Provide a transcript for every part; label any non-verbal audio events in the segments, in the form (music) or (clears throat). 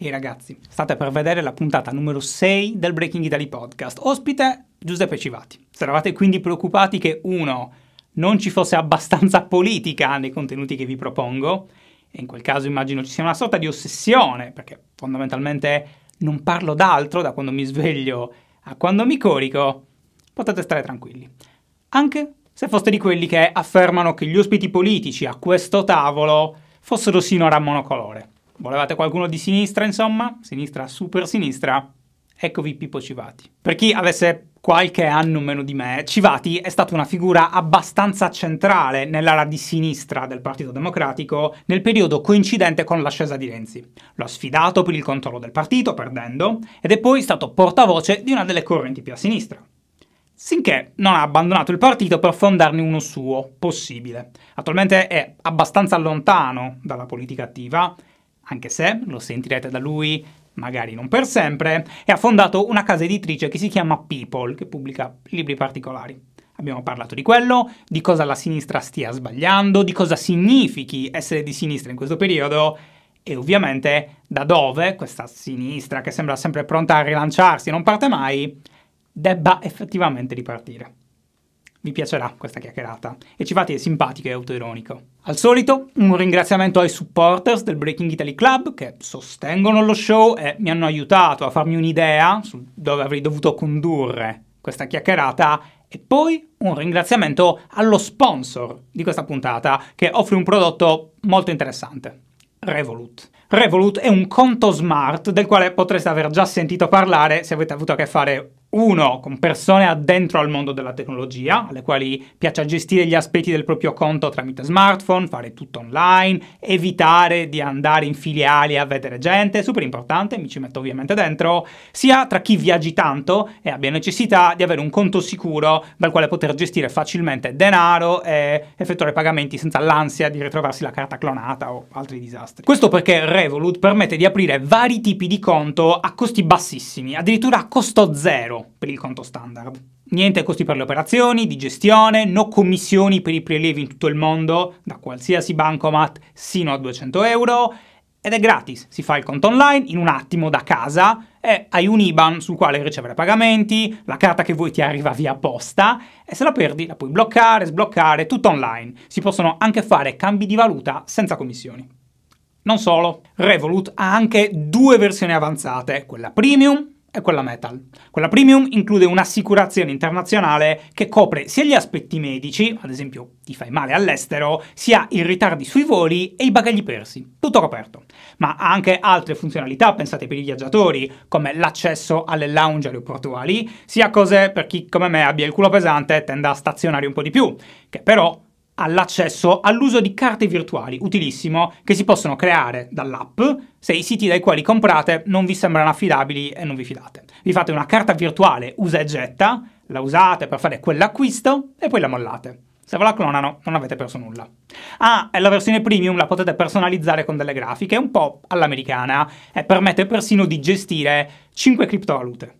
Ehi ragazzi, state per vedere la puntata numero 6 del Breaking Italy Podcast. Ospite Giuseppe Civati. Eravate quindi preoccupati che uno non ci fosse abbastanza politica nei contenuti che vi propongo, e in quel caso immagino ci sia una sorta di ossessione, perché fondamentalmente non parlo d'altro da quando mi sveglio a quando mi corico, potete stare tranquilli. Anche se foste di quelli che affermano che gli ospiti politici a questo tavolo fossero sinora monocolore. Volevate qualcuno di sinistra, insomma? Sinistra, super sinistra? Eccovi Pippo Civati. Per chi avesse qualche anno meno di me, Civati è stata una figura abbastanza centrale nell'ala di sinistra del Partito Democratico nel periodo coincidente con l'ascesa di Renzi. Lo ha sfidato per il controllo del partito, perdendo, ed è poi stato portavoce di una delle correnti più a sinistra. Sinché non ha abbandonato il partito per fondarne uno suo, possibile. Attualmente è abbastanza lontano dalla politica attiva, anche se, lo sentirete da lui, magari non per sempre, e ha fondato una casa editrice che si chiama People, che pubblica libri particolari. Abbiamo parlato di quello, di cosa la sinistra stia sbagliando, di cosa significhi essere di sinistra in questo periodo e ovviamente da dove questa sinistra, che sembra sempre pronta a rilanciarsi e non parte mai, debba effettivamente ripartire. Vi piacerà questa chiacchierata e ci fate simpatico e autoironico. Al solito, un ringraziamento ai supporters del Breaking Italy Club che sostengono lo show e mi hanno aiutato a farmi un'idea su dove avrei dovuto condurre questa chiacchierata e poi un ringraziamento allo sponsor di questa puntata che offre un prodotto molto interessante, Revolut. Revolut è un conto smart del quale potreste aver già sentito parlare se avete avuto a che fare uno, con persone addentro al mondo della tecnologia, alle quali piace gestire gli aspetti del proprio conto tramite smartphone, fare tutto online, evitare di andare in filiali a vedere gente, super importante, mi ci metto ovviamente dentro, sia tra chi viaggi tanto e abbia necessità di avere un conto sicuro dal quale poter gestire facilmente denaro e effettuare pagamenti senza l'ansia di ritrovarsi la carta clonata o altri disastri. Questo perché Revolut permette di aprire vari tipi di conto a costi bassissimi, addirittura a costo zero euro per il conto standard. Niente costi per le operazioni, di gestione, no commissioni per i prelievi in tutto il mondo, da qualsiasi bancomat sino a 200 euro, ed è gratis, si fa il conto online in un attimo da casa, e hai un IBAN sul quale ricevere pagamenti, la carta che vuoi ti arriva via posta, e se la perdi la puoi bloccare, sbloccare, tutto online. Si possono anche fare cambi di valuta senza commissioni. Non solo, Revolut ha anche due versioni avanzate, quella premium è quella metal. Quella premium include un'assicurazione internazionale che copre sia gli aspetti medici, ad esempio ti fai male all'estero, sia i ritardi sui voli e i bagagli persi, tutto coperto. Ma ha anche altre funzionalità pensate per i viaggiatori, come l'accesso alle lounge aeroportuali, sia cose per chi come me abbia il culo pesante e tenda a stazionare un po' di più, che però all'accesso all'uso di carte virtuali, utilissimo, che si possono creare dall'app se i siti dai quali comprate non vi sembrano affidabili e non vi fidate. Vi fate una carta virtuale usa e getta, la usate per fare quell'acquisto e poi la mollate. Se ve la clonano non avete perso nulla. Ah, e la versione premium la potete personalizzare con delle grafiche un po' all'americana e permette persino di gestire 5 criptovalute.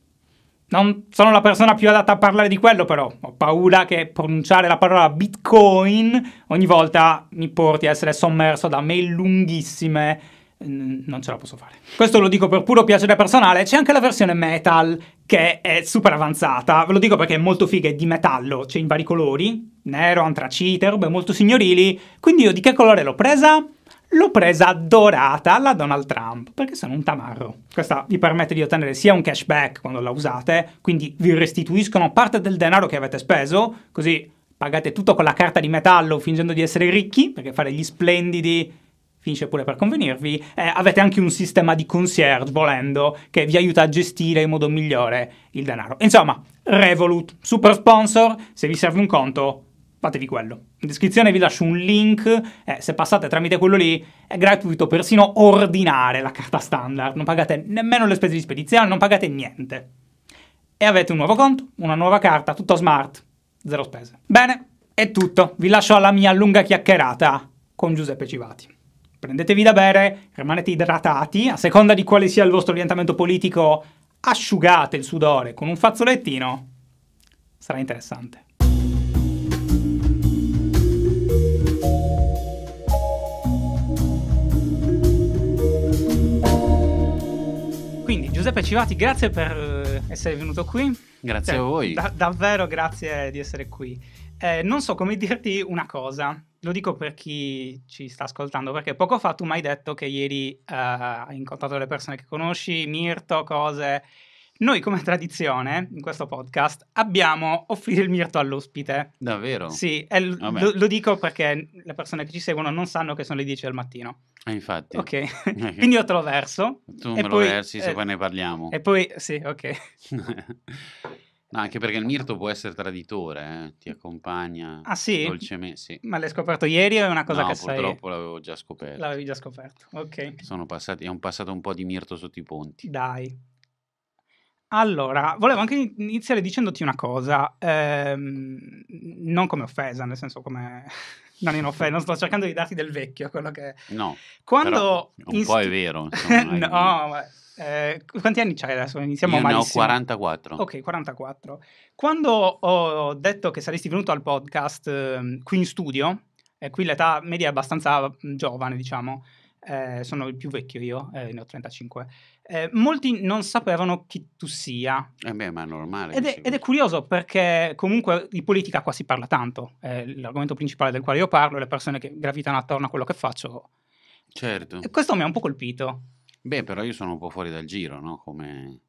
Non sono la persona più adatta a parlare di quello, però ho paura che pronunciare la parola Bitcoin ogni volta mi porti a essere sommerso da mail lunghissime. Non ce la posso fare. Questo lo dico per puro piacere personale. C'è anche la versione metal che è super avanzata. Ve lo dico perché è molto figa, è di metallo, c'è in vari colori, nero, antracite, robe molto signorili. Quindi io di che colore l'ho presa? l'ho presa dorata alla Donald Trump, perché sono un tamarro. Questa vi permette di ottenere sia un cashback quando la usate, quindi vi restituiscono parte del denaro che avete speso, così pagate tutto con la carta di metallo fingendo di essere ricchi, perché fare gli splendidi finisce pure per convenirvi, e avete anche un sistema di concierge, volendo, che vi aiuta a gestire in modo migliore il denaro. Insomma, Revolut, super sponsor, se vi serve un conto fatevi quello. In descrizione vi lascio un link, eh, se passate tramite quello lì è gratuito persino ordinare la carta standard, non pagate nemmeno le spese di spedizione, non pagate niente. E avete un nuovo conto, una nuova carta, tutto smart, zero spese. Bene, è tutto, vi lascio alla mia lunga chiacchierata con Giuseppe Civati. Prendetevi da bere, rimanete idratati, a seconda di quale sia il vostro orientamento politico, asciugate il sudore con un fazzolettino, sarà interessante. Giuseppe Civati, grazie per eh, essere venuto qui. Grazie cioè, a voi. Da- davvero grazie di essere qui. Eh, non so come (laughs) dirti una cosa, lo dico per chi ci sta ascoltando, perché poco fa tu mi hai detto che ieri eh, hai incontrato le persone che conosci, Mirto, cose. Noi come tradizione in questo podcast abbiamo offrire il mirto all'ospite. Davvero? Sì, l- lo, lo dico perché le persone che ci seguono non sanno che sono le 10 del mattino. Ah, infatti. Ok, eh, (laughs) quindi io te lo verso. Tu me lo versi se eh, poi ne parliamo. E poi, sì, ok. (laughs) no, anche perché il mirto può essere traditore, eh? ti accompagna ah, sì? dolcemente. Sì. Ma l'hai scoperto ieri o è una cosa no, che sai? No, purtroppo l'avevo già scoperto. L'avevi già scoperto, ok. Sono passati, è un passato un po' di mirto sotto i ponti. Dai. Allora, volevo anche iniziare dicendoti una cosa, ehm, non come offesa, nel senso come non in offensa, sto cercando di darti del vecchio quello che... No, quando un po' st- è vero. (laughs) no, ma, eh, quanti anni c'hai adesso? Iniziamo Io malissimo. ne ho 44. Ok, 44. Quando ho detto che saresti venuto al podcast eh, qui in studio, eh, qui l'età media è abbastanza giovane, diciamo, eh, sono il più vecchio io, eh, ne ho 35, eh, molti non sapevano chi tu sia. Eh beh, ma è normale. Ed è, ed è curioso perché comunque di politica qua si parla tanto, eh, l'argomento principale del quale io parlo, le persone che gravitano attorno a quello che faccio. Certo. E questo mi ha un po' colpito. Beh, però io sono un po' fuori dal giro, no? Come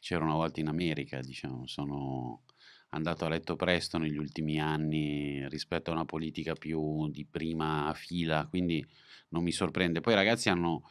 c'era una volta in America, diciamo, sono andato a letto presto negli ultimi anni rispetto a una politica più di prima fila, quindi non mi sorprende. Poi i ragazzi hanno,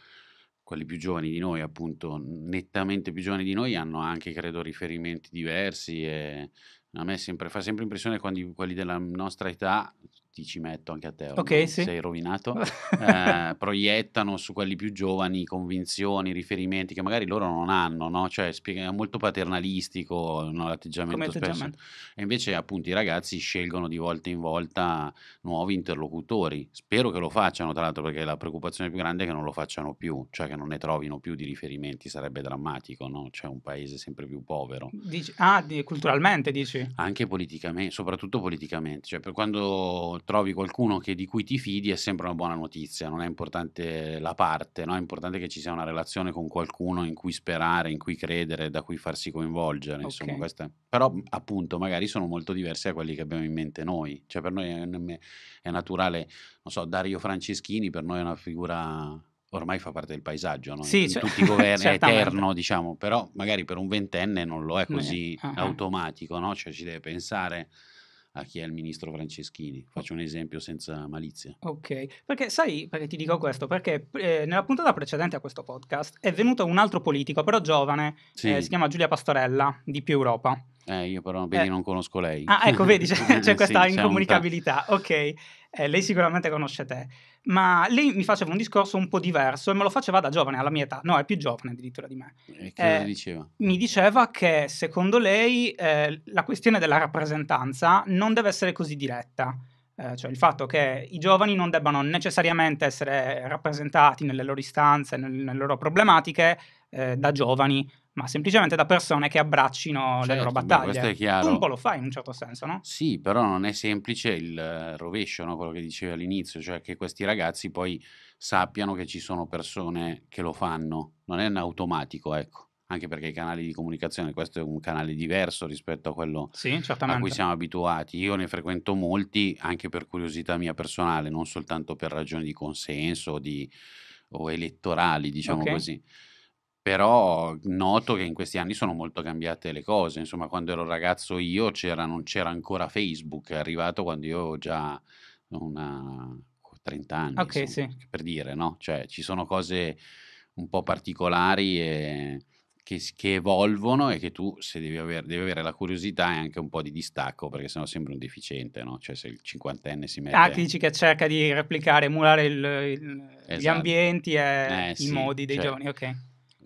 quelli più giovani di noi appunto, nettamente più giovani di noi, hanno anche credo riferimenti diversi e a me sempre, fa sempre impressione quando quelli della nostra età ti ci metto anche a te, okay, sì. sei rovinato, (laughs) eh, proiettano su quelli più giovani convinzioni, riferimenti che magari loro non hanno, no? cioè è molto paternalistico no? l'atteggiamento spesso. E invece appunto i ragazzi scelgono di volta in volta nuovi interlocutori, spero che lo facciano tra l'altro perché la preoccupazione più grande è che non lo facciano più, cioè che non ne trovino più di riferimenti, sarebbe drammatico, no? c'è cioè, un paese sempre più povero. Dici, ah, culturalmente dici? Anche politicamente, soprattutto politicamente, cioè per quando trovi qualcuno che, di cui ti fidi è sempre una buona notizia, non è importante la parte, no? è importante che ci sia una relazione con qualcuno in cui sperare, in cui credere, da cui farsi coinvolgere. Insomma, okay. questa... Però mhmm, appunto magari sono molto diversi da quelli che abbiamo in mente noi, cioè per noi è, è naturale, non so, Dario Franceschini per noi è una figura ormai fa parte del paesaggio, no? sì, in cioè, tutti i governi (laughs) è eterno, diciamo, però magari per un ventenne non lo è così eh, uh-huh. automatico, no? cioè ci deve pensare a chi è il ministro Franceschini. Faccio un esempio senza malizia. Ok, perché sai perché ti dico questo? Perché eh, nella puntata precedente a questo podcast è venuto un altro politico, però giovane, sì. eh, si chiama Giulia Pastorella di Più Europa. Eh, io però vedi, eh. non conosco lei. Ah, ecco, vedi, c'è, c'è (laughs) questa sì, incomunicabilità. C'è Ok eh, lei sicuramente conosce te, ma lei mi faceva un discorso un po' diverso e me lo faceva da giovane, alla mia età, no, è più giovane addirittura di me. E cosa eh, diceva? Mi diceva che secondo lei eh, la questione della rappresentanza non deve essere così diretta. Eh, cioè il fatto che i giovani non debbano necessariamente essere rappresentati nelle loro istanze, nel, nelle loro problematiche eh, da giovani, ma semplicemente da persone che abbraccino certo, le loro certo, battaglie. Beh, tu un po' lo fai in un certo senso, no? Sì, però non è semplice il eh, rovescio, no? quello che dicevi all'inizio, cioè che questi ragazzi poi sappiano che ci sono persone che lo fanno, non è un automatico, ecco. Anche perché i canali di comunicazione, questo è un canale diverso rispetto a quello sì, a cui siamo abituati. Io ne frequento molti anche per curiosità mia personale, non soltanto per ragioni di consenso di, o elettorali, diciamo okay. così però noto che in questi anni sono molto cambiate le cose, insomma quando ero ragazzo io c'era, non c'era ancora Facebook, è arrivato quando io ho già una 30 anni, Ok, insomma, sì. per dire, no? Cioè ci sono cose un po' particolari e... Che, che, evolvono e che tu se devi, aver, devi, avere la curiosità e anche un po' di distacco perché sennò sembri un deficiente no? cioè se il cinquantenne si ah, mette ah che dici che cerca di replicare emulare il, il, esatto. gli ambienti e eh, i sì, modi dei cioè, giovani ok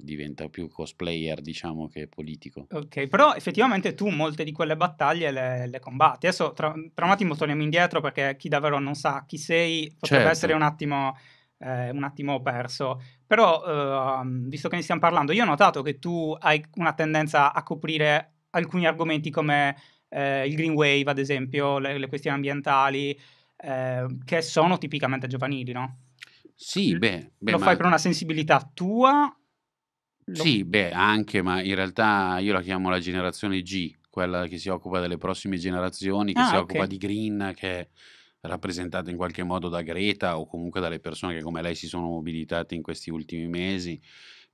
diventa più cosplayer, diciamo, che politico. Ok, però effettivamente tu molte di quelle battaglie le, le combatti. Adesso tra, tra, un attimo torniamo indietro perché chi davvero non sa chi sei potrebbe certo. essere un attimo, eh, un attimo perso. Però, eh, visto che ne stiamo parlando, io ho notato che tu hai una tendenza a coprire alcuni argomenti come eh, il Green Wave, ad esempio, le, le questioni ambientali, ehm, che sono tipicamente giovanili, no? Sì, beh, beh lo ma... fai per una sensibilità tua sì, beh, anche, ma in realtà io la chiamo la generazione G, quella che si occupa delle prossime generazioni, che Ah, si occupa di green, che è rappresentata in qualche modo da Greta o comunque dalle persone che come lei si sono mobilitate in questi ultimi mesi,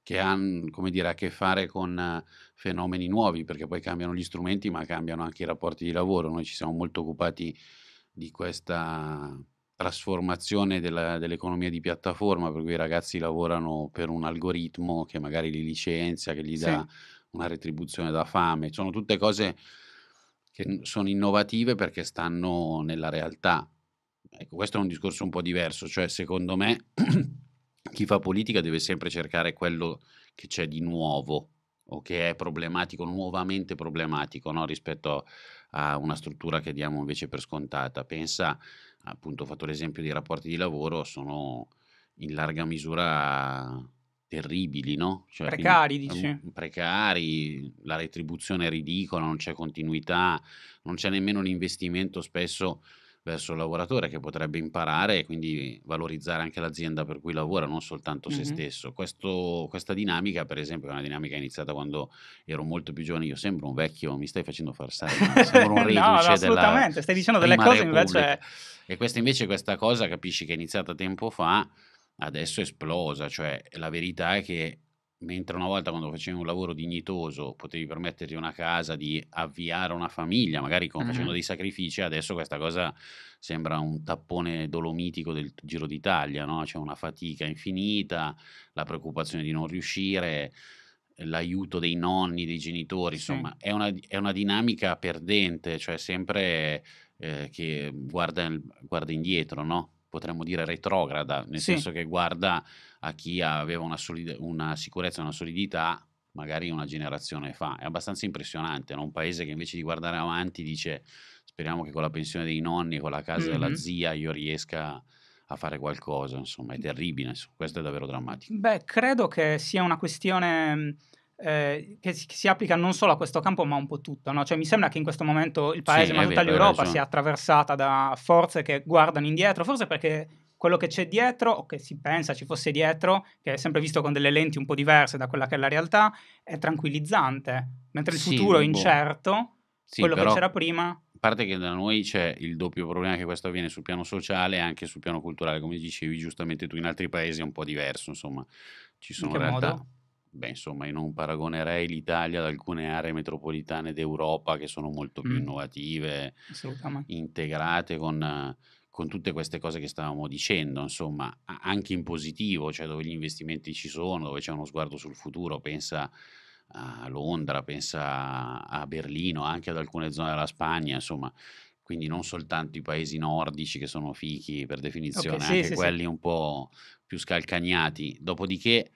che hanno, come dire, a che fare con fenomeni nuovi, perché poi cambiano gli strumenti, ma cambiano anche i rapporti di lavoro. Noi ci siamo molto occupati di questa trasformazione della, dell'economia di piattaforma, per cui i ragazzi lavorano per un algoritmo che magari li licenzia, che gli dà sì. una retribuzione da fame, sono tutte cose che sono innovative perché stanno nella realtà. Ecco, questo è un discorso un po' diverso, cioè secondo me (clears throat) chi fa politica deve sempre cercare quello che c'è di nuovo o che è problematico, nuovamente problematico no? rispetto a una struttura che diamo invece per scontata. Pensa appunto ho fatto l'esempio dei rapporti di lavoro, sono in larga misura terribili, no? Cioè, precari, quindi, dici? Precari, la retribuzione è ridicola, non c'è continuità, non c'è nemmeno un investimento spesso verso il lavoratore che potrebbe imparare e quindi valorizzare anche l'azienda per cui lavora, non soltanto mm-hmm. se stesso. Questo, questa dinamica, per esempio, è una dinamica iniziata quando ero molto più giovane, io sembro un vecchio, mi stai facendo far salvo, (laughs) sembro un reduce no, no, assolutamente, stai dicendo delle cose Repubblica. invece... E questa invece questa cosa capisci che è iniziata tempo fa, adesso è esplosa, cioè la verità è che mentre una volta quando facevi un lavoro dignitoso potevi permetterti una casa di avviare una famiglia, magari con, facendo dei sacrifici, adesso questa cosa sembra un tappone dolomitico del Giro d'Italia, no? c'è una fatica infinita, la preoccupazione di non riuscire, l'aiuto dei nonni, dei genitori, insomma sì. è, una, è una dinamica perdente, cioè sempre eh, che guarda, guarda indietro, no? potremmo dire retrograda, nel sì. senso che guarda a chi aveva una, solid- una sicurezza, una solidità magari una generazione fa. È abbastanza impressionante, no? un paese che invece di guardare avanti dice speriamo che con la pensione dei nonni, con la casa mm-hmm. della zia io riesca a fare qualcosa, insomma è terribile, insomma. questo è davvero drammatico. Beh, credo che sia una questione... Eh, che, si, che, si, applica non solo a questo campo ma un po' tutto, no? cioè, mi sembra che in questo momento il paese, sì, ma tutta vero, l'Europa sia attraversata da forze che guardano indietro, forse perché quello che c'è dietro, o che si pensa ci fosse dietro, che è sempre visto con delle lenti un po' diverse da quella che è la realtà, è tranquillizzante, mentre il sì, futuro è boh. incerto, sì, quello però... che c'era prima A parte che da noi c'è il doppio problema che questo avviene sul piano sociale e anche sul piano culturale, come dicevi giustamente tu in altri paesi è un po' diverso, insomma, ci sono in realtà modo? Beh, insomma, io non paragonerei l'Italia ad alcune aree metropolitane d'Europa che sono molto più mm. innovative, integrate con con tutte queste cose che stavamo dicendo, insomma, anche in positivo, cioè dove gli investimenti ci sono, dove c'è uno sguardo sul futuro, pensa a Londra, pensa a Berlino, anche ad alcune zone della Spagna, insomma, quindi non soltanto i paesi nordici che sono fichi per definizione, okay, sì, anche sì, quelli sì. un po' più scalcagnati. Dopodiché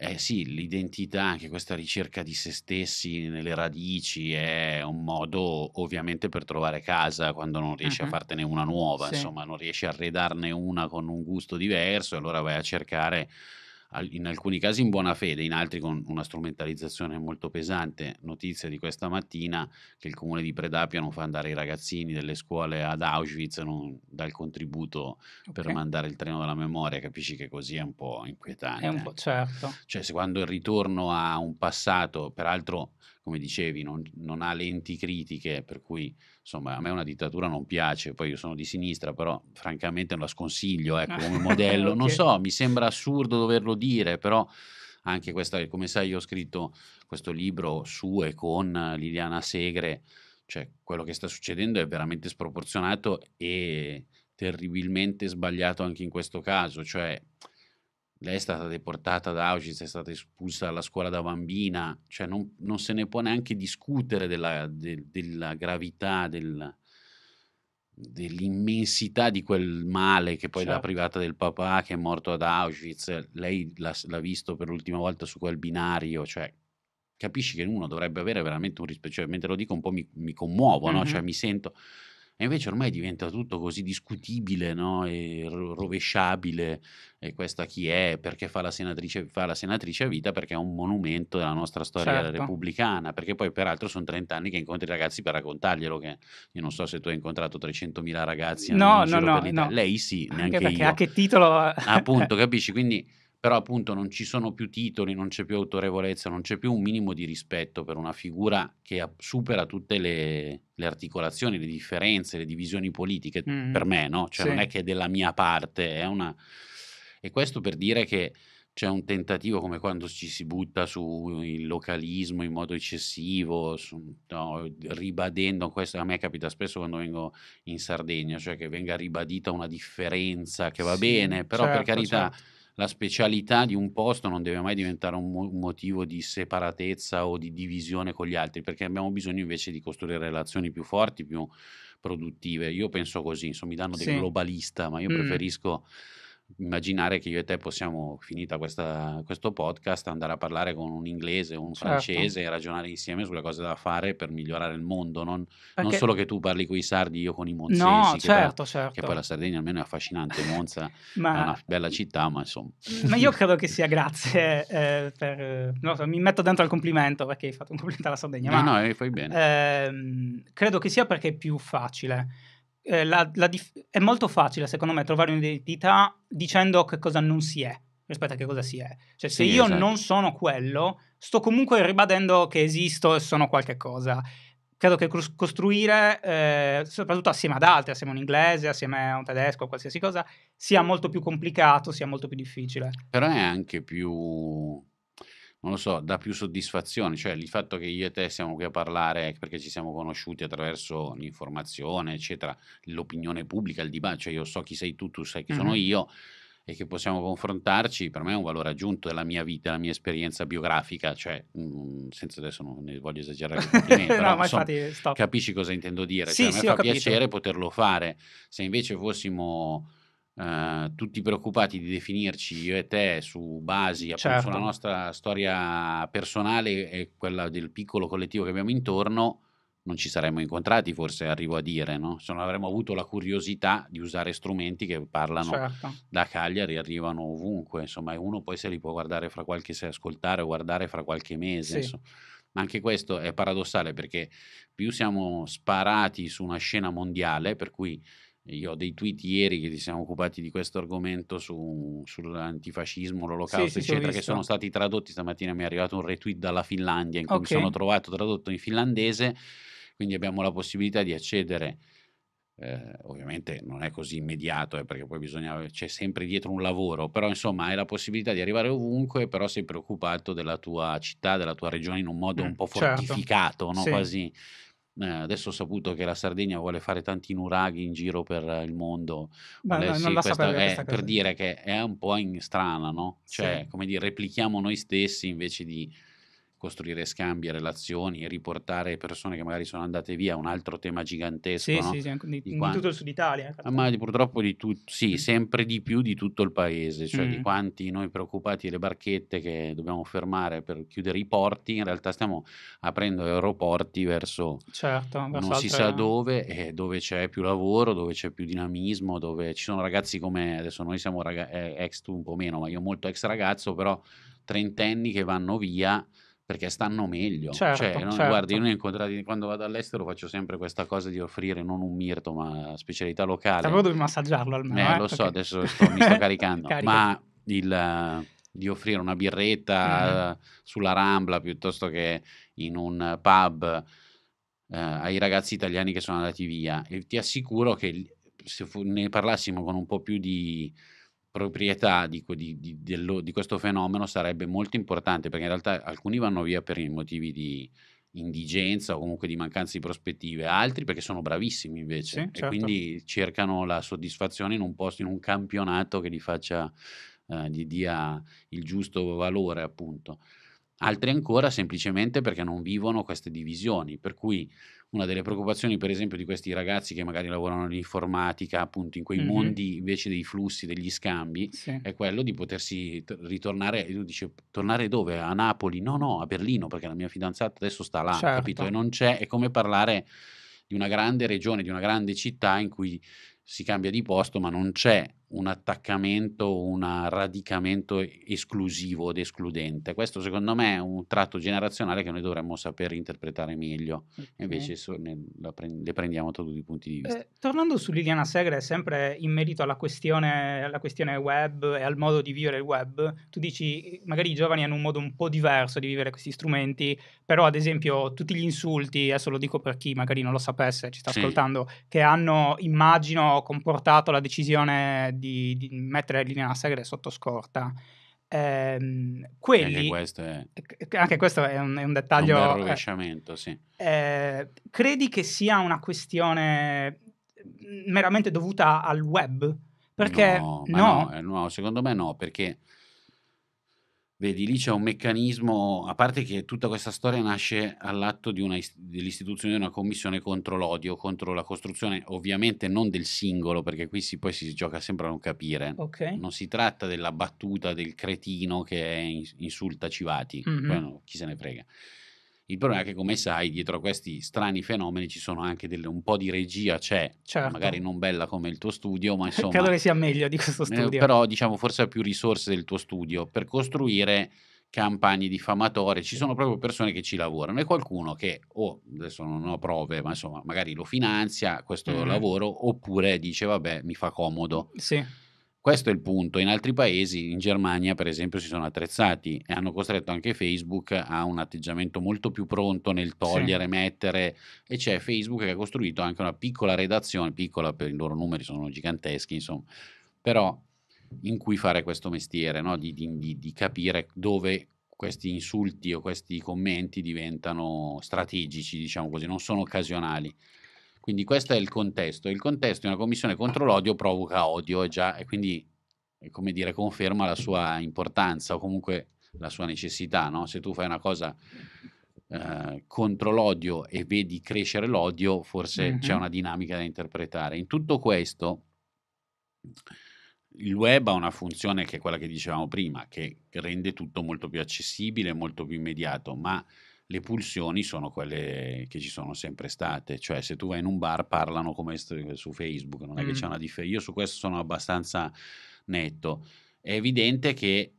eh sì, l'identità, anche questa ricerca di se stessi nelle radici è un modo ovviamente per trovare casa quando non riesci uh-huh. a fartene una nuova, sì. insomma non riesci a arredarne una con un gusto diverso, allora vai a cercare in alcuni casi in buona fede, in altri con una strumentalizzazione molto pesante. Notizia di questa mattina che il comune di Predapia non fa andare i ragazzini delle scuole ad Auschwitz, non dà il contributo okay. per mandare il treno della memoria, capisci che così è un po' inquietante. È un po' eh. certo. Cioè, se quando il ritorno a un passato, peraltro come dicevi, non, non, ha lenti critiche, per cui insomma a me una dittatura non piace, poi io sono di sinistra, però francamente non la sconsiglio ecco, ah, come (laughs) modello, okay. non so, mi sembra assurdo doverlo dire, però anche questa, come sai io ho scritto questo libro su e con Liliana Segre, cioè quello che sta succedendo è veramente sproporzionato e terribilmente sbagliato anche in questo caso, cioè lei è stata deportata da Auschwitz, è stata espulsa dalla scuola da bambina, cioè non, non se ne può neanche discutere della, de, della gravità, del, dell'immensità di quel male che poi certo. l'ha privata del papà che è morto ad Auschwitz, lei l'ha, l'ha visto per l'ultima volta su quel binario, cioè capisci che uno dovrebbe avere veramente un rispetto, cioè mentre lo dico un po' mi, mi commuovo, mm-hmm. cioè mi sento e invece ormai diventa tutto così discutibile no? e rovesciabile, e questa chi è, perché fa la senatrice, fa la senatrice a vita, perché è un monumento della nostra storia certo. repubblicana, perché poi peraltro sono 30 anni che incontri ragazzi per raccontarglielo, che io non so se tu hai incontrato 300.000 ragazzi no, in no, giro no, per no. lei sì, neanche, neanche perché io. a che titolo? Appunto, capisci, quindi però appunto non ci sono più titoli, non c'è più autorevolezza, non c'è più un minimo di rispetto per una figura che supera tutte le, le articolazioni, le differenze, le divisioni politiche, mm. per me, no? Cioè sì. non è che è della mia parte, è una... E questo per dire che c'è un tentativo come quando ci si butta sul localismo in modo eccessivo, su, no, ribadendo questo, a me capita spesso quando vengo in Sardegna, cioè che venga ribadita una differenza che va sì, bene, però certo, per carità... Certo la specialità di un posto non deve mai diventare un, mo- un, motivo di separatezza o di divisione con gli altri, perché abbiamo bisogno invece di costruire relazioni più forti, più produttive. Io penso così, insomma, mi danno sì. del globalista, ma io mm. preferisco immaginare che io e te possiamo, finita questa, questo podcast, andare a parlare con un inglese o un certo. francese e ragionare insieme sulle cose da fare per migliorare il mondo, non, Perché... non solo che tu parli con i sardi, io con i monzesi, no, certo, che, certo, per, certo. che poi la Sardegna almeno è affascinante, Monza (laughs) ma... è una bella città, ma insomma. ma io credo che sia grazie eh, per... No, mi metto dentro al complimento perché hai fatto un complimento alla Sardegna. No, eh, ma, no, eh, fai bene. Ehm, credo che sia perché è più facile eh, la, la dif- è molto facile, secondo me, trovare un'identità dicendo che cosa non si è rispetto a che cosa si è. Cioè, se sì, io esatto. non sono quello, sto comunque ribadendo che esisto e sono qualche cosa. Credo che costruire, eh, soprattutto assieme ad altri, assieme a un inglese, assieme a un tedesco, qualsiasi cosa, sia molto più complicato, sia molto più difficile. Però è anche più non lo so, dà più soddisfazione, cioè il fatto che io e te siamo qui a parlare ecco, perché ci siamo conosciuti attraverso l'informazione, eccetera, l'opinione pubblica, il dibattito, cioè io so chi sei tu, tu sai chi mm-hmm. sono io e che possiamo confrontarci, per me è un valore aggiunto della mia vita, della mia esperienza biografica, cioè, mh, mhmm, senza adesso non ne voglio esagerare, (laughs) però, ma insomma, infatti, capisci cosa intendo dire, cioè, sì, cioè, a me sì, fa piacere poterlo fare, se invece fossimo Uh, tutti preoccupati di definirci io e te su basi certo. sulla nostra storia personale e quella del piccolo collettivo che abbiamo intorno, non ci saremmo incontrati forse, arrivo a dire, no? se non avremmo avuto la curiosità di usare strumenti che parlano certo. da Cagliari, arrivano ovunque, insomma, e uno poi se li può guardare fra qualche, se ascoltare o guardare fra qualche mese. Sì. Ma anche questo è paradossale perché più siamo sparati su una scena mondiale, per cui io ho dei tweet ieri che ci siamo occupati di questo argomento su, sull'antifascismo, l'olocausto, sì, eccetera, che sono stati tradotti. Stamattina mi è arrivato un retweet dalla Finlandia in cui okay. mi sono trovato tradotto in finlandese, quindi abbiamo la possibilità di accedere. Eh, ovviamente non è così immediato eh, perché poi bisogna, c'è sempre dietro un lavoro, però insomma hai la possibilità di arrivare ovunque, però sei preoccupato della tua città, della tua regione in un modo mm, un po' certo. fortificato, certo. no? sì. quasi eh, adesso ho saputo che la Sardegna vuole fare tanti nuraghi in giro per il mondo. Beh, no, sì, questa, è, per dire che è un po' in strana, no? Cioè, sì. come dire, replichiamo noi stessi invece di costruire scambi, relazioni, riportare persone che magari sono andate via, un altro tema gigantesco. Sì, no? sì, sì di, di, quanti... di, tutto il sud Italia. Eh, ah, ma di, purtroppo di tutto, sì, mm. sempre di più di tutto il paese, cioè mm. di quanti noi preoccupati delle barchette che dobbiamo fermare per chiudere i porti, in realtà stiamo aprendo aeroporti verso certo, non verso si sa dove, eh, dove c'è più lavoro, dove c'è più dinamismo, dove ci sono ragazzi come, adesso noi siamo raga- eh, ex tu un po' meno, ma io molto ex ragazzo, però trentenni che vanno via perché stanno meglio. Cioè, certo, cioè, non, certo. Guardi, noi incontrati, quando vado all'estero faccio sempre questa cosa di offrire non un mirto, ma specialità locale. Sapevo cioè, dovevi massaggiarlo almeno. Eh, eh, lo so, perché... adesso sto, mi sto (laughs) caricando. ma il, di offrire una birretta mm. sulla Rambla piuttosto che in un pub eh, ai ragazzi italiani che sono andati via. E ti assicuro che se fu, ne parlassimo con un po' più di proprietà di, di, dello, di, questo fenomeno sarebbe molto importante perché in realtà alcuni vanno via per motivi di indigenza o comunque di mancanza di prospettive, altri perché sono bravissimi invece sì, e quindi certo. cercano la soddisfazione in un posto, in un campionato che li faccia, eh, gli dia il giusto valore appunto altri ancora semplicemente perché non vivono queste divisioni, per cui una delle preoccupazioni per esempio di questi ragazzi che magari lavorano nell'informatica, appunto in quei mm-hmm. mondi invece dei flussi, degli scambi, sì. è quello di potersi ritornare, lui dice tornare dove? A Napoli? No, no, a Berlino perché la mia fidanzata adesso sta là, certo. capito? E certo. non c'è, è come parlare di una grande regione, di una grande città in cui si cambia di posto ma non c'è un attaccamento, un radicamento esclusivo ed escludente. Questo secondo me è un tratto generazionale che noi dovremmo saper interpretare meglio, okay. invece so, ne, pre- le prendiamo da tutti i punti di vista. Eh, tornando su Liliana Segre, sempre in merito alla questione, alla questione, web e al modo di vivere il web, tu dici magari i giovani hanno un modo un po' diverso di vivere questi strumenti, però ad esempio tutti gli insulti, adesso lo dico per chi magari non lo sapesse, ci sta sì. ascoltando, che hanno immagino comportato la decisione di, di mettere linea linee sotto scorta. Ehm, quelli, anche questo è, anche questo è, un, è un, dettaglio. Un eh, rovesciamento, eh, sì. Eh, credi che sia una questione mm, meramente dovuta al web? Perché no, no. no, eh, no secondo me no, perché Vedi, lì c'è un meccanismo, a parte che tutta questa storia nasce all'atto dell'istituzione di una commissione contro l'odio, contro la costruzione ovviamente non del singolo, perché qui si, poi si gioca sempre a non capire. Okay. Non si tratta della battuta del cretino che insulta Civati, mm-hmm. bueno, chi se ne frega il problema è che, come sai, dietro a questi strani fenomeni ci sono anche delle, un po' di regia, c'è, certo. magari non bella come il tuo studio, ma eh, insomma... Credo che sia meglio di questo eh, studio. Eh, però diciamo forse ha più risorse del tuo studio per costruire campagne diffamatorie, ci sono proprio persone che ci lavorano e qualcuno che o oh, adesso non ho prove, ma insomma magari lo finanzia questo mm. lavoro oppure dice vabbè mi fa comodo. Sì. Questo è il punto. In altri paesi, in Germania per esempio, si sono attrezzati e hanno costretto anche Facebook a un atteggiamento molto più pronto nel togliere, sì. mettere e c'è Facebook che ha costruito anche una piccola redazione, piccola per i loro numeri sono giganteschi, insomma, però in cui fare questo mestiere, no? di, di, di capire dove questi insulti o questi commenti diventano strategici, diciamo così, non sono occasionali. Quindi questo è il contesto. Il contesto di una commissione contro l'odio provoca odio e, già, e quindi, come dire, conferma la sua importanza o comunque la sua necessità. No? Se tu fai una cosa eh, contro l'odio e vedi crescere l'odio, forse mm-hmm. c'è una dinamica da interpretare. In tutto questo, il web ha una funzione che è quella che dicevamo prima, che rende tutto molto più accessibile, molto più immediato, ma le pulsioni sono quelle che ci sono sempre state, cioè se tu vai in un bar parlano come su Facebook, non è mm. che c'è mm. una differenza, io su questo sono abbastanza netto, è evidente che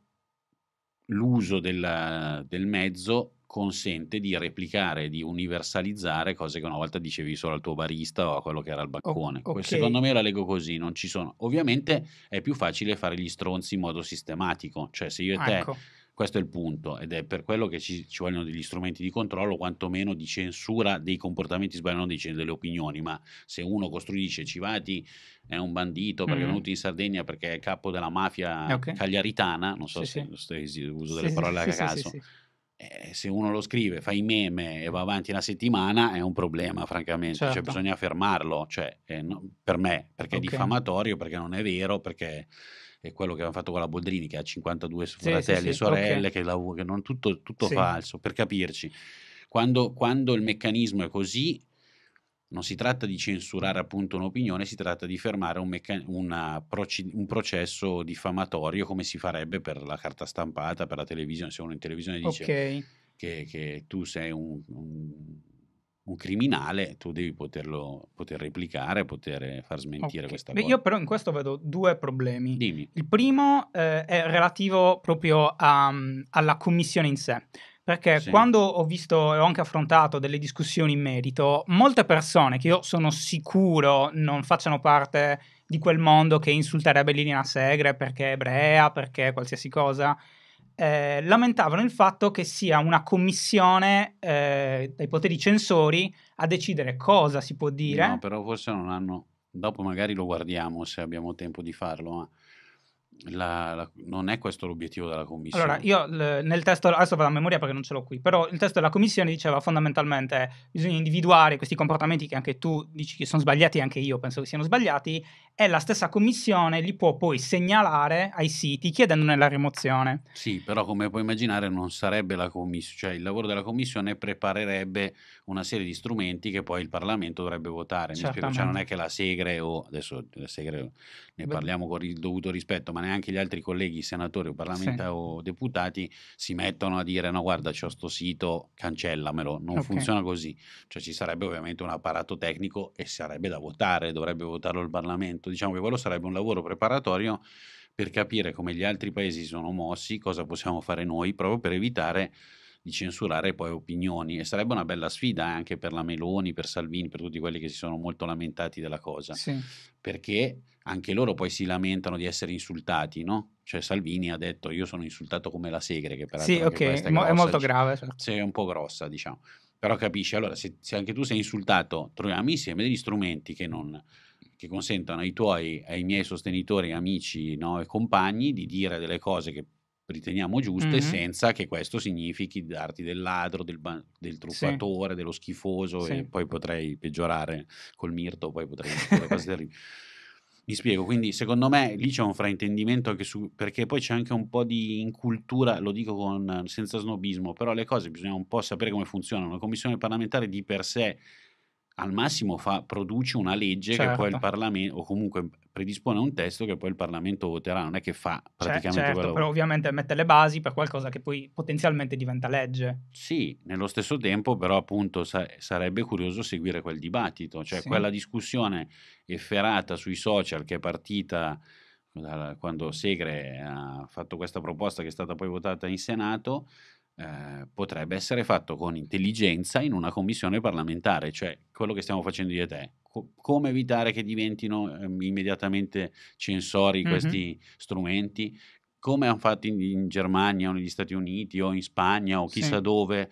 l'uso del, del mezzo consente di replicare, di universalizzare cose che una volta dicevi solo al tuo barista o a quello che era al baccone. okay. Secondo me la leggo così, non ci sono. Ovviamente è più facile fare gli stronzi in modo sistematico, cioè se io e te ecco. Questo è il punto ed è per quello che ci, ci vogliono degli strumenti di controllo, quantomeno di censura dei comportamenti sbagliati, non delle opinioni, ma se uno costruisce Civati è un bandito perché mm. è venuto in Sardegna perché è capo della mafia okay. cagliaritana, non so sì, se sì. uso delle sì, parole a caso. Eh, se uno lo scrive, fa i meme e va avanti una settimana è un problema, francamente. Cioè, certo. Cioè, bisogna fermarlo, cioè, eh, no, per me, perché okay. è diffamatorio, perché non è vero, perché è quello che aveva fatto con la Boldrini, che ha 52 sì, fratelli e sì, sorelle, okay. che, lav- che non tutto, tutto falso, per capirci. Quando, quando il meccanismo è così, non si tratta di censurare appunto un'opinione, si tratta di fermare un, mecca- proce- un, processo diffamatorio come si farebbe per la carta stampata, per la televisione, se uno in televisione dice okay. che, che, tu sei un, un un criminale, tu devi poterlo, poter replicare, poter far smentire okay. questa cosa. io però in questo vedo due problemi. Dimmi. Il primo eh, è relativo proprio a, mm, alla commissione in sé. Perché sì. quando ho visto e ho anche affrontato delle discussioni in merito, molte persone che io sono sicuro non facciano parte di quel mondo che insulterebbe Liliana Segre perché è ebrea, perché qualsiasi cosa, eh, lamentavano il fatto che sia una commissione eh, dai poteri censori a decidere cosa si può dire. No, però forse non hanno. Dopo magari lo guardiamo se abbiamo tempo di farlo. Ma la, la, non è questo l'obiettivo della commissione. Allora, io l, nel testo, adesso vado a memoria perché non ce l'ho qui, però il testo della commissione diceva fondamentalmente bisogna individuare questi comportamenti che anche tu dici che sono sbagliati, anche io penso che siano sbagliati, e la stessa commissione li può poi segnalare ai siti chiedendone la rimozione. Sì, però come puoi immaginare non sarebbe la commissione, cioè il lavoro della commissione preparerebbe una serie di strumenti che poi il Parlamento dovrebbe votare. Mi spiego, cioè non è che la Segre o, adesso la Segre ne parliamo con il dovuto rispetto, ma neanche anche gli altri colleghi senatori o parlamentari sì. o deputati si mettono a dire no guarda c'è questo sito cancellamelo non okay. funziona così cioè ci sarebbe ovviamente un apparato tecnico e sarebbe da votare dovrebbe votarlo il Parlamento diciamo che quello sarebbe un lavoro preparatorio per capire come gli altri paesi sono mossi cosa possiamo fare noi proprio per evitare di censurare poi opinioni e sarebbe una bella sfida anche per la Meloni, per Salvini, per tutti quelli che si sono molto lamentati della cosa, sì. perché anche loro poi si lamentano di essere insultati, no? Cioè Salvini ha detto io sono insultato come la segre, che peraltro sì, okay. è, grossa, è, molto grave. Cioè. Sì, è un po' grossa, diciamo. Però capisci, allora se, se anche tu sei insultato, troviamo insieme degli strumenti che non che consentano ai tuoi, ai miei sostenitori, amici no, e compagni di dire delle cose che riteniamo giuste mm-hmm. senza che questo significhi darti del ladro, del, del truffatore, sì. dello schifoso sì. e poi potrei peggiorare col mirto, poi potrei fare cose (laughs) terribili. Mi spiego, quindi secondo me lì c'è un fraintendimento anche su, perché poi c'è anche un po' di incultura, lo dico con, senza snobismo, però le cose bisogna un po' sapere come funzionano. Una commissione parlamentare di per sé al massimo fa, produce una legge certo. che poi il certo. Parlamento, o comunque predispone un testo che poi il Parlamento voterà, non è che fa cioè, praticamente certo, quello. Però ovviamente mette le basi per qualcosa che poi potenzialmente diventa legge. Sì, nello stesso tempo però appunto sa- sarebbe curioso seguire quel dibattito, cioè sì. quella discussione efferata sui social che è partita quando Segre ha fatto questa proposta che è stata poi votata in Senato, eh, potrebbe essere fatto con intelligenza in una commissione parlamentare, cioè quello che stiamo facendo io e te. Co- come evitare che diventino eh, immediatamente censori mm-hmm. questi strumenti, come hanno fatto in, in, Germania o negli Stati Uniti o in Spagna o chissà sì. dove,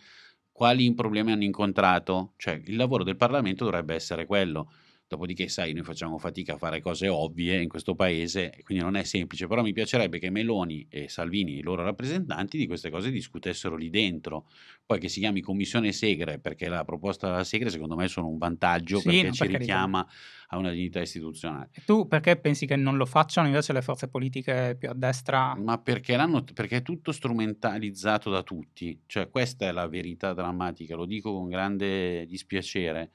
quali problemi hanno incontrato. Cioè il lavoro del Parlamento dovrebbe essere quello Dopodiché, sai, noi facciamo fatica a fare cose ovvie in questo paese, quindi non è semplice, però mi piacerebbe che Meloni e Salvini i loro rappresentanti di queste cose discutessero lì dentro. Poi che si chiami commissione Segre, perché la proposta della Segre secondo me sono un vantaggio sì, perché no, ci per richiama a una dignità istituzionale. E tu perché pensi che non lo facciano invece le forze politiche più a destra? Ma perché, perché è tutto strumentalizzato da tutti, cioè questa è la verità drammatica, lo dico con grande dispiacere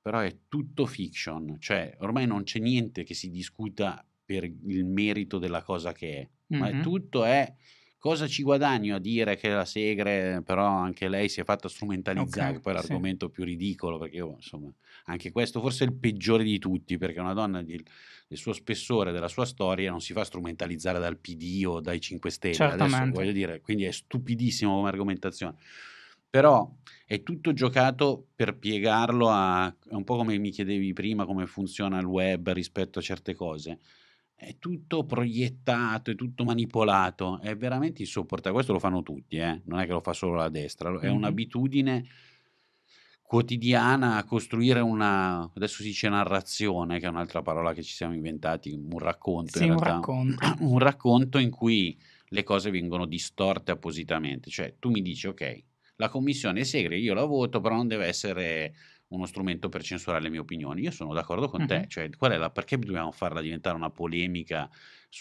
però è tutto fiction, cioè ormai non c'è niente che si discuta per il merito della cosa che è, mm-hmm. ma è tutto è cosa ci guadagno a dire che la Segre però anche lei si è fatta strumentalizzare okay, poi sì. l'argomento più ridicolo perché io insomma anche questo forse è il peggiore di tutti perché una donna del suo spessore della sua storia non si fa strumentalizzare dal PD o dai 5 Stelle Certamente. adesso voglio dire quindi è stupidissimo come argomentazione però è tutto giocato per piegarlo a, è un po' come mi chiedevi prima come funziona il web rispetto a certe cose, è tutto proiettato, è tutto manipolato, è veramente insopportabile, questo lo fanno tutti, eh? non è che lo fa solo la destra, è mm-hmm. un'abitudine quotidiana a costruire una, adesso si dice narrazione, che è un'altra parola che ci siamo inventati, un racconto. Sì, in un racconto. (clears throat) un racconto in cui le cose vengono distorte appositamente, cioè tu mi dici ok, la commissione è seria, io la voto, però non deve essere uno strumento per censurare le mie opinioni. Io sono d'accordo con uh-huh. te, cioè qual è la, perché dobbiamo farla diventare una polemica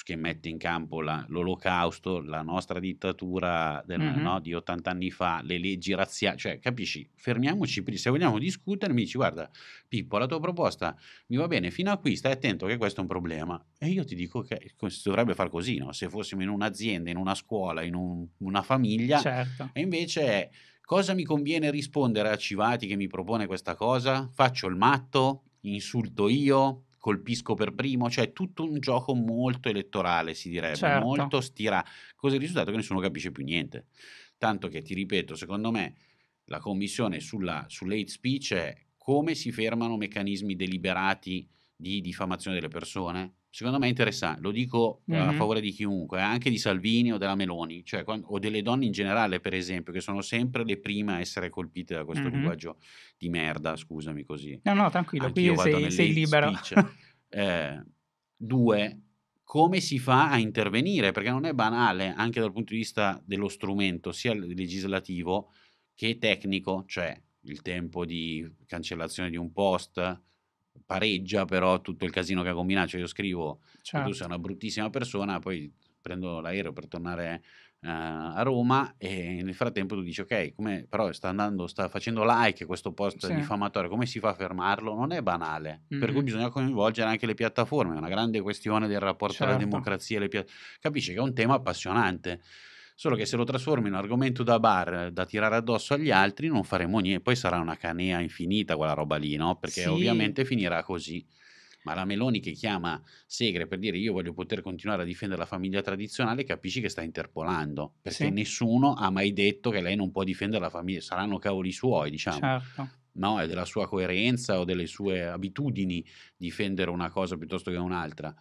che mette in campo la, l'olocausto, la nostra dittatura del, mm-hmm. no, di 80 anni fa, le leggi razziali, cioè capisci, fermiamoci, se vogliamo discutere mi dici guarda Pippo la tua proposta mi va bene fino a qui, stai attento che questo è un problema e io ti dico che si dovrebbe far così, no? se fossimo in un'azienda, in una scuola, in un, una famiglia certo. e invece cosa mi conviene rispondere a Civati che mi propone questa cosa? Faccio il matto? Insulto io? colpisco per primo, cioè tutto un gioco molto elettorale si direbbe, certo. molto stira, cosa è il risultato che nessuno capisce più niente. Tanto che ti ripeto, secondo me la commissione sulla, sull'hate speech è come si fermano meccanismi deliberati di diffamazione delle persone, secondo me è interessante, lo dico mm-hmm. a favore di chiunque, anche di Salvini o della Meloni, cioè, o delle donne in generale, per esempio, che sono sempre le prime a essere colpite da questo mm-hmm. linguaggio di merda, scusami così. No, no, tranquillo, Anch'io qui sei, sei libero. eh, due, come si fa a intervenire? Perché non è banale, anche dal punto di vista dello strumento, sia legislativo che tecnico, cioè il tempo di cancellazione di un post, pareggia però tutto il casino che ha combinato, cioè io scrivo certo. tu sei certo. una bruttissima persona, poi prendo l'aereo per tornare uh, a Roma e nel frattempo tu dici ok, come, però sta, andando, sta facendo like questo post sì. diffamatorio, come si fa a fermarlo? Non è banale, mm-hmm. per cui bisogna coinvolgere anche le piattaforme, è una grande questione del rapporto certo. tra democrazia e le piattaforme, capisci che è un tema appassionante solo che se lo trasformi in un argomento da bar eh, da tirare addosso agli altri non faremo niente, poi sarà una canea infinita quella roba lì, no? Perché sì. ovviamente finirà così. Ma la Meloni che chiama Segre per dire io voglio poter continuare a difendere la famiglia tradizionale, capisci che sta interpolando, perché sì. nessuno ha mai detto che lei non può difendere la famiglia, saranno cavoli suoi, diciamo. Certo. No, è della sua coerenza o delle sue abitudini difendere una cosa piuttosto che un'altra.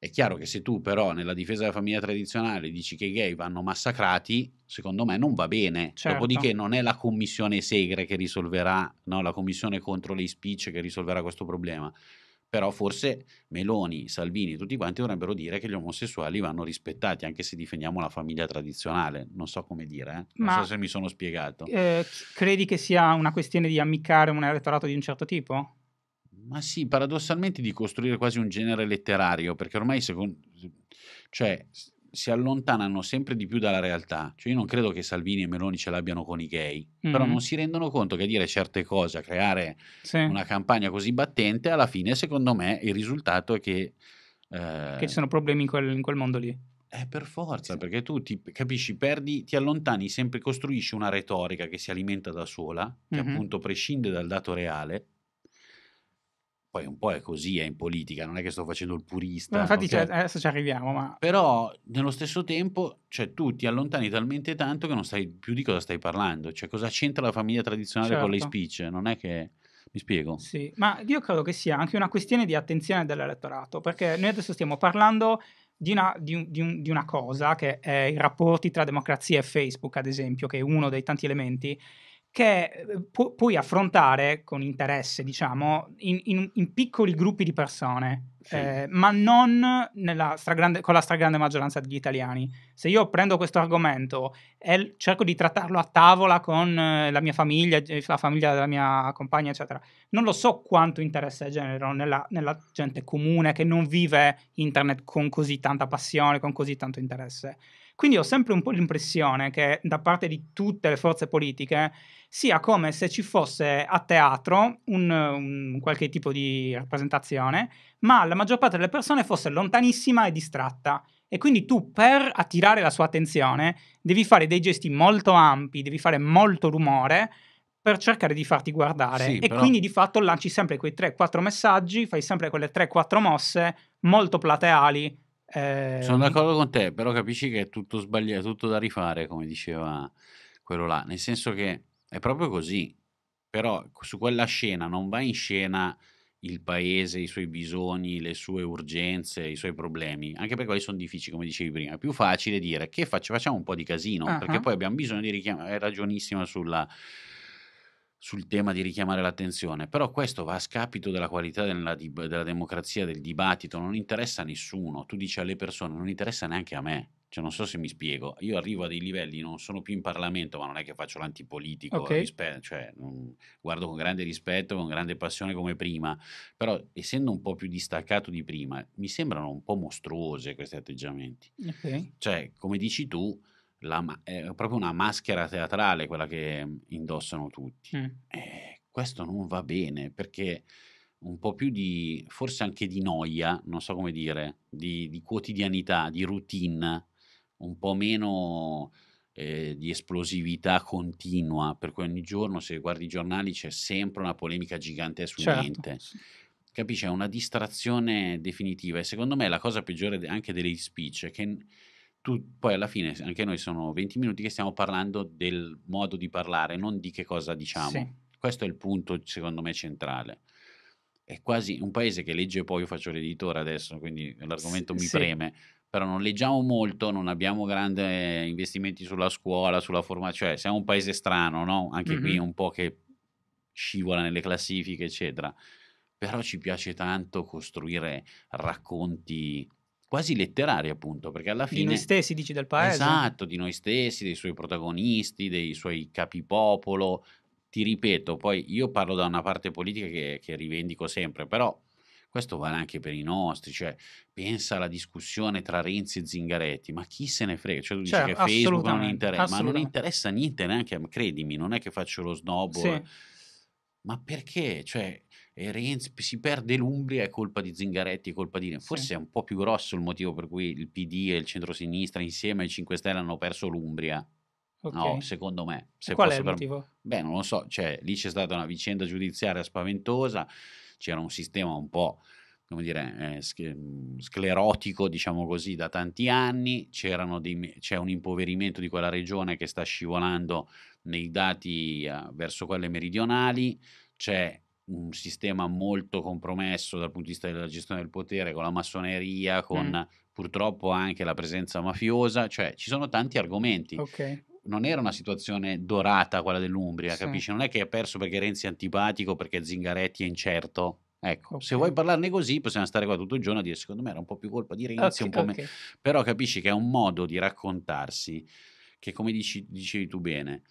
È chiaro che se tu però nella difesa della famiglia tradizionale dici che i gay vanno massacrati, secondo me non va bene. Certo. Dopodiché non è la commissione Segre che risolverà, no, la commissione contro le speech che risolverà questo problema. Però forse Meloni, Salvini, tutti quanti dovrebbero dire che gli omosessuali vanno rispettati, anche se difendiamo la famiglia tradizionale. Non so come dire, eh? non Ma, so se mi sono spiegato. Eh, credi che sia una questione di ammiccare un elettorato di un certo tipo? Ma sì, paradossalmente di costruire quasi un genere letterario, perché ormai secondo, cioè, si allontanano sempre di più dalla realtà. Cioè, io non credo che Salvini e Meloni ce l'abbiano con i gay, mm però mm-hmm. non si rendono conto che dire certe cose, creare sì. una campagna così battente, alla fine, secondo me, il risultato è che... Eh, che ci eh, sono problemi in quel, in quel mondo lì. Eh, per forza, sì. perché tu ti capisci, perdi, ti allontani sempre, costruisci una retorica che si alimenta da sola, che mm-hmm. appunto prescinde dal dato reale, poi un po' è così, è in politica, non è che sto facendo il purista. No, infatti okay? Cioè, adesso ci arriviamo, ma... Però nello stesso tempo, cioè, tu ti allontani talmente tanto che non sai più di cosa stai parlando, cioè cosa c'entra la famiglia tradizionale certo. con le certo. speech, non è che... Mi spiego? Sì, ma io credo che sia anche una questione di attenzione dell'elettorato, perché noi adesso stiamo parlando di una, di, un, di, un, di una cosa che è i rapporti tra democrazia e Facebook, ad esempio, che è uno dei tanti elementi, che ehm, pu- puoi affrontare con interesse, diciamo, in, in, in piccoli gruppi di persone, sì. eh, ma non con la stragrande maggioranza degli italiani. Se io prendo questo argomento e cerco di trattarlo a tavola con eh, la mia famiglia, eh, la famiglia della mia compagna, eccetera, non lo so quanto interesse genero nella, nella gente comune che non vive internet con così tanta passione, con così tanto interesse. Quindi ho sempre un po' l'impressione che da parte di tutte le forze politiche sia come se ci fosse a teatro un, un qualche tipo di rappresentazione, ma la maggior parte delle persone fosse lontanissima e distratta. E quindi tu per attirare la sua attenzione devi fare dei gesti molto ampi, devi fare molto rumore per cercare di farti guardare. Sì, e però... quindi di fatto lanci sempre quei 3-4 messaggi, fai sempre quelle 3-4 mosse molto plateali eh, Sono d'accordo con te, però capisci che è tutto sbagliato, tutto da rifare, come diceva quello là, nel senso che è proprio così, però su quella scena non va in scena il paese, i suoi bisogni, le sue urgenze, i suoi problemi, anche perché quelli sono difficili, come dicevi prima. È più facile dire che faccio, facciamo un po' di casino, uh-huh. perché poi abbiamo bisogno di richiamare, hai ragionissima sulla, sul tema di richiamare l'attenzione, però questo va a scapito della qualità della, della, democrazia, del dibattito, non interessa a nessuno, tu dici alle persone, non interessa neanche a me, cioè non so se mi spiego, io arrivo a dei livelli, non sono più in Parlamento, ma non è che faccio l'antipolitico, okay. rispe- cioè, non, guardo con grande rispetto, con grande passione come prima, però essendo un po' più distaccato di prima, mi sembrano un po' mostruose questi atteggiamenti, okay. cioè come dici tu, la, è proprio una maschera teatrale quella che mhmm, indossano tutti. Mm. Eh, questo non va bene perché un po' più di, forse anche di noia, non so come dire, di, di quotidianità, di routine, un po' meno eh, di esplosività continua, per cui ogni giorno se guardi i giornali c'è sempre una polemica gigante su certo. niente. Capisci? È una distrazione definitiva e secondo me la cosa peggiore anche delle speech è che tu, poi alla fine, anche noi sono 20 minuti che stiamo parlando del modo di parlare, non di che cosa diciamo. Sì. Questo è il punto, secondo me, centrale. È quasi un paese che legge poi, io faccio l'editore adesso, quindi l'argomento S- mi sì. preme, però non leggiamo molto, non abbiamo grandi investimenti sulla scuola, sulla formazione, cioè siamo un paese strano, no? Anche mm-hmm. qui un po' che scivola nelle classifiche, eccetera. Però ci piace tanto costruire racconti quasi letterari, appunto, perché alla fine... Di noi stessi, dici, del paese. Esatto, di noi stessi, dei suoi protagonisti, dei suoi capipopolo. Ti ripeto, poi io parlo da una parte politica che, che rivendico sempre, però questo vale anche per i nostri, cioè pensa alla discussione tra Renzi e Zingaretti, ma chi se ne frega? Cioè tu dici cioè, che Facebook non interessa, ma non interessa niente neanche, credimi, non è che faccio lo snob, sì. ma perché? Cioè, e Renzi si perde l'Umbria è colpa di Zingaretti, è colpa di... Forse sì. è un po' più grosso il motivo per cui il PD e il centrosinistra insieme ai 5 Stelle hanno perso l'Umbria. Okay. No, secondo me. Se qual è il per... motivo? Beh, non lo so, cioè, lì c'è stata una vicenda giudiziaria spaventosa, c'era un sistema un po' come dire, eh, sclerotico, diciamo così, da tanti anni, dei, c'è un impoverimento di quella regione che sta scivolando nei dati eh, verso quelle meridionali, c'è un sistema molto compromesso dal punto di vista della gestione del potere, con la massoneria, con mm. purtroppo anche la presenza mafiosa, cioè ci sono tanti argomenti. Okay. Non era una situazione dorata quella dell'Umbria, sì. capisci? Non è che ha perso perché Renzi è antipatico, perché Zingaretti è incerto. Ecco, okay. se vuoi parlarne così, possiamo stare qua tutto il giorno a dire: secondo me era un po' più colpa di Renzi, okay, un po' meno. Però capisci che è un modo di raccontarsi che, come dici, dicevi tu bene,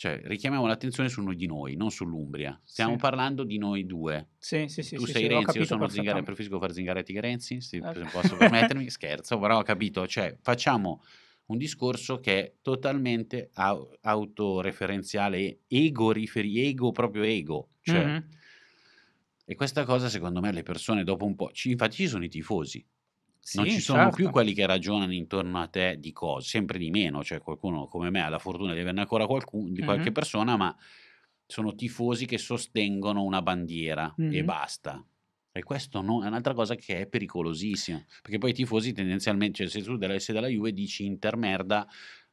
cioè, richiamiamo l'attenzione su uno di noi, non sull'Umbria. Stiamo sì. parlando di noi due. Sì, sì, sì. Tu sì, sei sì, Renzi, io sono Zingaretti, preferisco fare Zingaretti che Renzi, se okay. posso permettermi, (laughs) scherzo, però ho capito. Cioè, facciamo un discorso che è totalmente au- autoreferenziale, ego, riferi- ego, proprio ego. Cioè, mm-hmm. E questa cosa, secondo me, le persone dopo un po'... Ci, infatti ci sono i tifosi sì, non ci sono certo. più quelli che ragionano intorno a te di cose, sempre di meno, cioè qualcuno come me ha la fortuna di averne ancora qualcuno, di qualche mm-hmm. persona, ma sono tifosi che sostengono una bandiera mm-hmm. e basta. E questo no, è un'altra cosa che è pericolosissima, perché poi i tifosi tendenzialmente, cioè se tu sei della Juve dici intermerda,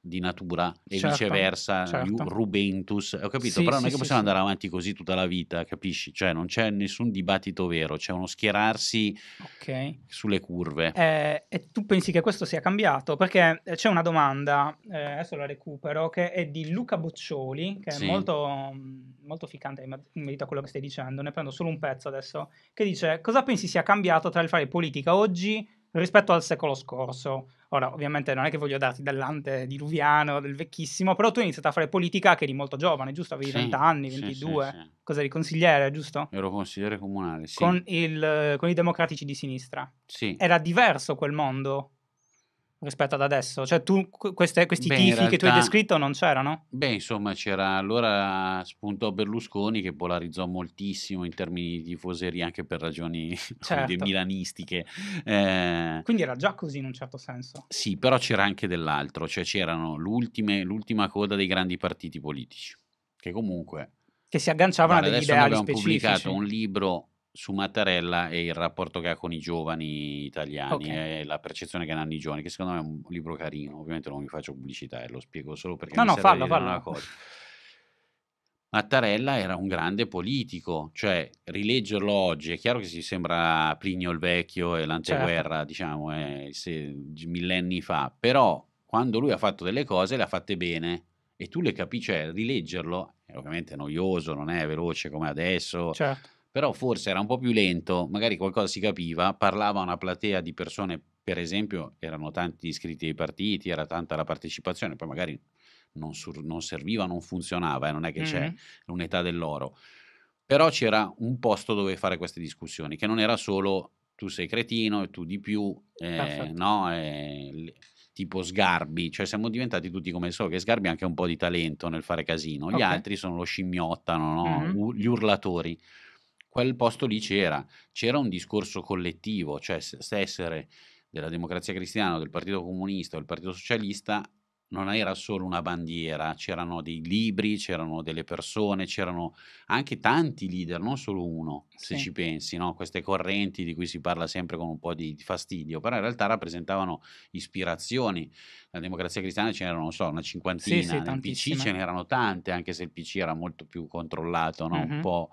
di natura e certo, viceversa certo. Rubentus, ho capito, sì, però non è che possiamo andare avanti così tutta la vita, capisci? Cioè non c'è nessun dibattito vero, c'è uno schierarsi okay. sulle curve. Eh, e tu pensi che questo sia cambiato? Perché eh, c'è una domanda, eh, adesso la recupero, che è di Luca Boccioli, che sì. è molto, mm, molto ficcante in merito a quello che stai dicendo, ne prendo solo un pezzo adesso, che dice cosa pensi sia cambiato tra il fare politica oggi rispetto al secolo scorso? Ora, ovviamente non è che voglio darti dell'ante Luviano, del vecchissimo, però tu hai iniziato a fare politica che eri molto giovane, giusto? Avevi sì, 20 anni, 22. Sì, sì, Cosa eri consigliere, giusto? Ero consigliere comunale, sì. Con, il, con i democratici di sinistra. Sì. Era diverso quel mondo rispetto ad adesso? Cioè, tu, queste, questi Beh, tifi realtà, che tu hai descritto non c'erano? Beh, insomma, c'era allora spuntò Berlusconi che polarizzò moltissimo in termini di tifoseria anche per ragioni (laughs) certo. milanistiche. Eh, Quindi era già così in un certo senso. Sì, però c'era anche dell'altro, cioè c'erano l'ultima coda dei grandi partiti politici, che comunque... Che si agganciavano a degli ideali specifici. abbiamo pubblicato un libro su Mattarella e il rapporto che ha con i giovani italiani okay. e la percezione che hanno i giovani, che secondo me è un libro carino, ovviamente non vi faccio pubblicità e lo spiego solo perché no, mi no, fallo, fallo. una cosa. Mattarella era un grande politico, cioè rileggerlo oggi è chiaro che si sembra Plinio il Vecchio e certo. l'anteguerra, certo. diciamo, eh, se, millenni fa, però quando lui ha fatto delle cose le ha fatte bene e tu le capisci, cioè rileggerlo, è ovviamente noioso, non è veloce come adesso, certo però forse era un po' più lento, magari qualcosa si capiva, parlava una platea di persone, per esempio erano tanti iscritti ai partiti, era tanta la partecipazione, poi magari non, sur- non serviva, non funzionava, eh, non è che mm-hmm. c'è l'unità dell'oro, però c'era un posto dove fare queste discussioni, che non era solo tu sei cretino e tu di più, eh, no? Eh, tipo Sgarbi, cioè siamo diventati tutti come so, che Sgarbi ha anche un po' di talento nel fare casino, gli okay. altri sono lo scimmiottano, no? mm-hmm. U- gli urlatori quel posto lì c'era, c'era un discorso collettivo, cioè se essere della democrazia cristiana, o del partito comunista o del partito socialista non era solo una bandiera, c'erano dei libri, c'erano delle persone, c'erano anche tanti leader, non solo uno, se sì. ci pensi, no? queste correnti di cui si parla sempre con un po' di fastidio, però in realtà rappresentavano ispirazioni. La democrazia cristiana ce n'erano, non so, una cinquantina, sì, sì, nel PC ce n'erano tante, anche se il PC era molto più controllato, no? uh-huh. un po'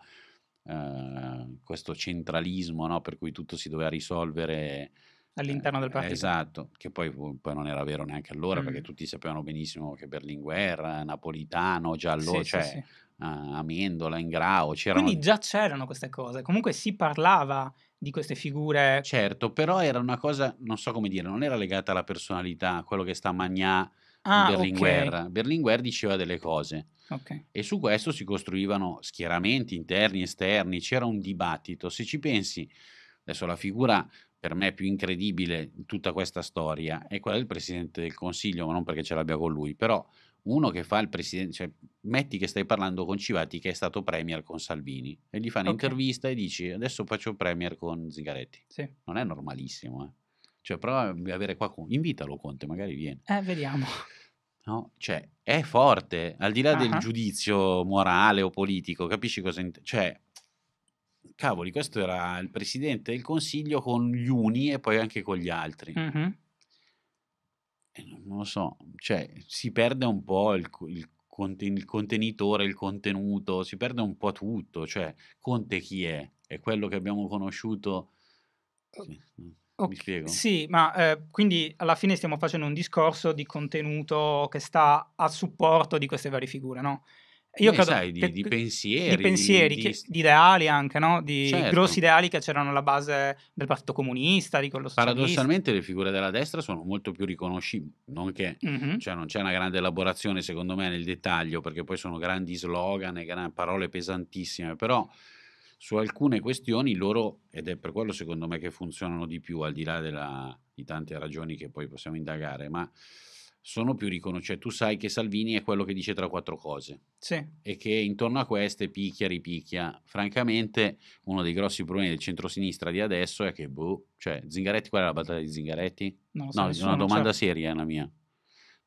Ehm, questo centralismo no? per cui tutto si doveva risolvere all'interno del eh, partito. Esatto, che poi, poi, non era vero neanche allora, mm. perché tutti sapevano benissimo che Berlinguer, Napolitano, Giallo, sì, cioè, sì, sì. Uh, Amendola, Ingrao, c'erano... Quindi già c'erano queste cose, comunque si parlava di queste figure... Certo, però era una cosa, non so come dire, non era legata alla personalità, quello che sta a Magnà ah, Berlinguer. Okay. Berlinguer diceva delle cose okay. e su questo si costruivano schieramenti interni, e esterni, c'era un dibattito. Se ci pensi, adesso la figura per me più incredibile in tutta questa storia è quella del Presidente del Consiglio, ma non perché ce l'abbia con lui, però uno che fa il presidente, cioè, metti che stai parlando con Civati che è stato premier con Salvini e gli fa un'intervista e dici adesso faccio premier con Zigaretti. Sì. Non è normalissimo. Eh. Cioè, prova a avere qua, Con... invitalo Conte, magari viene. Eh, vediamo. No? Cioè, è forte, al di là uh-huh. del giudizio morale o politico, capisci cosa... Int- cioè, cavoli, questo era il presidente del Consiglio con gli uni e poi anche con gli altri. Uh-huh. Non lo so, cioè, si perde un po' il, il, il, contenitore, il contenuto, si perde un po' tutto. Cioè, Conte chi è? È quello che abbiamo conosciuto... Mm. Okay, Mi spiego? Sì, ma eh, quindi alla fine stiamo facendo un discorso di contenuto che sta a supporto di queste varie figure, no? Io eh, credo, sai, di, pe- di, pensieri, di, pensieri di, di, ideali anche, no? di certo. grossi ideali che c'erano alla base del Partito Comunista, di quello socialista. Paradossalmente le figure della destra sono molto più riconoscibili, non che mm-hmm. cioè, non c'è una grande elaborazione secondo me nel dettaglio, perché poi sono grandi slogan e gran- parole pesantissime, però su alcune questioni loro, ed è per quello secondo me che funzionano di più, al di là della, di tante ragioni che poi possiamo indagare, ma sono più riconosciuti. Cioè, tu sai che Salvini è quello che dice tra quattro cose sì. e che intorno a queste picchia, ripicchia. Francamente, uno dei grossi problemi del centrosinistra di adesso è che, boh, cioè, Zingaretti, qual è la battaglia di Zingaretti? No, no è una domanda certo. seria, è la mia.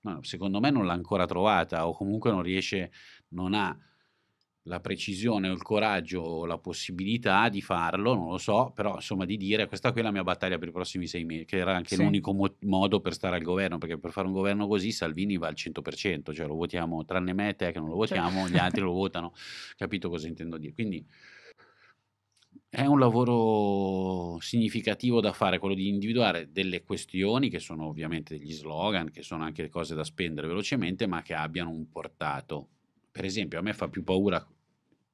No, secondo me non l'ha ancora trovata o comunque non riesce, non ha la precisione o il coraggio o la possibilità di farlo, non lo so, però insomma di dire questa qui è la mia battaglia per i prossimi sei mesi, che era anche sì. l'unico mo- modo per stare al governo, perché per fare un governo così Salvini va al 100%, cioè lo votiamo, tranne me e te che non lo certo. votiamo, gli altri lo (laughs) votano, capito cosa intendo dire. Quindi è un lavoro significativo da fare, quello di individuare delle questioni che sono ovviamente degli slogan, che sono anche cose da spendere velocemente, ma che abbiano un portato per esempio, a me fa più paura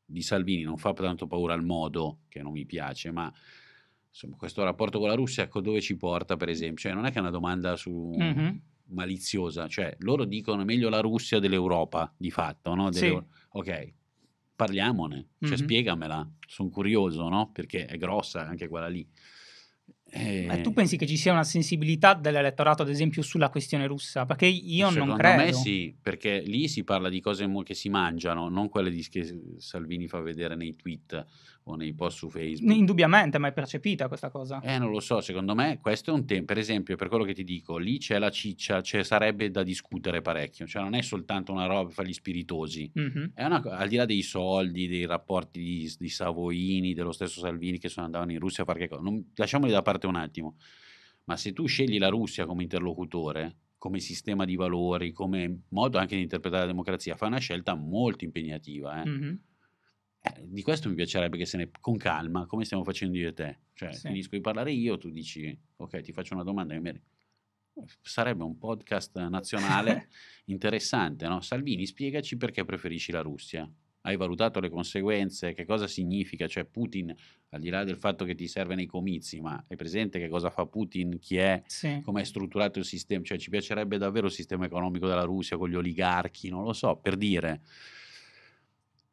di Salvini, non fa tanto paura al modo, che non mi piace, ma insomma, questo rapporto con la Russia, ecco dove ci porta, per esempio? Cioè, non è che è una domanda su... Mm-hmm. maliziosa, cioè loro dicono meglio la Russia dell'Europa, di fatto, no? Dele... Sì. Ok, parliamone, cioè mm-hmm. spiegamela, sono curioso, no? Perché è grossa anche quella lì. E... Eh, tu pensi che ci sia una sensibilità dell'elettorato, ad esempio, sulla questione russa? Perché io non credo. Secondo me sì, perché lì si parla di cose che si mangiano, non quelle che Salvini fa vedere nei tweet o nei post su Facebook. Indubbiamente, ma è percepita questa cosa. Eh, non lo so, secondo me questo è un tema, per esempio, per quello che ti dico, lì c'è la ciccia, cioè sarebbe da discutere parecchio, cioè non è soltanto una roba fa gli spiritosi, mm-hmm. è una, al di là dei soldi, dei rapporti di, di Savoini, dello stesso Salvini che sono andati in Russia a fare che cosa, non, lasciamoli da parte un attimo, ma se tu scegli la Russia come interlocutore, come sistema di valori, come modo anche di interpretare la democrazia, fai una scelta molto impegnativa, eh? Mm-hmm eh, di questo mi piacerebbe che se ne con calma, come stiamo facendo io e te. Cioè, sì. finisco di parlare io, tu dici, ok, ti faccio una domanda. Mi... Sarebbe un podcast nazionale (laughs) interessante, no? Salvini, spiegaci perché preferisci la Russia. Hai valutato le conseguenze? Che cosa significa? Cioè, Putin, al di là del fatto che ti serve nei comizi, ma è presente che cosa fa Putin, chi è, sì. come è strutturato il sistema? Cioè, ci piacerebbe davvero il sistema economico della Russia con gli oligarchi, non lo so, per dire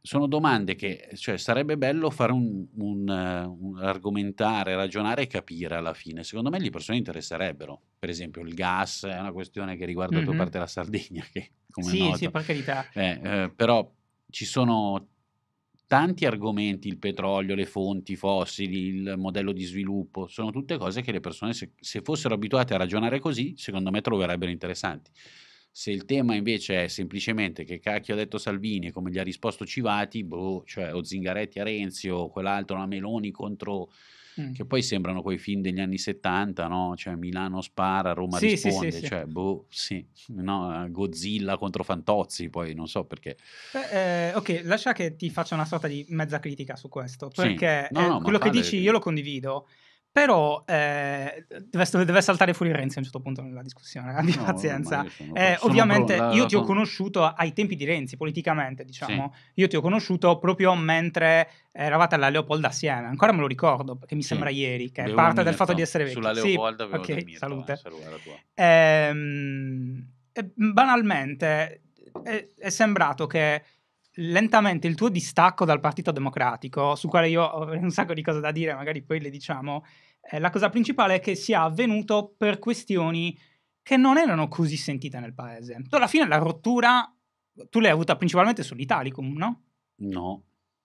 sono domande che eh, cioè, sarebbe bello fare un, un, eh, un, argomentare, ragionare e capire alla fine. Secondo me le persone interesserebbero. Per esempio, il gas è una questione che riguarda mm-hmm. la parte della Sardegna. (laughs) Che, come sì, noto, sì, per carità. Eh, eh, però ci sono tanti argomenti, il petrolio, le fonti fossili, il modello di sviluppo, sono tutte cose che le persone, se, se fossero abituate a ragionare così, secondo me troverebbero interessanti. Se il tema invece è semplicemente che cacchio ha detto Salvini e come gli ha risposto Civati, boh, cioè o Zingaretti a Renzi o quell'altro, la Meloni contro... Mm. Che poi sembrano quei film degli anni 70, no? Cioè Milano spara, Roma sì, risponde, sì, sì, cioè boh, sì, no? Eh, Godzilla contro Fantozzi, poi non so perché. Eh, eh, ok, lascia che ti faccia una sorta di mezza critica su questo, perché no, eh, no, quello che dici io lo condivido, però eh, deve, deve, saltare fuori Renzi a un certo punto nella discussione, abbi no, pazienza. Sono, eh, ovviamente pro, la, io ti ho conosciuto ai tempi di Renzi, politicamente diciamo, sì. io ti ho conosciuto proprio mentre eravate alla Leopold assieme, ancora me lo ricordo, perché mi sì. sembra ieri, che è parte del fatto di essere vecchio. Sulla Leopold sì, Ok, dormito, salute. Eh, salute ehm, banalmente è, è sembrato che lentamente il tuo distacco dal Partito Democratico, su quale io ho un sacco di cose da dire, magari poi le diciamo, eh, la cosa principale è che sia avvenuto per questioni che non erano così sentite nel paese. Tu alla fine la rottura, tu l'hai avuta principalmente sull'Italicum, no? No.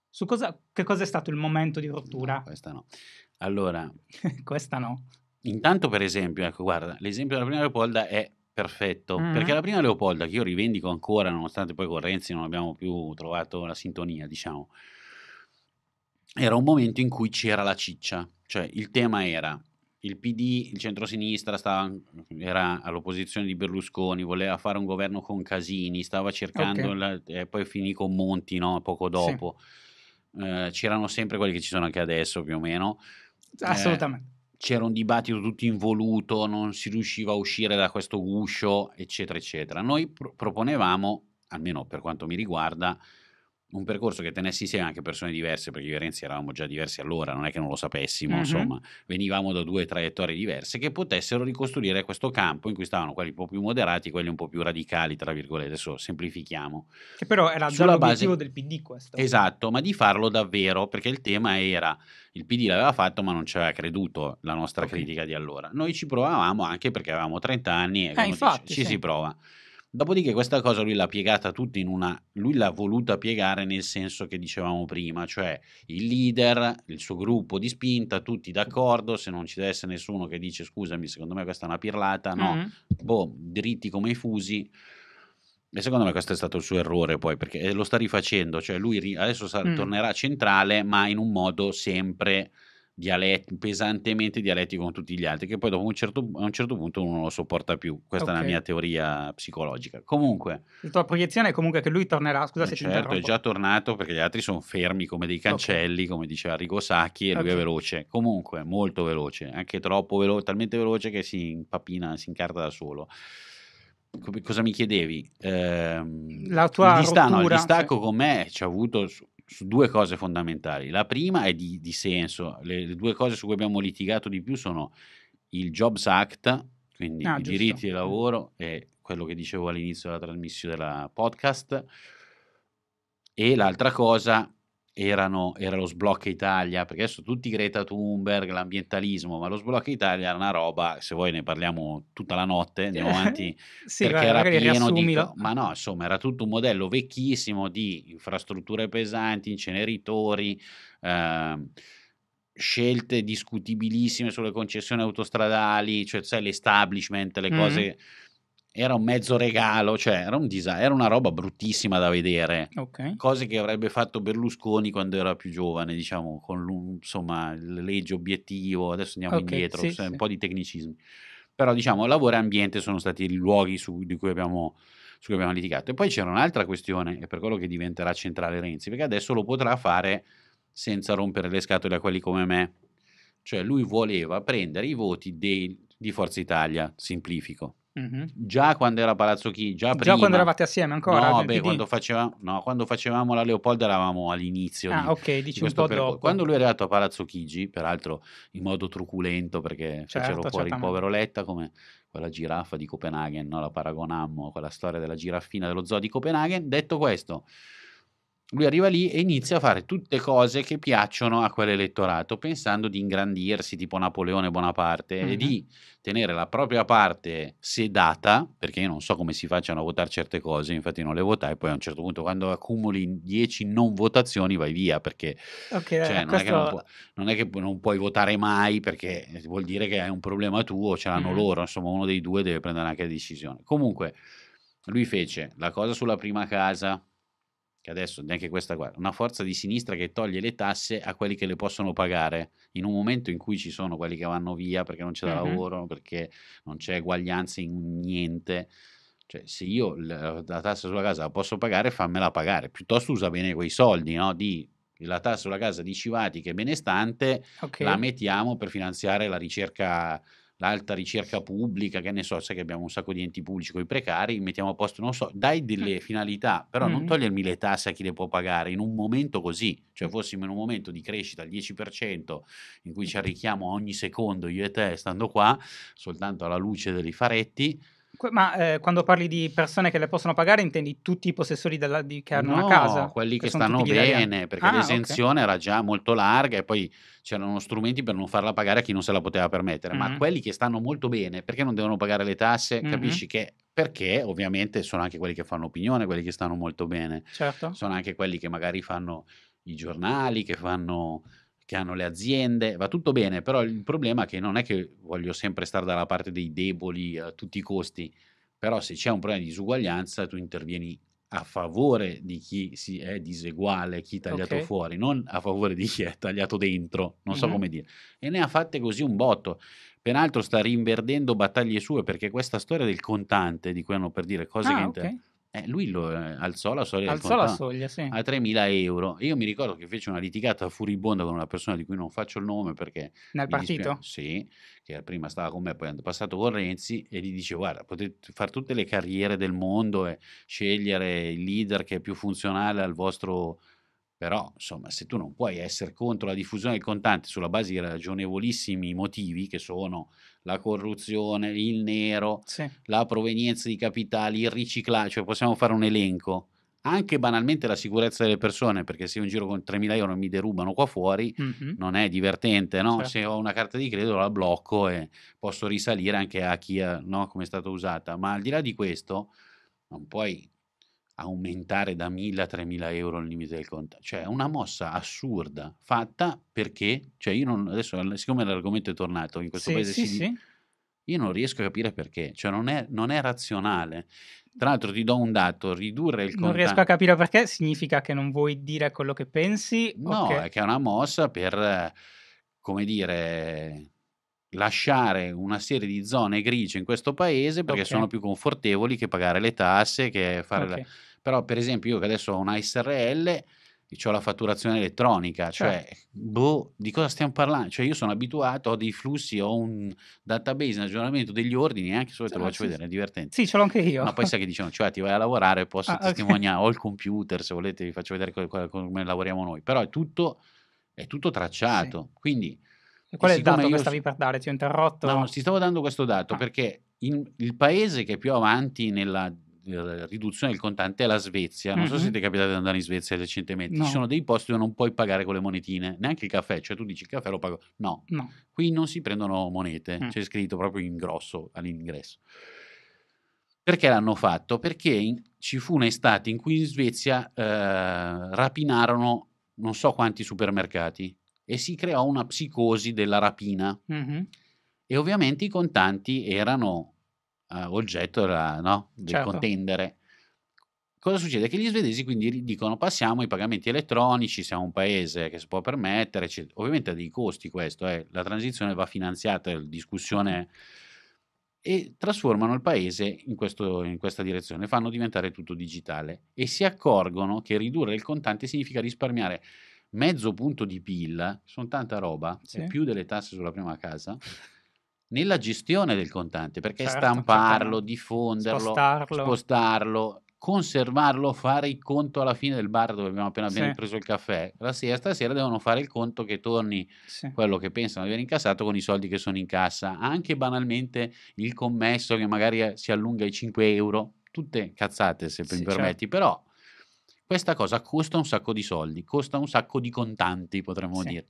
Su cosa, che cosa è stato il momento di rottura? No, questa no. Allora... (laughs) questa no. Intanto per esempio, ecco guarda, l'esempio della prima Leopolda è perfetto, mm. perché la prima Leopolda, che io rivendico ancora, nonostante poi con Renzi non abbiamo più trovato la sintonia, diciamo, era un momento in cui c'era la ciccia, cioè il tema era il PD, il centrosinistra stava, era all'opposizione di Berlusconi, voleva fare un governo con Casini, stava cercando, okay. la, e poi finì con Monti no, poco dopo. Sì. Eh, c'erano sempre quelli che ci sono anche adesso più o meno. Eh, Assolutamente. Eh, c'era un dibattito tutto involuto, non si riusciva a uscire da questo guscio, eccetera, eccetera. Noi pro- proponevamo, almeno per quanto mi riguarda, un percorso che tenesse insieme anche persone diverse, perché io e Renzi eravamo già diversi allora, non è che non lo sapessimo, mm-hmm. insomma, venivamo da due traiettorie diverse, che potessero ricostruire questo campo in cui stavano quelli un po' più moderati, quelli un po' più radicali, tra virgolette, adesso semplifichiamo. Che però era già l'obiettivo base... del PD questo. Esatto, ma di farlo davvero, perché il tema era, il PD l'aveva fatto ma non ci aveva creduto la nostra okay. critica di allora. Noi ci provavamo anche perché avevamo 30 anni e eh, infatti, dice, ci sì. si prova. Dopodiché questa cosa lui l'ha piegata tutta in una, lui l'ha voluta piegare nel senso che dicevamo prima, cioè il leader, il suo gruppo di spinta, tutti d'accordo, se non ci deve essere nessuno che dice scusami, secondo me questa è una pirlata, no, mm-hmm. boh, dritti come i fusi. E secondo me questo è stato il suo errore poi, perché lo sta rifacendo, cioè lui adesso mm. tornerà centrale, ma in un modo sempre dialetti, pesantemente dialettico con tutti gli altri, che poi dopo un certo, a un certo punto uno non lo sopporta più. Questa okay. è la mia teoria psicologica. Comunque... La tua proiezione è comunque che lui tornerà, scusa se certo, ti è già tornato perché gli altri sono fermi come dei cancelli, okay. come diceva Rigo Sacchi, e okay. lui è veloce. Comunque, molto veloce, anche troppo veloce, talmente veloce che si impapina, si incarta da solo cosa mi chiedevi? Eh, la tua il, distacco, rottura, no, il distacco sì. con me ci ha avuto su due cose fondamentali. La prima è di, di senso, le, le, due cose su cui abbiamo litigato di più sono il Jobs Act, quindi ah, i giusto. diritti del mm. lavoro e quello che dicevo all'inizio della trasmissione della podcast, e l'altra cosa erano, era lo sblocco Italia, perché adesso tutti Greta Thunberg, l'ambientalismo, ma lo sblocco Italia era una roba, se vuoi ne parliamo tutta la notte, andiamo avanti, (laughs) sì, perché era pieno di... Ma no, insomma, era tutto un modello vecchissimo di infrastrutture pesanti, inceneritori, eh, scelte discutibilissime sulle concessioni autostradali, cioè sai, l'establishment, le mm. cose era un mezzo regalo, cioè era, un disa- era una roba bruttissima da vedere. Okay. Cose che avrebbe fatto Berlusconi quando era più giovane, diciamo, con insomma, legge obiettivo, adesso andiamo okay, indietro, sì, cioè, sì. un po' di tecnicismi. Però diciamo, lavoro e ambiente sono stati i luoghi su, cui abbiamo, su cui abbiamo litigato. E poi c'era un'altra questione, e per quello che diventerà centrale Renzi, perché adesso lo potrà fare senza rompere le scatole a quelli come me. Cioè lui voleva prendere i voti dei, di Forza Italia, semplifico Mm-hmm. Già quando era Palazzo Chi, già, già quando eravate assieme ancora? No, beh, quando, faceva, no quando, facevamo la Leopolda eravamo all'inizio. Ah, di, ok, dici di un po' dopo. Quando lui è arrivato a Palazzo Chigi, peraltro in modo truculento perché certo, fuori il povero Letta come quella giraffa di Copenaghen, no? la paragonammo a quella storia della giraffina dello zoo di Copenaghen. Detto questo, lui arriva lì e inizia a fare tutte cose che piacciono a quell'elettorato, pensando di ingrandirsi tipo Napoleone Bonaparte mm-hmm. e di tenere la propria parte sedata, perché io non so come si facciano a votare certe cose, infatti non le votai, poi a un certo punto quando accumuli 10 non votazioni vai via, perché okay, cioè, non, questo... è non, pu- non, è che non, puoi votare mai, perché vuol dire che hai un problema tuo, ce l'hanno mm-hmm. loro, insomma uno dei due deve prendere anche la decisione. Comunque, lui fece la cosa sulla prima casa, che adesso neanche questa qua, una forza di sinistra che toglie le tasse a quelli che le possono pagare in un momento in cui ci sono quelli che vanno via perché non c'è uh-huh. lavoro, perché non c'è eguaglianza in niente. Cioè, se io la tassa sulla casa la posso pagare, fammela pagare. Piuttosto usa bene quei soldi, no? Di la tassa sulla casa di Civati che è benestante, okay. la mettiamo per finanziare la ricerca l'alta ricerca pubblica, che ne so, sai che abbiamo un sacco di enti pubblici con i precari, mettiamo a posto, non so, dai delle finalità, però mm. non togliermi le tasse a chi le può pagare in un momento così, cioè fossimo in un momento di crescita al 10% in cui ci arricchiamo ogni secondo io e te stando qua, soltanto alla luce dei faretti, ma eh, quando parli di persone che le possono pagare, intendi tutti i possessori della, di, che hanno no, una casa? No, quelli che, che stanno bene, perché ah, l'esenzione okay. era già molto larga e poi c'erano strumenti per non farla pagare a chi non se la poteva permettere. Mm-hmm. Ma quelli che stanno molto bene, perché non devono pagare le tasse? Mm-hmm. Capisci che perché ovviamente sono anche quelli che fanno opinione, quelli che stanno molto bene. Certo. Sono anche quelli che magari fanno i giornali, che fanno che hanno le aziende, va tutto bene, però il problema è che non è che voglio sempre stare dalla parte dei deboli a tutti i costi, però se c'è un problema di disuguaglianza tu intervieni a favore di chi è diseguale, chi è tagliato okay. fuori, non a favore di chi è tagliato dentro, non so mm-hmm. come dire. E ne ha fatte così un botto. Peraltro sta rinverdendo battaglie sue perché questa storia del contante, di cui hanno per dire cose ah, che... Inter- eh, lui lo, eh, alzò la soglia, alzò la soglia sì. a 3.000 euro. Io mi ricordo che fece una litigata furibonda con una persona di cui non faccio il nome perché... Nel partito? sì, che prima stava con me, poi è passato con Renzi e gli dice guarda, potete fare tutte le carriere del mondo e scegliere il leader che è più funzionale al vostro... Però, insomma, se tu non puoi essere contro la diffusione del contante sulla base di ragionevolissimi motivi che sono la corruzione, il nero, sì. la provenienza di capitali, il riciclaggio, cioè possiamo fare un elenco. Anche banalmente la sicurezza delle persone, perché se io in giro con 3.000 euro mi derubano qua fuori, mm-hmm. non è divertente, no? Certo. Se ho una carta di credito la blocco e posso risalire anche a chi, no? come è stata usata. Ma al di là di questo, non puoi aumentare da 1000 a 3000 euro il limite del conto. Cioè, una mossa assurda fatta perché, cioè io non, adesso siccome l'argomento è tornato in questo sì, paese, sì, si, sì. io non riesco a capire perché, cioè non è, non è razionale. Tra l'altro ti do un dato, ridurre il conto... Non riesco a capire perché significa che non vuoi dire quello che pensi? No, che... è che è una mossa per, come dire, lasciare una serie di zone grigie in questo paese perché okay. sono più confortevoli che pagare le tasse, che fare okay. la... però per esempio io che adesso ho una SRL ho la fatturazione elettronica, cioè, certo. boh, di cosa stiamo parlando? Cioè, io sono abituato, ho dei flussi, ho un database in aggiornamento degli ordini, anche se te lo ah, faccio sì, vedere, è divertente. Sì, ce l'ho anche io. Ma poi sai che dicono, cioè, ti vai a lavorare, posso ah, testimoniare, okay. ho il computer, se volete vi faccio vedere come, come lavoriamo noi, però è tutto, è tutto tracciato, sì. quindi e qual è il dato che stavi per dare? Ti ho interrotto? No, ti stavo dando questo dato ah. perché in, il paese che è più avanti nella riduzione del contante è la Svezia. Non mm-hmm. so se mm-hmm. ti è capitato di andare in Svezia recentemente. No. Ci sono dei posti dove non puoi pagare con le monetine, neanche il caffè. Cioè, tu dici il caffè lo pago. No, no. qui non si prendono monete, mm. c'è scritto proprio in grosso all'ingresso. Perché l'hanno fatto? Perché in, ci fu un'estate in cui in Svezia eh, rapinarono non so quanti supermercati e si creò una psicosi della rapina. Mm-hmm. E ovviamente i contanti erano uh, oggetto della, no? del certo. contendere. Cosa succede? Che gli svedesi quindi dicono passiamo ai pagamenti elettronici, siamo un paese che si può permettere, eccetera. ovviamente ha dei costi questo, eh. la transizione va finanziata, la discussione e trasformano il paese in, questo, in, questa direzione, fanno diventare tutto digitale e si accorgono che ridurre il contante significa risparmiare mezzo punto di PIL, sono tanta roba, sì. più delle tasse sulla prima casa, nella gestione del contante, perché certo, stamparlo, certo. diffonderlo, spostarlo. spostarlo. conservarlo, fare il conto alla fine del bar dove abbiamo appena, sì. preso il caffè, la sera, stasera devono fare il conto che torni sì. quello che pensano di aver incassato con i soldi che sono in cassa, anche banalmente il commesso che magari eh, si allunga i 5 euro, tutte cazzate se mi permetti, certo. però questa cosa costa un sacco di soldi, costa un sacco di contanti, potremmo sì. dire.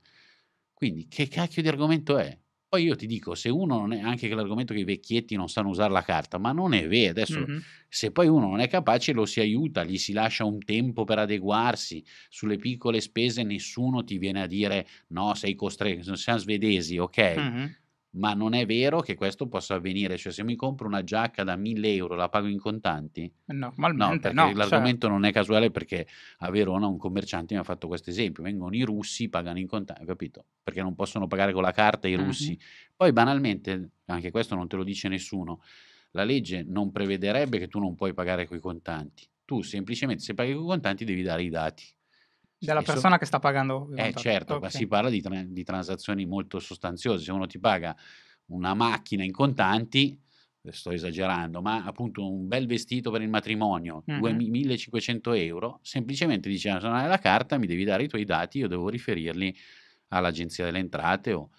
Quindi che cacchio di argomento è? Poi io ti dico, se uno non è, anche l'argomento che i vecchietti non sanno usare la carta, ma non è vero, adesso mm-hmm. se poi uno non è capace lo si aiuta, gli si lascia un tempo per adeguarsi, sulle piccole spese nessuno ti viene a dire no, sei costretto, siamo svedesi, ok? Mm-hmm ma non è vero che questo possa avvenire, cioè se mi compro una giacca da 1000 euro la pago in contanti? Normalmente no, no cioè l'argomento cioè... non è casuale perché a Verona un commerciante mi ha fatto questo esempio, vengono i russi, pagano in contanti, capito? Perché non possono pagare con la carta i russi. Uh-huh. Poi banalmente, anche questo non te lo dice nessuno, la legge non prevederebbe che tu non puoi pagare con i contanti, tu semplicemente se paghi con i contanti devi dare i dati della stesso. persona che sta pagando. Eh certo, okay. si parla di, tra- di transazioni molto sostanziose. Se uno ti paga una macchina in contanti, eh, sto esagerando, ma appunto un bel vestito per il matrimonio, mm-hmm. 1500 euro, semplicemente dice, ah, se non hai la carta, mi devi dare i tuoi dati, io devo riferirli all'agenzia delle entrate. O...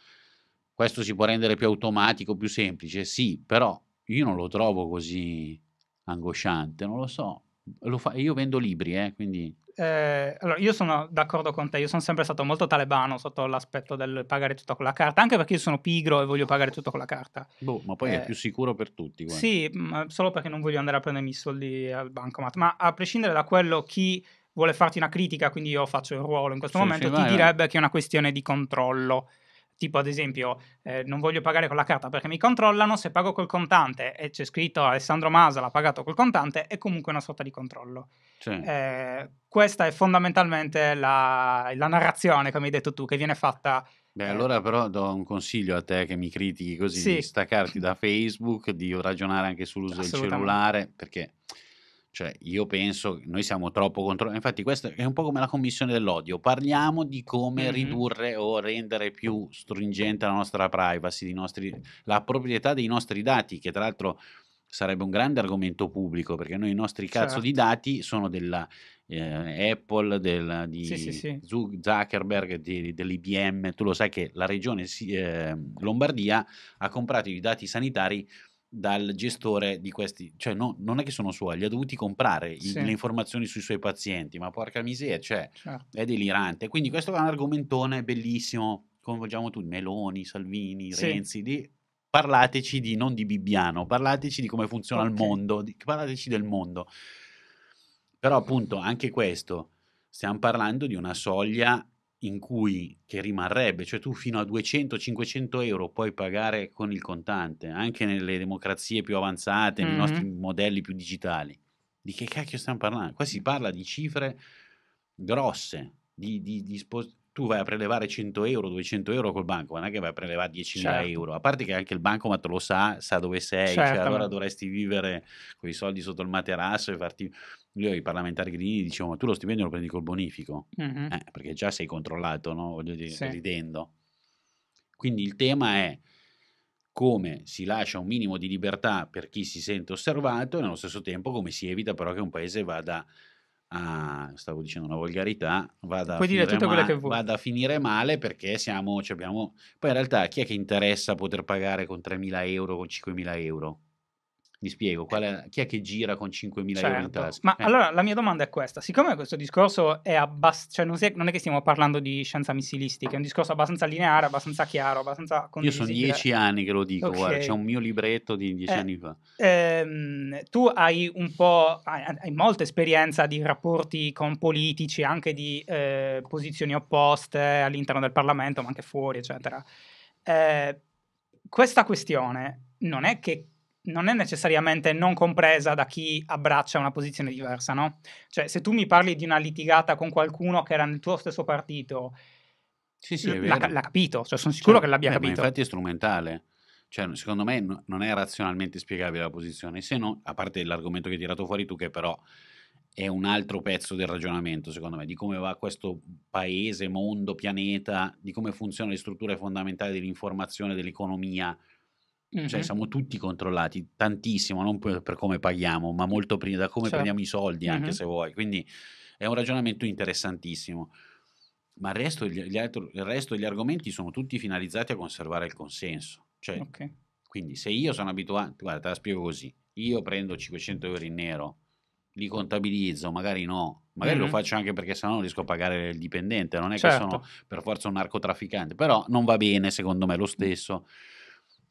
Questo si può rendere più automatico, più semplice, sì, però io non lo trovo così angosciante, non lo so. Lo fa... Io vendo libri, eh, quindi eh, allora io sono d'accordo con te, io sono sempre stato molto talebano sotto l'aspetto del pagare tutto con la carta, anche perché io sono pigro e voglio pagare tutto con la carta. Boh, ma poi eh, è più sicuro per tutti. Guarda. Sì, mm, solo perché non voglio andare a prendere i soldi al bancomat, ma a prescindere da quello chi vuole farti una critica, quindi io faccio il ruolo in questo sì, momento, sì, vai, ti direbbe vai. che è una questione di controllo. Tipo ad esempio, eh, non voglio pagare con la carta perché mi controllano, se pago col contante e c'è scritto Alessandro Masa l'ha pagato col contante, è comunque una sorta di controllo. Sì. Eh, questa è fondamentalmente la, la, narrazione, come hai detto tu, che viene fatta. Beh, eh, allora però do un consiglio a te che mi critichi così, sì. di staccarti da Facebook, di ragionare anche sull'uso del cellulare, perché cioè, io penso che noi siamo troppo contro. Infatti, questa è un po' come la commissione dell'odio. Parliamo di come mm-hmm. ridurre o rendere più stringente la nostra privacy, nostri... la proprietà dei nostri dati, che tra l'altro sarebbe un grande argomento pubblico, perché noi i nostri certo. cazzo di certo. dati sono della eh, Apple, del, di sì, sì, sì. Zuckerberg, di, dell'IBM. Tu lo sai che la regione eh, Lombardia ha comprato i dati sanitari dal gestore di questi, cioè no, non è che sono suoi, gli ha dovuti comprare sì. le informazioni sui suoi pazienti, ma porca miseria, cioè, certo. è delirante. Quindi questo è un argomentone bellissimo, coinvolgiamo tutti, Meloni, Salvini, sì. Renzi, di, parlateci di, non di Bibbiano, parlateci di come funziona okay. il mondo, di, parlateci del mondo. Però appunto anche questo, stiamo parlando di una soglia in cui, che rimarrebbe, cioè tu fino a 200-500 euro puoi pagare con il contante, anche nelle democrazie più avanzate, mm-hmm. nei nostri modelli più digitali. Di che cacchio stiamo parlando? Qua si parla di cifre grosse, di, di, di spos- tu vai a prelevare 100 euro, 200 euro col banco, ma non è che vai a prelevare 10.000 certo. euro, a parte che anche il banco te lo sa, sa dove sei, cioè certo. cioè, allora dovresti vivere con i soldi sotto il materasso e farti... Io i parlamentari grini dicevo, ma tu lo stipendio lo prendi col bonifico, mm-hmm. eh, perché già sei controllato, no? Voglio dire, sì. ridendo. Quindi il tema è come si lascia un minimo di libertà per chi si sente osservato e nello stesso tempo come si evita però che un paese vada a, ah, stavo dicendo una volgarità, vada a, dire tutto ma- che vuoi. vada a finire male perché siamo, cioè abbiamo, poi in realtà chi è che interessa poter pagare con 3.000 euro, con 5.000 euro? Mi spiego, è, eh. chi è che gira con 5.000 certo. euro in certo. tasca? Ma eh. allora la mia domanda è questa, siccome questo discorso è abbastanza, cioè non, si è, non, è che stiamo parlando di scienza missilistica, è un discorso abbastanza lineare, abbastanza chiaro, abbastanza condivisibile. Io sono dieci anni che lo dico, okay. guarda, c'è un mio libretto di dieci eh, anni fa. Ehm, tu hai un po', hai, hai, molta esperienza di rapporti con politici, anche di eh, posizioni opposte all'interno del Parlamento, ma anche fuori, eccetera. Eh, questa questione non è che non è necessariamente non compresa da chi abbraccia una posizione diversa, no? Cioè, se tu mi parli di una litigata con qualcuno che era nel tuo stesso partito, sì, sì, l'ha, l'ha capito, cioè, sono sicuro cioè, che l'abbia eh, capito. infatti è strumentale. Cioè, secondo me no, non è razionalmente spiegabile la posizione, se no, a parte l'argomento che hai tirato fuori tu, che però è un altro pezzo del ragionamento, secondo me, di come va questo paese, mondo, pianeta, di come funzionano le strutture fondamentali dell'informazione, dell'economia, mm-hmm. cioè siamo tutti controllati tantissimo, non per, per come paghiamo, ma molto prima da come certo. prendiamo i soldi anche mm-hmm. se vuoi. Quindi è un ragionamento interessantissimo. Ma il resto, gli, altro, il resto degli argomenti sono tutti finalizzati a conservare il consenso. Cioè, okay. Quindi se io sono abituato, guarda, te la spiego così, io prendo 500 euro in nero, li contabilizzo, magari no, magari mm-hmm. lo faccio anche perché sennò non riesco a pagare il dipendente, non è certo. che sono certo. per forza un narcotrafficante, però non va bene secondo me lo stesso. Mm-hmm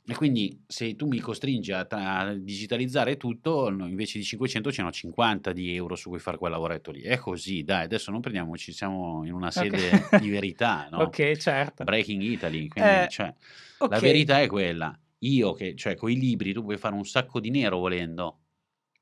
e quindi se tu mi costringi a, a digitalizzare tutto, invece di 500 c'erano 50 di euro su cui fare quel lavoretto lì. È così, dai, adesso non prendiamoci, siamo in una sede okay. (laughs) di verità, no? ok, certo. Breaking Italy, quindi, eh, cioè, okay. la verità è quella. Io che, cioè, con i libri tu puoi fare un sacco di nero volendo,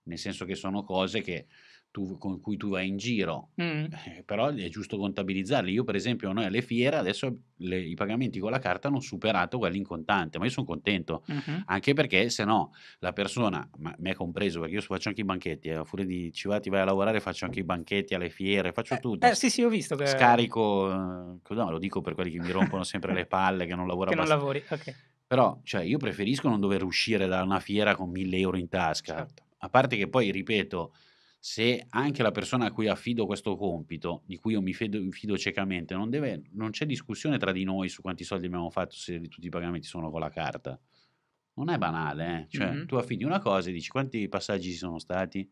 nel senso che sono cose che tu, con cui tu vai in giro, mm. eh, però è giusto contabilizzarli. Io per esempio noi alle fiere adesso le, i pagamenti con la carta hanno superato quelli in contante, ma io sono contento, mm-hmm. anche perché se no la persona, ma me compreso, perché io faccio anche i banchetti, eh, a furia di civati vai a lavorare faccio anche i banchetti alle fiere, faccio eh, tutto. Eh, sì, sì, ho visto che... Scarico, eh, no, lo dico per quelli che mi rompono sempre le palle, che non lavorano. Che non lavori, ok. Però cioè, io preferisco non dover uscire da una fiera con mille euro in tasca, certo. a parte che poi, ripeto, se anche la persona a cui affido questo compito, di cui io mi fido, fido ciecamente, non, deve, non c'è discussione tra di noi su quanti soldi abbiamo fatto se tutti i pagamenti sono con la carta. Non è banale, eh? cioè mm-hmm. tu affidi una cosa e dici quanti passaggi ci sono stati,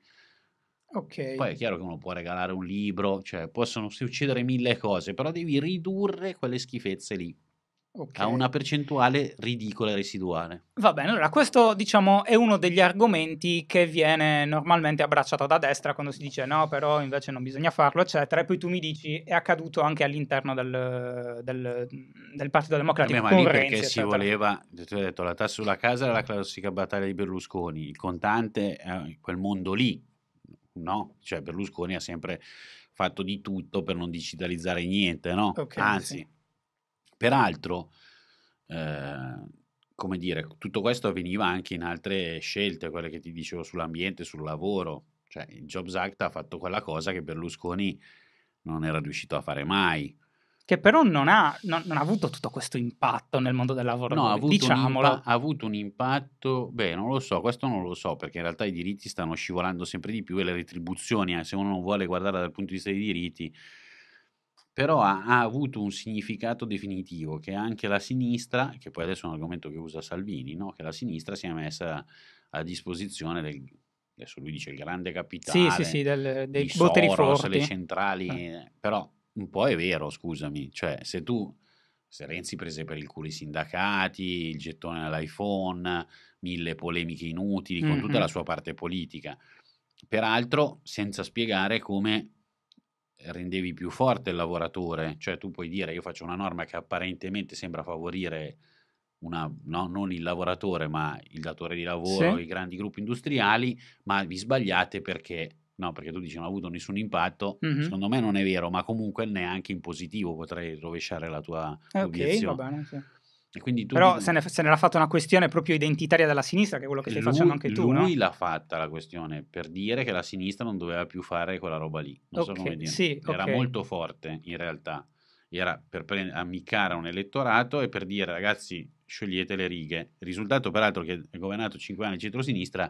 Okay. Poi è chiaro che uno può regalare un libro, cioè possono succedere mille cose, però devi ridurre quelle schifezze lì. Okay. A una percentuale ridicola e residuale. Va bene, allora questo diciamo è uno degli argomenti che viene normalmente abbracciato da destra quando si dice no, però invece non bisogna farlo, eccetera. E poi tu mi dici è accaduto anche all'interno del, del, del Partito Democratico. Eh, ma lì perché Renzi, si voleva, cioè, ti ho detto, la tassa sulla casa era la classica battaglia di Berlusconi, il contante è eh, quel mondo lì, no? Cioè Berlusconi ha sempre fatto di tutto per non digitalizzare niente, no? Okay, Anzi. Sì Peraltro, eh, come dire, tutto questo avveniva anche in altre scelte, quelle che ti dicevo sull'ambiente, sul lavoro. Cioè, il Jobs Act ha fatto quella cosa che Berlusconi non era riuscito a fare mai. Che però non ha, non, non ha avuto tutto questo impatto nel mondo del lavoro. No, ha avuto, diciamolo. Impa- ha avuto un impatto, beh, non lo so, questo non lo so, perché in realtà i diritti stanno scivolando sempre di più e le retribuzioni, eh, se uno non vuole guardare dal punto di vista dei diritti, però ha, ha, avuto un significato definitivo che anche la sinistra, che poi adesso è un argomento che usa Salvini, no? che la sinistra si è messa a disposizione del, adesso lui dice il grande capitale, sì, sì, sì, del, dei di forti. le centrali, ah. eh. però un po' è vero, scusami, cioè se tu, se Renzi prese per il culo i sindacati, il gettone all'iPhone, mille polemiche inutili con mm-hmm. tutta la sua parte politica, peraltro senza spiegare come rendevi più forte il lavoratore, cioè tu puoi dire io faccio una norma che apparentemente sembra favorire una, no, non il lavoratore ma il datore di lavoro, sì. i grandi gruppi industriali, ma vi sbagliate perché no, perché tu dici non ha avuto nessun impatto, mm-hmm. secondo me non è vero, ma comunque neanche in positivo potrei rovesciare la tua okay, obiezione. Va bene, sì. Però se, ne, se ne l'ha fatta una questione proprio identitaria della sinistra, che è quello che stai lui, facendo anche tu. Lui no? l'ha fatta la questione per dire che la sinistra non doveva più fare quella roba lì. Non okay, so come dire. Sì, Era okay. molto forte in realtà. Era per pre- ammiccare un elettorato e per dire ragazzi sciogliete le righe. Risultato peraltro che ha governato 5 anni di centrosinistra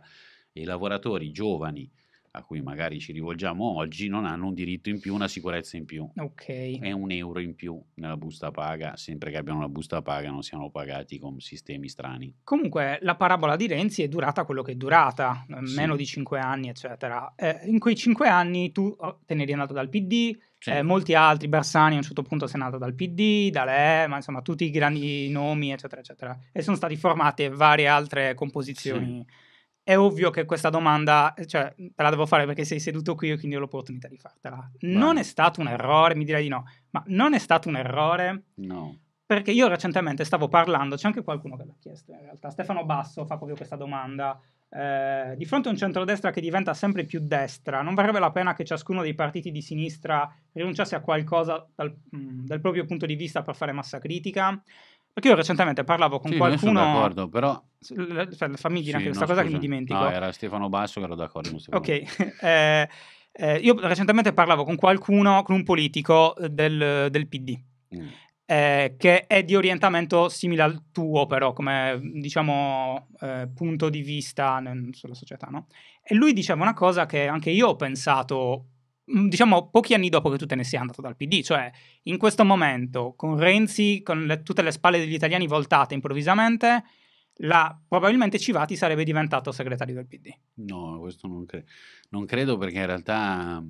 e i lavoratori giovani a cui magari ci rivolgiamo oggi non hanno un diritto in più, una sicurezza in più. Ok. E un euro in più nella busta paga, sempre che abbiano la busta paga non siano pagati con sistemi strani. Comunque la parabola di Renzi è durata quello che è durata, sì. meno di cinque anni, eccetera. Eh, in quei cinque anni tu oh, te ne eri andato dal PD, sì. eh, molti altri, Bersani a un certo punto sei andato dal PD, da Lè, ma insomma tutti i grandi nomi, eccetera, eccetera. E sono state formate varie altre composizioni. Sì è ovvio che questa domanda, cioè, te la devo fare perché sei seduto qui e quindi ho l'opportunità di fartela. Vai. Non è stato un errore, mi direi di no, ma non è stato un errore? No. Perché io recentemente stavo parlando, c'è anche qualcuno che l'ha chiesto in realtà, Stefano Basso fa proprio questa domanda. Eh, di fronte a un centrodestra che diventa sempre più destra, non varrebbe la pena che ciascuno dei partiti di sinistra rinunciasse a qualcosa dal, mm, dal proprio punto di vista per fare massa critica? Perché io recentemente parlavo con sì, qualcuno. Sono d'accordo, però. Cioè, Fammi dire sì, anche questa no, cosa scusa. che mi dimentico. No, era Stefano Basso che ero d'accordo. ok. (laughs) eh, eh, io recentemente parlavo con qualcuno, con un politico del, del PD. Mm. Eh, che è di orientamento simile al tuo, però, come diciamo eh, punto di vista nel, sulla società, no? E lui diceva una cosa che anche io ho pensato Mm, diciamo pochi anni dopo che tu te ne sei andato dal PD, cioè in questo momento con Renzi, con le, tutte le spalle degli italiani voltate improvvisamente, la, probabilmente Civati sarebbe diventato segretario del PD. No, questo non, cre- non credo perché in realtà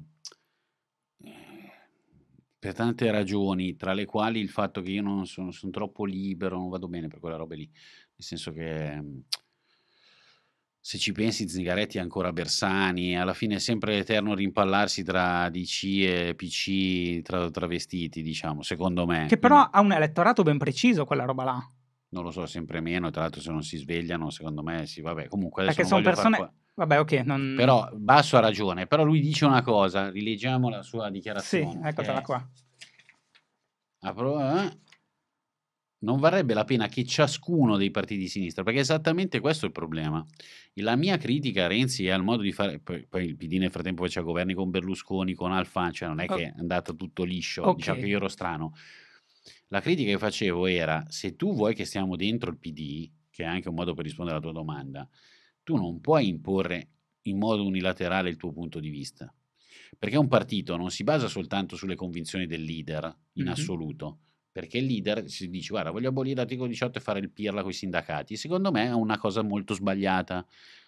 per tante ragioni, tra le quali il fatto che io non sono, sono troppo libero, non vado bene per quella roba lì, nel senso che se ci pensi, Zingaretti è ancora Bersani, alla fine è sempre eterno rimpallarsi tra DC e PC, tra travestiti, diciamo, secondo me. Che però mm. ha un elettorato ben preciso quella roba là. Non lo so, sempre meno, tra l'altro se non si svegliano, secondo me sì, vabbè, comunque adesso Perché sono persone... Far... Vabbè, ok. Non... Però Basso ha ragione, però lui dice una cosa, rileggiamo la sua dichiarazione. Sì, eccotela è... qua. Approva... Eh? non varrebbe la pena che ciascuno dei partiti di sinistra, perché esattamente questo è il problema. La mia critica a Renzi è al modo di fare, poi, il PD nel frattempo faceva governi con Berlusconi, con Alfano, cioè non è che è andato tutto liscio, diciamo okay. diciamo che io ero strano. La critica che facevo era, se tu vuoi che stiamo dentro il PD, che è anche un modo per rispondere alla tua domanda, tu non puoi imporre in modo unilaterale il tuo punto di vista, perché un partito non si basa soltanto sulle convinzioni del leader in mm-hmm. assoluto, perché il leader si dice guarda voglio abolire l'articolo 18 e fare il pirla con i sindacati, secondo me è una cosa molto sbagliata.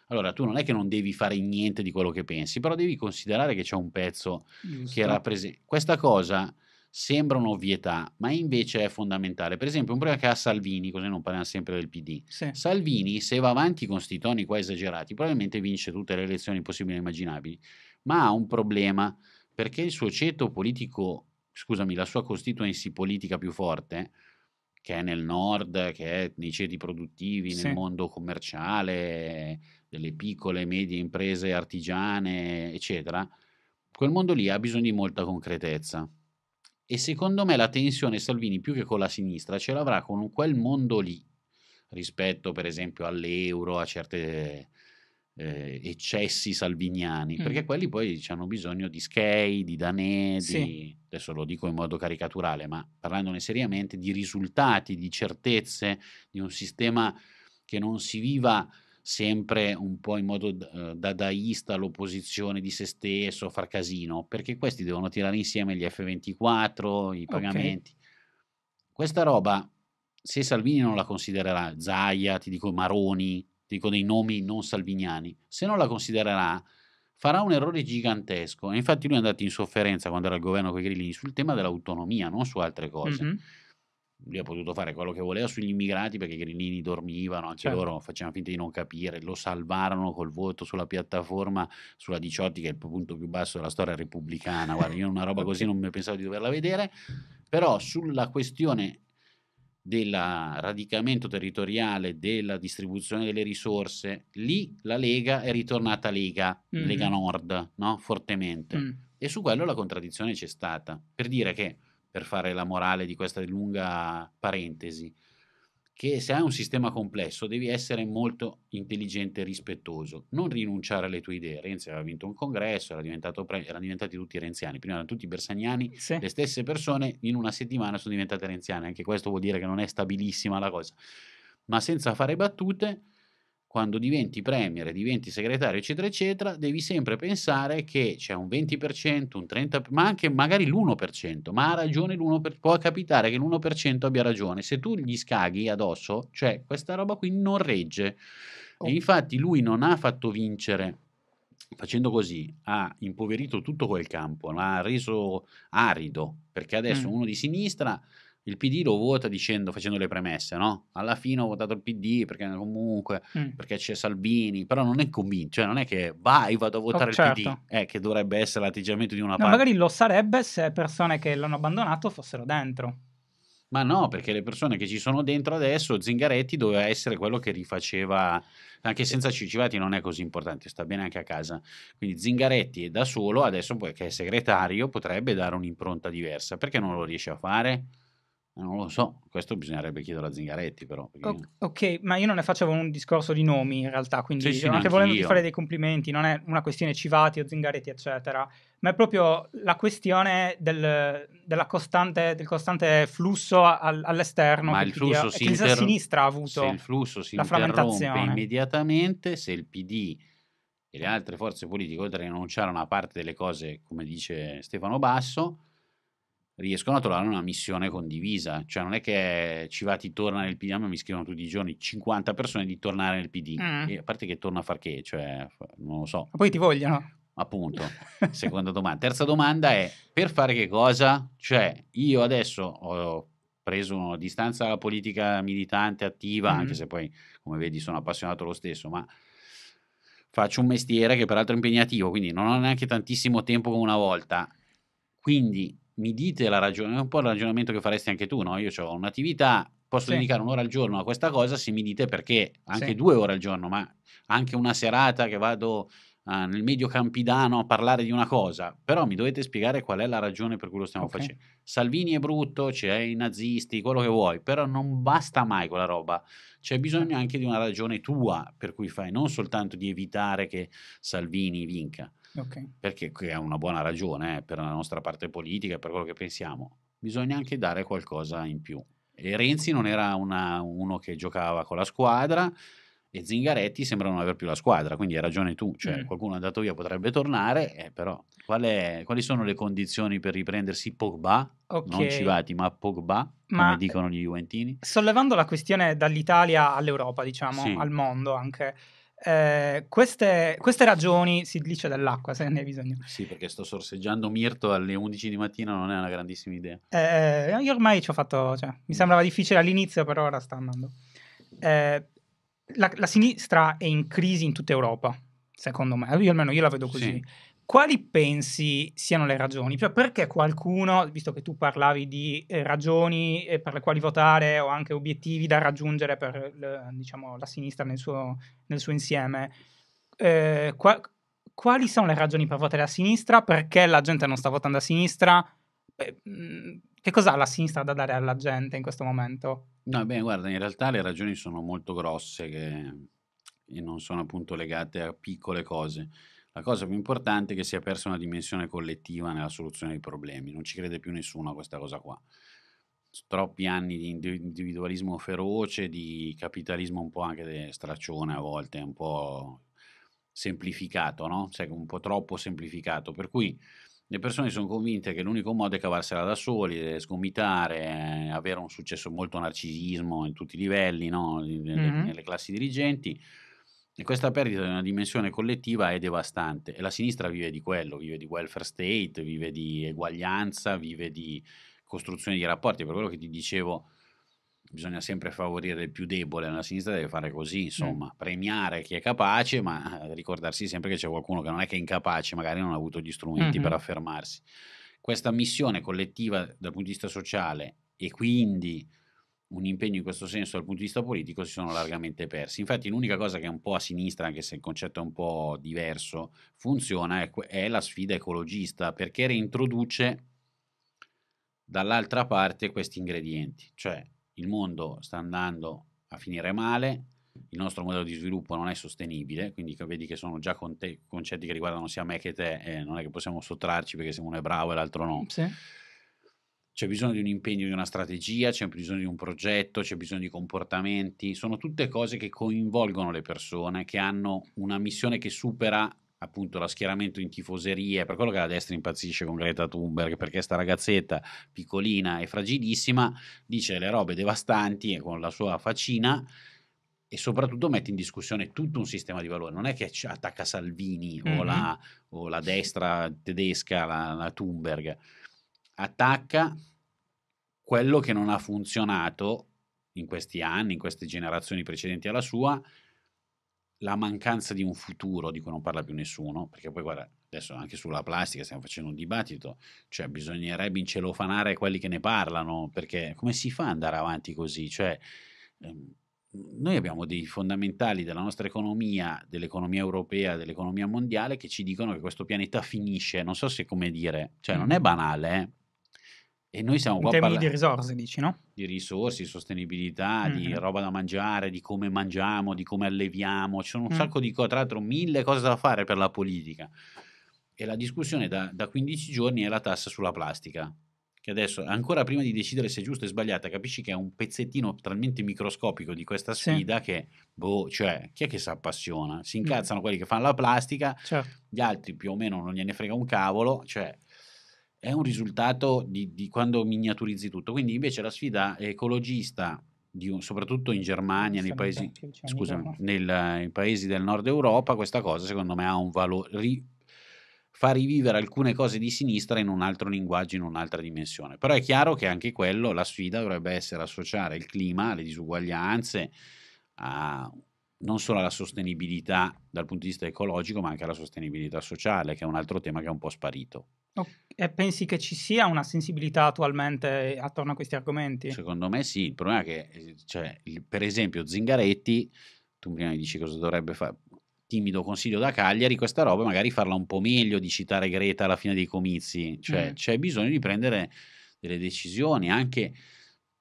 Allora tu non è che non devi fare niente di quello che pensi, però devi considerare che c'è un pezzo Giusto. che rappresenta... Questa cosa sembra un'ovvietà, ma invece è fondamentale. Per esempio un problema che ha Salvini, così non parliamo sempre del PD. Sì. Salvini se va avanti con sti toni qua esagerati, probabilmente vince tutte le elezioni possibili e immaginabili, ma ha un problema perché il suo ceto politico scusami, la sua constituency politica più forte, che è nel nord, che è nei ceti produttivi, sì. nel mondo commerciale, delle piccole e medie imprese artigiane, eccetera, quel mondo lì ha bisogno di molta concretezza. E secondo me la tensione Salvini più che con la sinistra ce l'avrà con quel mondo lì, rispetto per esempio all'euro, a certe eh, eccessi salviniani, mm. perché quelli poi hanno bisogno di skei, di danesi, sì. adesso lo dico in modo caricaturale, ma parlandone seriamente, di risultati, di certezze, di un sistema che non si viva sempre un po' in modo eh, dadaista l'opposizione di se stesso, far casino, perché questi devono tirare insieme gli F24, i pagamenti. Okay. Questa roba, se Salvini non la considererà, Zaia, ti dico Maroni, dico dei nomi non salviniani, se non la considererà farà un errore gigantesco. E infatti lui è andato in sofferenza quando era al governo con i grillini sul tema dell'autonomia, non su altre cose. Mm-hmm. Lui ha potuto fare quello che voleva sugli immigrati perché i grillini dormivano, anche certo. loro facevano finta di non capire, lo salvarono col voto sulla piattaforma, sulla 18 che è il punto più basso della storia repubblicana. Guarda, io una roba così (laughs) non mi pensavo di doverla vedere, però sulla questione del radicamento territoriale, della distribuzione delle risorse, lì la Lega è ritornata Lega, mm. Lega Nord, no? fortemente. Mm. E su quello la contraddizione c'è stata. Per dire che, per fare la morale di questa lunga parentesi, che se hai un sistema complesso devi essere molto intelligente e rispettoso, non rinunciare alle tue idee. Renzi aveva vinto un congresso, pre- erano diventati tutti renziani, prima erano tutti bersagnani, sì. le stesse persone in una settimana sono diventate renziane, anche questo vuol dire che non è stabilissima la cosa, ma senza fare battute quando diventi premier, diventi segretario, eccetera, eccetera, devi sempre pensare che c'è un 20%, un 30%, ma anche magari l'1%, ma ha ragione l'1%, può capitare che l'1% abbia ragione. Se tu gli scaghi addosso, cioè questa roba qui non regge. Oh. E infatti lui non ha fatto vincere facendo così ha impoverito tutto quel campo, l'ha reso arido, perché adesso mm. uno di sinistra il PD lo vota dicendo, facendo le premesse, no? Alla fine ho votato il PD perché comunque, mm. perché c'è Salvini, però non è convinto, cioè non è che vai, vado a oh, votare oh, certo. il PD, è che dovrebbe essere l'atteggiamento di una no, parte. Magari lo sarebbe se persone che l'hanno abbandonato fossero dentro. Ma no, perché le persone che ci sono dentro adesso, Zingaretti doveva essere quello che rifaceva, anche senza Cicivati non è così importante, sta bene anche a casa. Quindi Zingaretti da solo, adesso che è segretario, potrebbe dare un'impronta diversa, perché non lo riesce a fare? Non lo so, questo bisognerebbe chiedere a Zingaretti però. Perché... ok, ma io non ne facevo un discorso di nomi in realtà, quindi sì, sì, anche volendo fare dei complimenti, non è una questione Civati o Zingaretti eccetera, ma è proprio la questione del, costante, del costante, flusso all, all'esterno. Ma il flusso si inter... la sinistra ha avuto se il flusso si la frammentazione. immediatamente, se il PD e le altre forze politiche, oltre a rinunciare a una parte delle cose, come dice Stefano Basso, riescono a trovare una missione condivisa. Cioè, non è che Civati torna nel PD, ma mi scrivono tutti i giorni 50 persone di tornare nel PD. Mm. a parte che torna a far che, cioè, non lo so. Ma poi ti vogliono. Appunto, (laughs) seconda domanda. Terza domanda è, per fare che cosa? Cioè, io adesso ho preso una distanza dalla politica militante attiva, mm. anche se poi, come vedi, sono appassionato lo stesso, ma faccio un mestiere che peraltro è impegnativo, quindi non ho neanche tantissimo tempo come una volta. Quindi mi dite la ragione, è un po' il ragionamento che faresti anche tu, no? Io ho un'attività, posso sì. dedicare un'ora al giorno a questa cosa se mi dite perché, anche sì. due ore al giorno, ma anche una serata che vado uh, nel medio campidano a parlare di una cosa, però mi dovete spiegare qual è la ragione per cui lo stiamo okay. facendo. Salvini è brutto, c'è i nazisti, quello che vuoi, però non basta mai quella roba, c'è bisogno anche di una ragione tua per cui fai, non soltanto di evitare che Salvini vinca. Okay. Perché qui è una buona ragione eh, per la nostra parte politica, per quello che pensiamo. Bisogna anche dare qualcosa in più. E Renzi non era una, uno che giocava con la squadra e Zingaretti sembra non aver più la squadra, quindi hai ragione tu, cioè mm. qualcuno è andato via, potrebbe tornare, eh, però qual è, quali sono le condizioni per riprendersi Pogba? Okay. Non Civati, ma Pogba, ma come dicono eh, gli Juventini. Sollevando la questione dall'Italia all'Europa, diciamo, sì. al mondo anche eh, queste, queste, ragioni si dice dell'acqua se ne hai bisogno. Sì, perché sto sorseggiando Mirto alle 11 di mattina, non è una grandissima idea. Eh, io ormai ci ho fatto, cioè, mi sembrava difficile all'inizio, però ora sta andando. Eh, la, la, sinistra è in crisi in tutta Europa, secondo me, io almeno io la vedo così. Sì. Quali pensi siano le ragioni? Cioè, perché qualcuno, visto che tu parlavi di eh, ragioni eh, per le quali votare o anche obiettivi da raggiungere per le, diciamo, la sinistra nel suo, nel suo insieme, eh, qua, quali sono le ragioni per votare a sinistra? Perché la gente non sta votando a sinistra? Eh, mm, che cosa ha la sinistra da dare alla gente in questo momento? No, beh, guarda, in realtà le ragioni sono molto grosse che... e non sono appunto legate a piccole cose la cosa più importante è che si è persa una dimensione collettiva nella soluzione dei problemi, non ci crede più nessuno a questa cosa qua. Troppi anni di individualismo feroce, di capitalismo un po' anche straccione a volte, un po' semplificato, no? Cioè un po' troppo semplificato, per cui le persone sono convinte che l'unico modo è cavarsela da soli, sgomitare, avere un successo molto narcisismo in tutti i livelli, no? mm-hmm. nelle classi dirigenti e questa perdita di una dimensione collettiva è devastante e la sinistra vive di quello, vive di welfare state, vive di eguaglianza, vive di costruzione di rapporti, per quello che ti dicevo bisogna sempre favorire il più debole, la sinistra deve fare così, mm. insomma, mm. premiare chi è capace, ma eh, ricordarsi sempre che c'è qualcuno che non è che è incapace, magari non ha avuto gli strumenti mm-hmm. per affermarsi. Questa missione collettiva dal punto di vista sociale e quindi un impegno in questo senso dal punto di vista politico si sono largamente persi. Infatti l'unica cosa che un po' a sinistra, anche se il concetto è un po' diverso, funziona è, è la sfida ecologista, perché reintroduce dall'altra parte questi ingredienti, cioè il mondo sta andando a finire male, il nostro modello di sviluppo non è sostenibile, quindi vedi che sono già concetti che riguardano sia me che te, eh, non è che possiamo sottrarci perché se uno è bravo e l'altro no. Sì c'è bisogno di un impegno, di una strategia, c'è bisogno di un progetto, c'è bisogno di comportamenti, sono tutte cose che coinvolgono le persone, che hanno una missione che supera appunto lo schieramento in tifoserie, per quello che la destra impazzisce con Greta Thunberg, perché sta ragazzetta piccolina e fragilissima dice le robe devastanti con la sua facina e soprattutto mette in discussione tutto un sistema di valori. Non è che attacca Salvini mm-hmm. o, la, o, la, destra tedesca, la, la Thunberg attacca quello che non ha funzionato in questi anni, in queste generazioni precedenti alla sua, la mancanza di un futuro di cui non parla più nessuno, perché poi guarda, adesso anche sulla plastica stiamo facendo un dibattito, cioè bisognerebbe incelofanare quelli che ne parlano, perché come si fa ad andare avanti così? Cioè, ehm, noi abbiamo dei fondamentali della nostra economia, dell'economia europea, dell'economia mondiale che ci dicono che questo pianeta finisce, non so se come dire, cioè non è mm-hmm. banale, eh? E noi siamo in qua in termini parla- di risorse, dici, no? Di risorse, di sostenibilità, mm-hmm. di roba da mangiare, di come mangiamo, di come alleviamo. Ci sono un mm sacco di cose, tra l'altro mille cose da fare per la politica. E la discussione da, da 15 giorni è la tassa sulla plastica, che adesso, ancora prima di decidere se è giusta o sbagliata, capisci che è un pezzettino talmente microscopico di questa sfida sì. che, boh, cioè, chi è che si appassiona? Mm. Si incazzano mm quelli che fanno la plastica, certo. gli altri più o meno non gliene frega un cavolo, cioè è un risultato di, di quando miniaturizzi tutto. Quindi invece la sfida ecologista un, soprattutto in Germania, nei paesi, scusami, nel, nei paesi, del nord Europa, questa cosa secondo me ha un valore, fa rivivere alcune cose di sinistra in un altro linguaggio, in un'altra dimensione. Però è chiaro che anche quello, la sfida dovrebbe essere associare il clima, le disuguaglianze, a, non solo alla sostenibilità dal punto di vista ecologico, ma anche alla sostenibilità sociale, che è un altro tema che è un po' sparito. E pensi che ci sia una sensibilità attualmente attorno a questi argomenti? Secondo me sì, il problema è che, eh, cioè, per esempio, Zingaretti, tu prima mi dici cosa dovrebbe fare, timido consiglio da Cagliari, questa roba magari farla un po' meglio di citare Greta alla fine dei comizi, cioè mm. c'è bisogno di prendere delle decisioni anche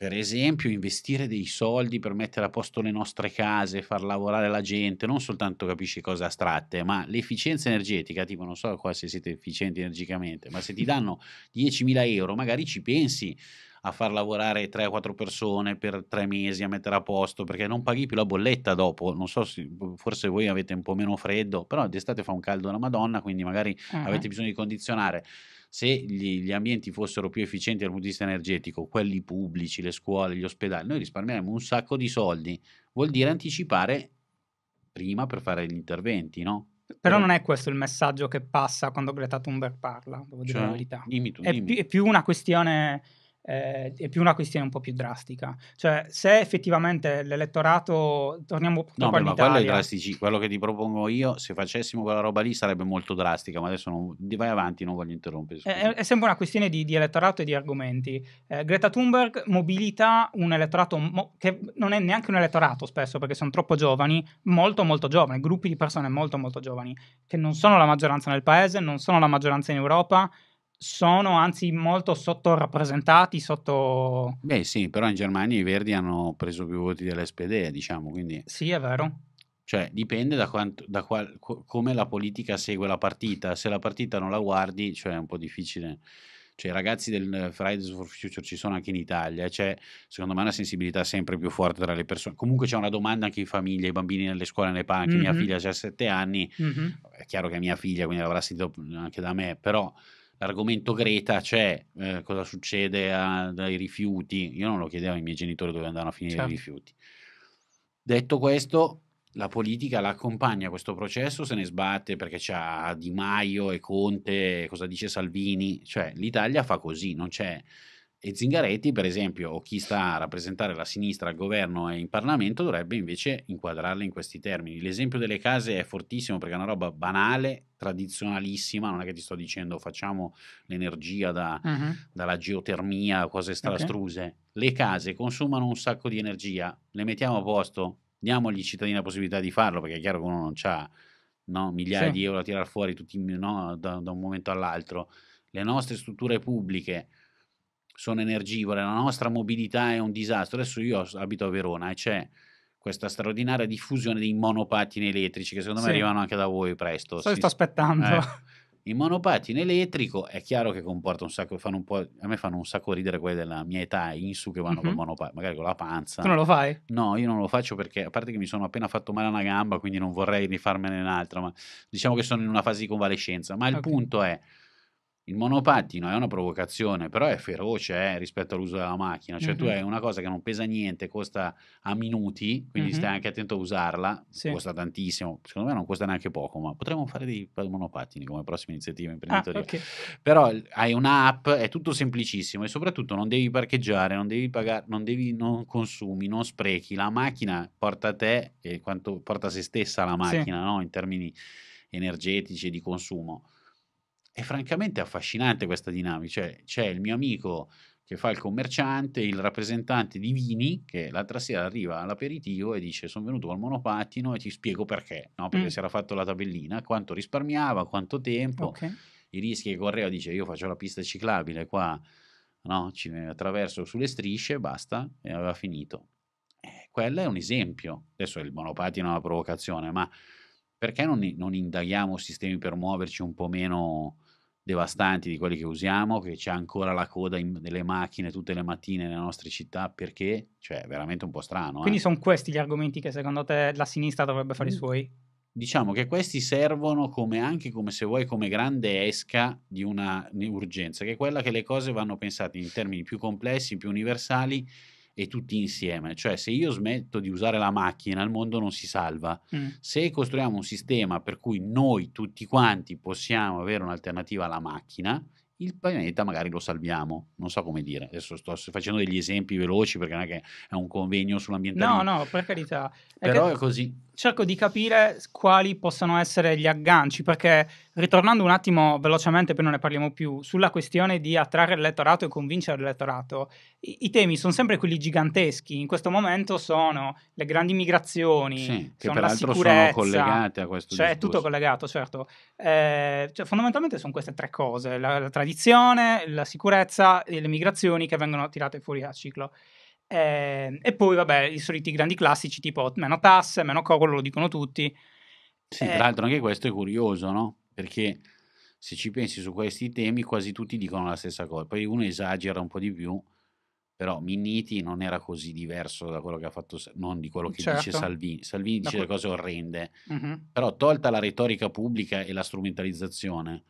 per esempio, investire dei soldi per mettere a posto le nostre case, far lavorare la gente, non soltanto capisci cose astratte, ma l'efficienza energetica, tipo non so qua se siete efficienti energicamente, ma se ti (laughs) danno 10.000 euro, magari ci pensi a far lavorare 3-4 persone per 3 mesi a mettere a posto perché non paghi più la bolletta dopo. Non so, se, boh, forse voi avete un po' meno freddo, però d'estate fa un caldo una madonna, quindi magari uh-huh. avete bisogno di condizionare se gli, gli, ambienti fossero più efficienti dal punto di vista energetico, quelli pubblici, le scuole, gli ospedali, noi risparmieremmo un sacco di soldi. Vuol dire anticipare prima per fare gli interventi, no? Però non è questo il messaggio che passa quando Greta Thunberg parla, devo dire la cioè, verità. Dimmi tu, dimmi. È, pi- è più una questione eh, è più una questione un po' più drastica. Cioè, se effettivamente l'elettorato, torniamo no, qua ma quello è drastici, quello che ti propongo io, se facessimo quella roba lì sarebbe molto drastica, ma adesso non, vai avanti, non voglio interrompere. È, è, sempre una questione di, di elettorato e di argomenti. Eh, Greta Thunberg mobilita un elettorato mo- che non è neanche un elettorato spesso, perché sono troppo giovani, molto molto giovani, gruppi di persone molto molto giovani, che non sono la maggioranza nel paese, non sono la maggioranza in Europa, sono anzi molto sottorappresentati sotto... Beh sì, però in Germania i Verdi hanno preso più voti dell'SPD, diciamo, quindi... Sì, è vero. Cioè, dipende da, quanto, da qual, co- come la politica segue la partita. Se la partita non la guardi, cioè è un po' difficile. Cioè, i ragazzi del Fridays for Future ci sono anche in Italia, c'è secondo me una sensibilità sempre più forte tra le persone. Comunque c'è una domanda anche in famiglia, i bambini nelle scuole ne parlano, mm-hmm. mia mhm. figlia ha 7 anni, mm-hmm. è chiaro che è mia figlia, quindi l'avrà sentito anche da me, però l'argomento Greta c'è, eh, cosa succede a, ai rifiuti. Io non lo chiedevo ai miei genitori dove andavano a finire certo. i rifiuti. Detto questo, la politica l'accompagna accompagna questo processo, se ne sbatte perché c'ha Di Maio e Conte, cosa dice Salvini, cioè l'Italia fa così, non c'è e Zingaretti, per esempio, o chi sta a rappresentare la sinistra al governo e in Parlamento, dovrebbe invece inquadrarle in questi termini. L'esempio delle case è fortissimo perché è una roba banale, tradizionalissima, non è che ti sto dicendo facciamo l'energia da, uh-huh. dalla geotermia, cose strastruse. Okay. Le case consumano un sacco di energia, le mettiamo a posto, diamo agli cittadini la possibilità di farlo, perché è chiaro che uno non ha no, migliaia sì. di euro a tirar fuori tutti, no, da, da un momento all'altro. Le nostre strutture pubbliche sono energivore, la nostra mobilità è un disastro. Adesso io abito a Verona e c'è questa straordinaria diffusione dei monopattini elettrici che secondo sì. me arrivano anche da voi presto. So, sto aspettando. Eh. (laughs) Il monopattino elettrico è chiaro che comporta un sacco, un a me fanno un sacco ridere quelli della mia età in su che vanno mm-hmm. col monopattino, magari con la panza. Tu non lo fai? No, io non lo faccio perché, a parte che mi sono appena fatto male a una gamba, quindi non vorrei rifarmene un'altra, ma diciamo che sono in una fase di convalescenza. Ma il okay. punto è, il monopattino è una provocazione, però è feroce eh, rispetto all'uso della macchina. Cioè, mm-hmm. tu hai una cosa che non pesa niente, costa a minuti, quindi mm-hmm. stai anche attento a usarla. Sì. Costa tantissimo, secondo me non costa neanche poco, ma potremmo fare dei monopattini come prossima iniziativa imprenditoriale. Ah, okay. Però hai un'app, è tutto semplicissimo e soprattutto non devi parcheggiare, non devi pagare, non, devi, non consumi, non sprechi. La macchina porta a te e quanto porta a se stessa la macchina, sì. no? In termini energetici e di consumo è francamente affascinante questa dinamica. Cioè, c'è il mio amico che fa il commerciante, il rappresentante di vini, che l'altra sera arriva all'aperitivo e dice sono venuto al monopattino e ti spiego perché, no? perché mm. si era fatto la tabellina, quanto risparmiava, quanto tempo, okay. i rischi che correva, dice io faccio la pista ciclabile qua, no? ci attraverso sulle strisce, basta, e aveva finito. Eh, quello è un esempio, adesso il monopattino è una provocazione, ma perché non, non indaghiamo sistemi per muoverci un po' meno devastanti di quelli che usiamo, che c'è ancora la coda in, nelle macchine tutte le mattine nelle nostre città, perché? Cioè, veramente un po' strano. Quindi eh? sono questi gli argomenti che secondo te la sinistra dovrebbe fare mm. i suoi? Diciamo che questi servono come anche come se vuoi come grande esca di una urgenza, che è quella che le cose vanno pensate in termini più complessi, più universali e tutti insieme. Cioè, se io smetto di usare la macchina, il mondo non si salva. Mm. Se costruiamo un sistema per cui noi tutti quanti possiamo avere un'alternativa alla macchina, il pianeta magari lo salviamo. Non so come dire. Adesso sto facendo degli esempi veloci perché non è che è un convegno sull'ambientalismo. No, no, per carità. Però è così cerco di capire quali possano essere gli agganci, perché ritornando un attimo velocemente, poi non ne parliamo più, sulla questione di attrarre l'elettorato e convincere l'elettorato, i, i temi sono sempre quelli giganteschi, in questo momento sono le grandi migrazioni, sì, che sono peraltro sono collegate a questo Cioè è tutto collegato, certo. Eh, cioè, fondamentalmente sono queste tre cose, la, la tradizione, la sicurezza e le migrazioni che vengono tirate fuori a ciclo. Eh, e poi, vabbè, i soliti grandi classici tipo meno tasse, meno cocolo, lo dicono tutti. Sì, eh, tra l'altro anche questo è curioso, no? Perché se ci pensi su questi temi quasi tutti dicono la stessa cosa, poi uno esagera un po' di più, però Minniti non era così diverso da quello che ha fatto, non di quello che certo. dice Salvini. Salvini dice D'accordo. le cose orrende, uh-huh. però tolta la retorica pubblica e la strumentalizzazione,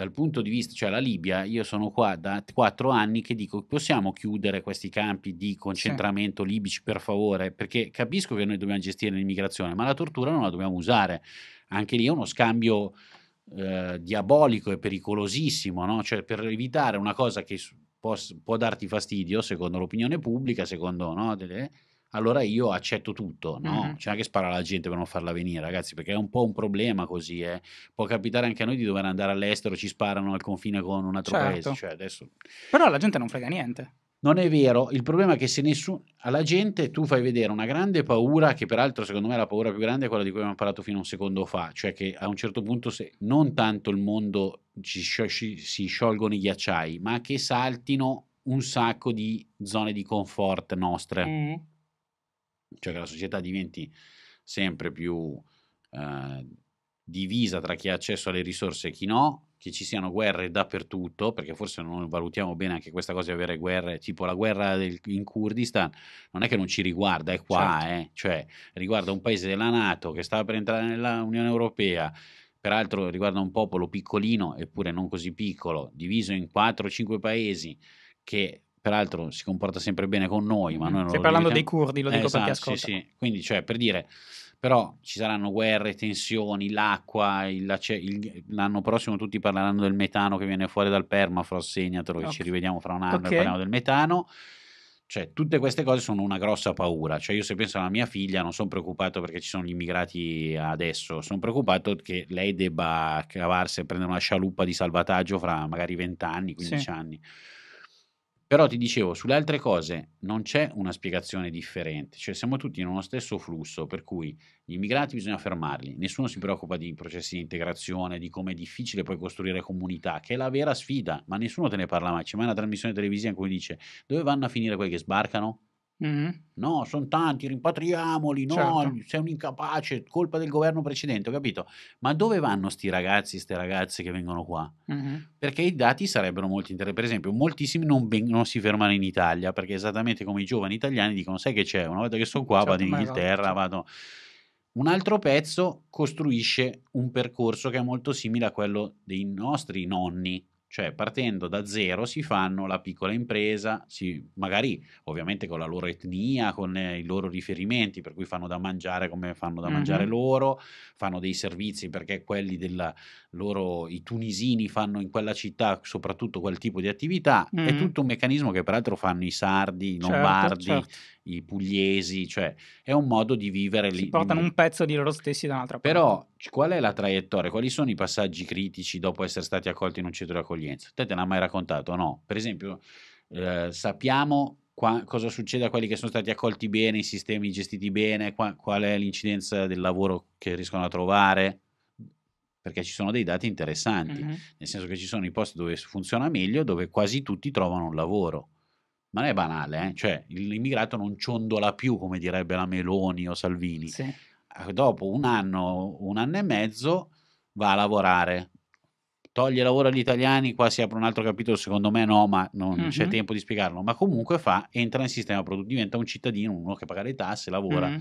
dal punto di vista, cioè la Libia, io sono qua da quattro anni che dico possiamo chiudere questi campi di concentramento sì. libici per favore, perché capisco che noi dobbiamo gestire l'immigrazione, ma la tortura non la dobbiamo usare. Anche lì è uno scambio eh, diabolico e pericolosissimo, no? cioè, per evitare una cosa che può, può darti fastidio, secondo l'opinione pubblica, secondo no, delle, allora io accetto tutto, no? Mm-hmm. C'è anche sparare alla gente per non farla venire, ragazzi, perché è un po' un problema così, eh. Può capitare anche a noi di dover andare all'estero, ci sparano al confine con un altro certo. paese, cioè adesso... Però la gente non frega niente. Non è vero, il problema è che se nessuno... alla gente tu fai vedere una grande paura, che peraltro secondo me la paura più grande è quella di cui abbiamo parlato fino a un secondo fa, cioè che a un certo punto se non tanto il mondo ci, ci, si sciolgono i ghiacciai, ma che saltino un sacco di zone di comfort nostre. Mm cioè che la società diventi sempre più eh, divisa tra chi ha accesso alle risorse e chi no, che ci siano guerre dappertutto, perché forse non valutiamo bene anche questa cosa di avere guerre, tipo la guerra del, in Kurdistan, non è che non ci riguarda, è qua, certo. eh, cioè riguarda un paese della Nato che stava per entrare nell'Unione Europea, peraltro riguarda un popolo piccolino, eppure non così piccolo, diviso in 4 5 paesi che peraltro si comporta sempre bene con noi, ma mm-hmm. noi non Stai parlando diciamo. dei curdi, lo dico esatto, perché ascolta. Sì, sì. Quindi, cioè, per dire, però ci saranno guerre, tensioni, l'acqua, il, il, l'anno prossimo tutti parleranno del metano che viene fuori dal permafrost, segnatelo okay. ci rivediamo fra un anno okay. e parliamo del metano. Cioè, tutte queste cose sono una grossa paura. Cioè, io se penso alla mia figlia, non sono preoccupato perché ci sono gli immigrati adesso, sono preoccupato che lei debba cavarsi e prendere una scialuppa di salvataggio fra magari 20 anni, 15 sì. anni però ti dicevo, sulle altre cose non c'è una spiegazione differente, cioè siamo tutti in uno stesso flusso, per cui gli immigrati bisogna fermarli, nessuno si preoccupa di processi di integrazione, di come è difficile poi costruire comunità, che è la vera sfida, ma nessuno te ne parla mai, c'è mai una trasmissione televisiva in cui dice dove vanno a finire quelli che sbarcano? Mm-hmm. No, sono tanti, rimpatriamoli, no, certo. sei un incapace, colpa del governo precedente, ho capito. Ma dove vanno sti ragazzi, queste ragazze che vengono qua? Mm-hmm. Perché i dati sarebbero molto interessanti. Per esempio, moltissimi non, ben, non, si fermano in Italia, perché esattamente come i giovani italiani dicono, sai che c'è, una volta che sono qua certo, vado in Inghilterra, certo. vado... Un altro pezzo costruisce un percorso che è molto simile a quello dei nostri nonni, cioè partendo da zero si fanno la piccola impresa, si, magari ovviamente con la loro etnia, con eh, i loro riferimenti, per cui fanno da mangiare come fanno da uh-huh. mangiare loro, fanno dei servizi perché quelli della loro, i tunisini fanno in quella città soprattutto quel tipo di attività, uh-huh. è tutto un meccanismo che peraltro fanno i sardi, i certo, lombardi, certo, certo i pugliesi, cioè è un modo di vivere lì. Si portano un pezzo di loro stessi da un'altra parte. Però qual è la traiettoria? Quali sono i passaggi critici dopo essere stati accolti in un centro di accoglienza? Te te l'ha mai raccontato? No. Per esempio, eh, sappiamo qua, cosa succede a quelli che sono stati accolti bene, i sistemi gestiti bene, qua, qual è l'incidenza del lavoro che riescono a trovare? perché ci sono dei dati interessanti, uh-huh. nel senso che ci sono i posti dove funziona meglio, dove quasi tutti trovano un lavoro ma non è banale, eh? cioè l'immigrato non ciondola più, come direbbe la Meloni o Salvini. Sì. Eh, dopo un anno, un anno e mezzo va a lavorare. Toglie lavoro agli italiani, qua si apre un altro capitolo, secondo me no, ma non mm-hmm. c'è mhm. tempo di spiegarlo, ma comunque fa, entra in sistema produttivo, diventa un cittadino, uno che paga le tasse, lavora. Mm-hmm.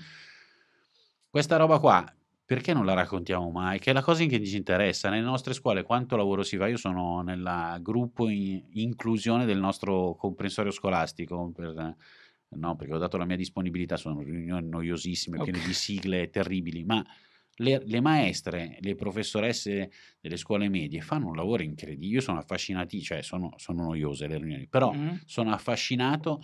Questa roba qua perché non la raccontiamo mai? Che è la cosa che ci interessa. Nelle nostre scuole quanto lavoro si fa? Io sono nel gruppo in inclusione del nostro comprensorio scolastico. Per, no, perché ho dato la mia disponibilità, sono riunioni noiosissime, okay. piene di sigle terribili, ma le, le, maestre, le professoresse delle scuole medie fanno un lavoro incredibile. Io sono affascinato, cioè sono, sono noiose le riunioni, però mm. sono affascinato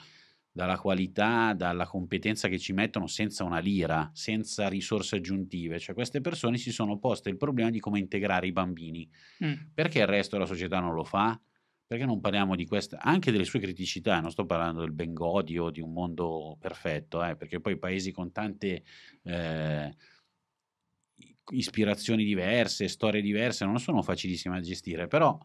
dalla qualità, dalla competenza che ci mettono senza una lira, senza risorse aggiuntive. Cioè queste persone si sono poste il problema di come integrare i bambini. Mm. Perché il resto della società non lo fa? Perché non parliamo di queste, anche delle sue criticità, non sto parlando del Bengodi o di un mondo perfetto, eh, perché poi paesi con tante eh, ispirazioni diverse, storie diverse, non sono facilissime da gestire, però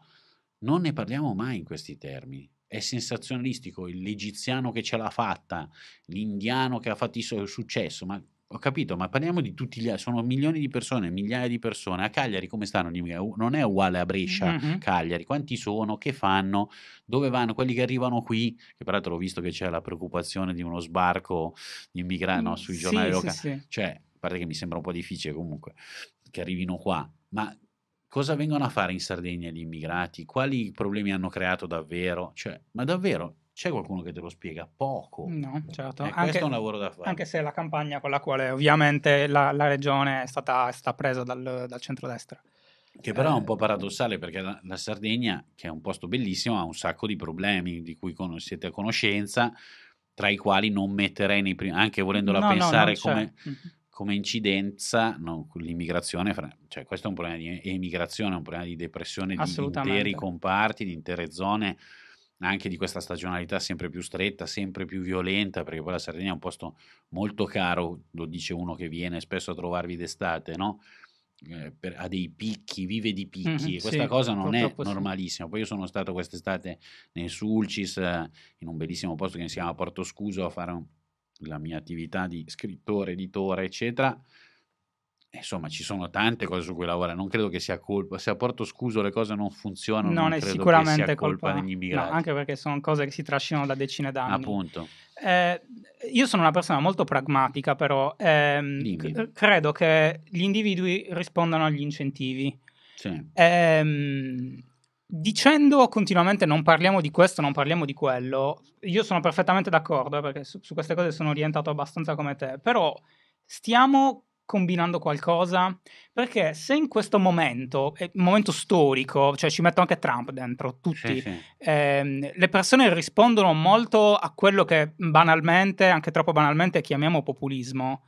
non ne parliamo mai in questi termini è sensazionalistico, l'egiziano che ce l'ha fatta, l'indiano che ha fatto il successo, ma ho capito, ma parliamo di tutti gli altri, sono milioni di persone, migliaia di persone, a Cagliari come stanno? Non è uguale a Brescia, mm-hmm, mm-hmm. Cagliari, quanti sono, che fanno, dove vanno, quelli che arrivano qui, che peraltro ho visto che c'è la preoccupazione di uno sbarco di immigrati mm, no, sui giornali sì, locali, sì, sì. cioè, a parte che mi sembra un po' difficile comunque che arrivino qua, ma cosa vengono a fare in Sardegna gli immigrati, quali problemi hanno creato davvero, cioè, ma davvero c'è qualcuno che te lo spiega poco. No, certo. Eh, anche, questo è un lavoro da fare. Anche se la campagna con la quale ovviamente la, la regione è stata, è stata, presa dal, dal centrodestra. Che però è un po' eh, paradossale perché la, la, Sardegna, che è un posto bellissimo, ha un sacco di problemi di cui con, siete a conoscenza, tra i quali non metterei nei primi, anche volendola no, pensare no, come... Mm-hmm come incidenza no, l'immigrazione, cioè questo è un problema di emigrazione, è un problema di depressione di interi comparti, di intere zone, anche di questa stagionalità sempre più stretta, sempre più violenta, perché poi la Sardegna è un posto molto caro, lo dice uno che viene spesso a trovarvi d'estate, no? Eh, per, ha dei picchi, vive di picchi, mm-hmm, e questa sì, cosa non è normalissima. Sì. Poi io sono stato quest'estate nel Sulcis, eh, in un bellissimo posto che si chiama Porto Scuso, a fare un, la mia attività di scrittore, editore, eccetera, insomma ci sono tante cose su cui lavorare, non credo che sia colpa, se a Porto Scuso le cose non funzionano non, non è sicuramente colpa, colpa, degli immigrati. No, anche perché sono cose che si trascinano da decine d'anni. Appunto. Eh, io sono una persona molto pragmatica però, ehm, c- credo che gli individui rispondano agli incentivi. Sì. Ehm, dicendo continuamente non parliamo di questo, non parliamo di quello, io sono perfettamente d'accordo eh, perché su, su, queste cose sono orientato abbastanza come te, però stiamo combinando qualcosa perché se in questo momento, momento storico, cioè ci metto anche Trump dentro tutti, sì, sì. Ehm, le persone rispondono molto a quello che banalmente, anche troppo banalmente chiamiamo populismo,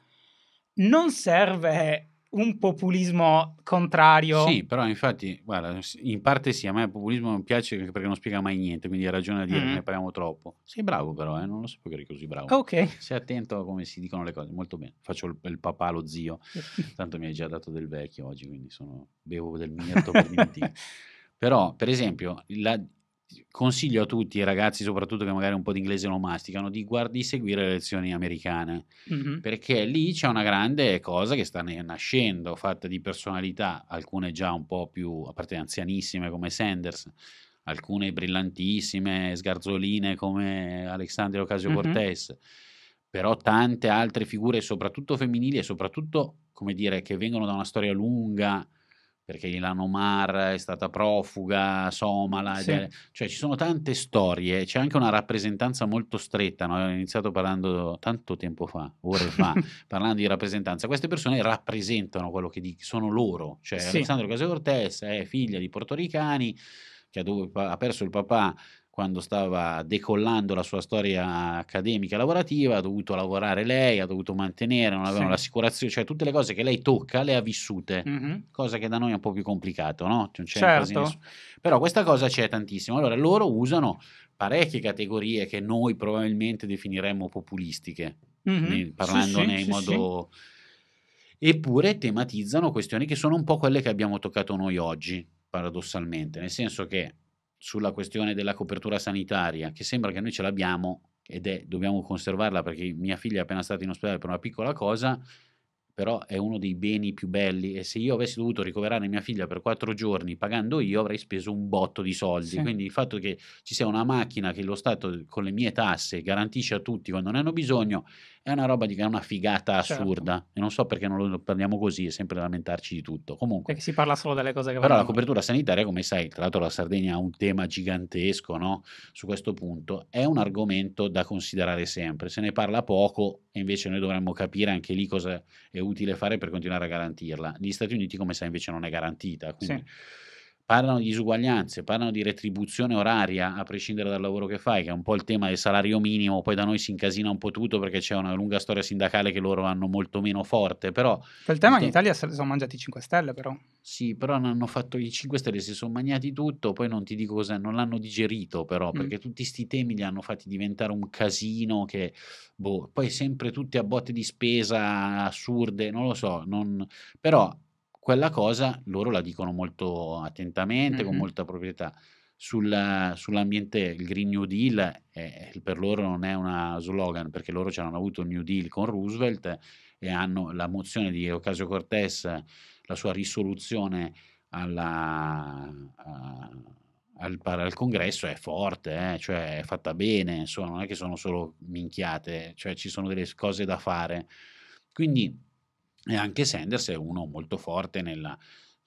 non serve un populismo contrario. Sì, però infatti, guarda, in parte sì, a me il populismo non piace perché non spiega mai niente, quindi hai ragione a dire mm. Mm-hmm. che ne parliamo troppo. Sei bravo però, eh? non lo so che eri così bravo. Ok. Sei attento a come si dicono le cose, molto bene. Faccio il, il papà, lo zio, (laughs) tanto mi hai già dato del vecchio oggi, quindi sono, bevo del miniato per (laughs) però, per esempio, la, consiglio a tutti i ragazzi, soprattutto che magari un po' di inglese lo masticano, di, guard- di seguire le lezioni americane, mm-hmm. perché lì c'è una grande cosa che sta nascendo, fatta di personalità, alcune già un po' più, a parte anzianissime come Sanders, alcune brillantissime, sgarzoline come Alexandria Ocasio-Cortez, mm-hmm. però tante altre figure, soprattutto femminili e soprattutto, come dire, che vengono da una storia lunga, perché Ilan Omar è stata profuga, Somala, sì. cioè ci sono tante storie, c'è anche una rappresentanza molto stretta, no? ho iniziato parlando tanto tempo fa, ore fa, (laughs) parlando di rappresentanza, queste persone rappresentano quello che dic- sono loro, cioè sì. Alessandro Caseo Cortés è figlia di portoricani, che ha, dove, ha perso il papà quando stava decollando la sua storia accademica lavorativa, ha dovuto lavorare lei, ha dovuto mantenere, non avevano sì. l'assicurazione, cioè tutte le cose che lei tocca le ha vissute, mm-hmm. cosa che da noi è un po' più complicato, no? Non c'è certo. Però questa cosa c'è tantissimo. Allora loro usano parecchie categorie che noi probabilmente definiremmo populistiche, mm-hmm. parlandone sì, sì, in modo... Eppure tematizzano questioni che sono un po' quelle che abbiamo toccato noi oggi, paradossalmente, nel senso che sulla questione della copertura sanitaria, che sembra che noi ce l'abbiamo ed è dobbiamo conservarla perché mia figlia è appena stata in ospedale per una piccola cosa, però è uno dei beni più belli e se io avessi dovuto ricoverare mia figlia per quattro giorni pagando io avrei speso un botto di soldi, sì. quindi il fatto che ci sia una macchina che lo Stato con le mie tasse garantisce a tutti quando ne hanno bisogno è una roba di è una figata certo. assurda. Certo. E non so perché non lo parliamo così e sempre lamentarci di tutto. Comunque. Perché si parla solo delle cose che Però la copertura sanitaria, come sai, tra l'altro la Sardegna ha un tema gigantesco no? su questo punto. È un argomento da considerare sempre. Se ne parla poco e invece noi dovremmo capire anche lì cosa è utile fare per continuare a garantirla. gli Stati Uniti, come sai, invece non è garantita. Quindi. Sì parlano di disuguaglianze, parlano di retribuzione oraria, a prescindere dal lavoro che fai, che è un po' il tema del salario minimo, poi da noi si incasina un po' tutto perché c'è una lunga storia sindacale che loro hanno molto meno forte, però... Quel tema in Italia se sono mangiati i 5 Stelle però. Sì, però hanno fatto i 5 Stelle, si sono mangiati tutto, poi non ti dico cos'è, non l'hanno digerito però, mm. perché tutti questi temi li hanno fatti diventare un casino che, boh, poi sempre tutti a botte di spesa assurde, non lo so, non... però quella cosa loro la dicono molto attentamente, mm-hmm. con molta proprietà. Sul, sull'ambiente, il Green New Deal eh, per loro non è una slogan perché loro hanno avuto il New Deal con Roosevelt e hanno la mozione di Ocasio Cortez, la sua risoluzione alla, a, al, al, congresso è forte, eh? cioè è fatta bene, insomma, non è che sono solo minchiate, cioè ci sono delle cose da fare. Quindi e anche Sanders è uno molto forte nella,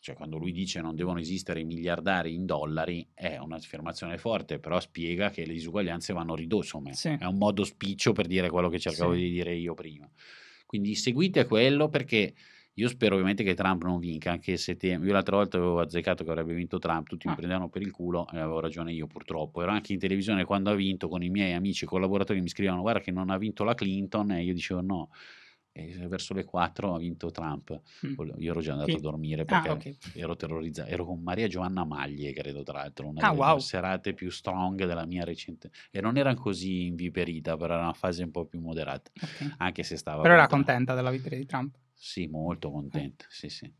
cioè quando lui dice non devono esistere miliardari in dollari, è un'affermazione forte, però spiega che le disuguaglianze vanno ridotte, sì. è un modo spiccio per dire quello che cercavo sì. di dire io prima. Quindi seguite quello perché io spero ovviamente che Trump non vinca, anche se te... io l'altra volta avevo azzeccato che avrebbe vinto Trump, tutti ah. mi prendevano per il culo e avevo ragione io purtroppo. Ero anche in televisione quando ha vinto con i miei amici e collaboratori mi scrivevano guarda che non ha vinto la Clinton e io dicevo no e verso le 4 ha vinto Trump. Mm. Io ero già andato sì. a dormire ah, perché ah, okay. ero terrorizzato. Ero con Maria Giovanna Maglie, credo, tra l'altro, una ah, delle wow. serate più strong della mia recente. E non era così inviperita, però era una fase un po' più moderata, okay. anche se stava... Però era Trump. contenta della vittoria di Trump. Sì, molto contenta, ah. sì, sì.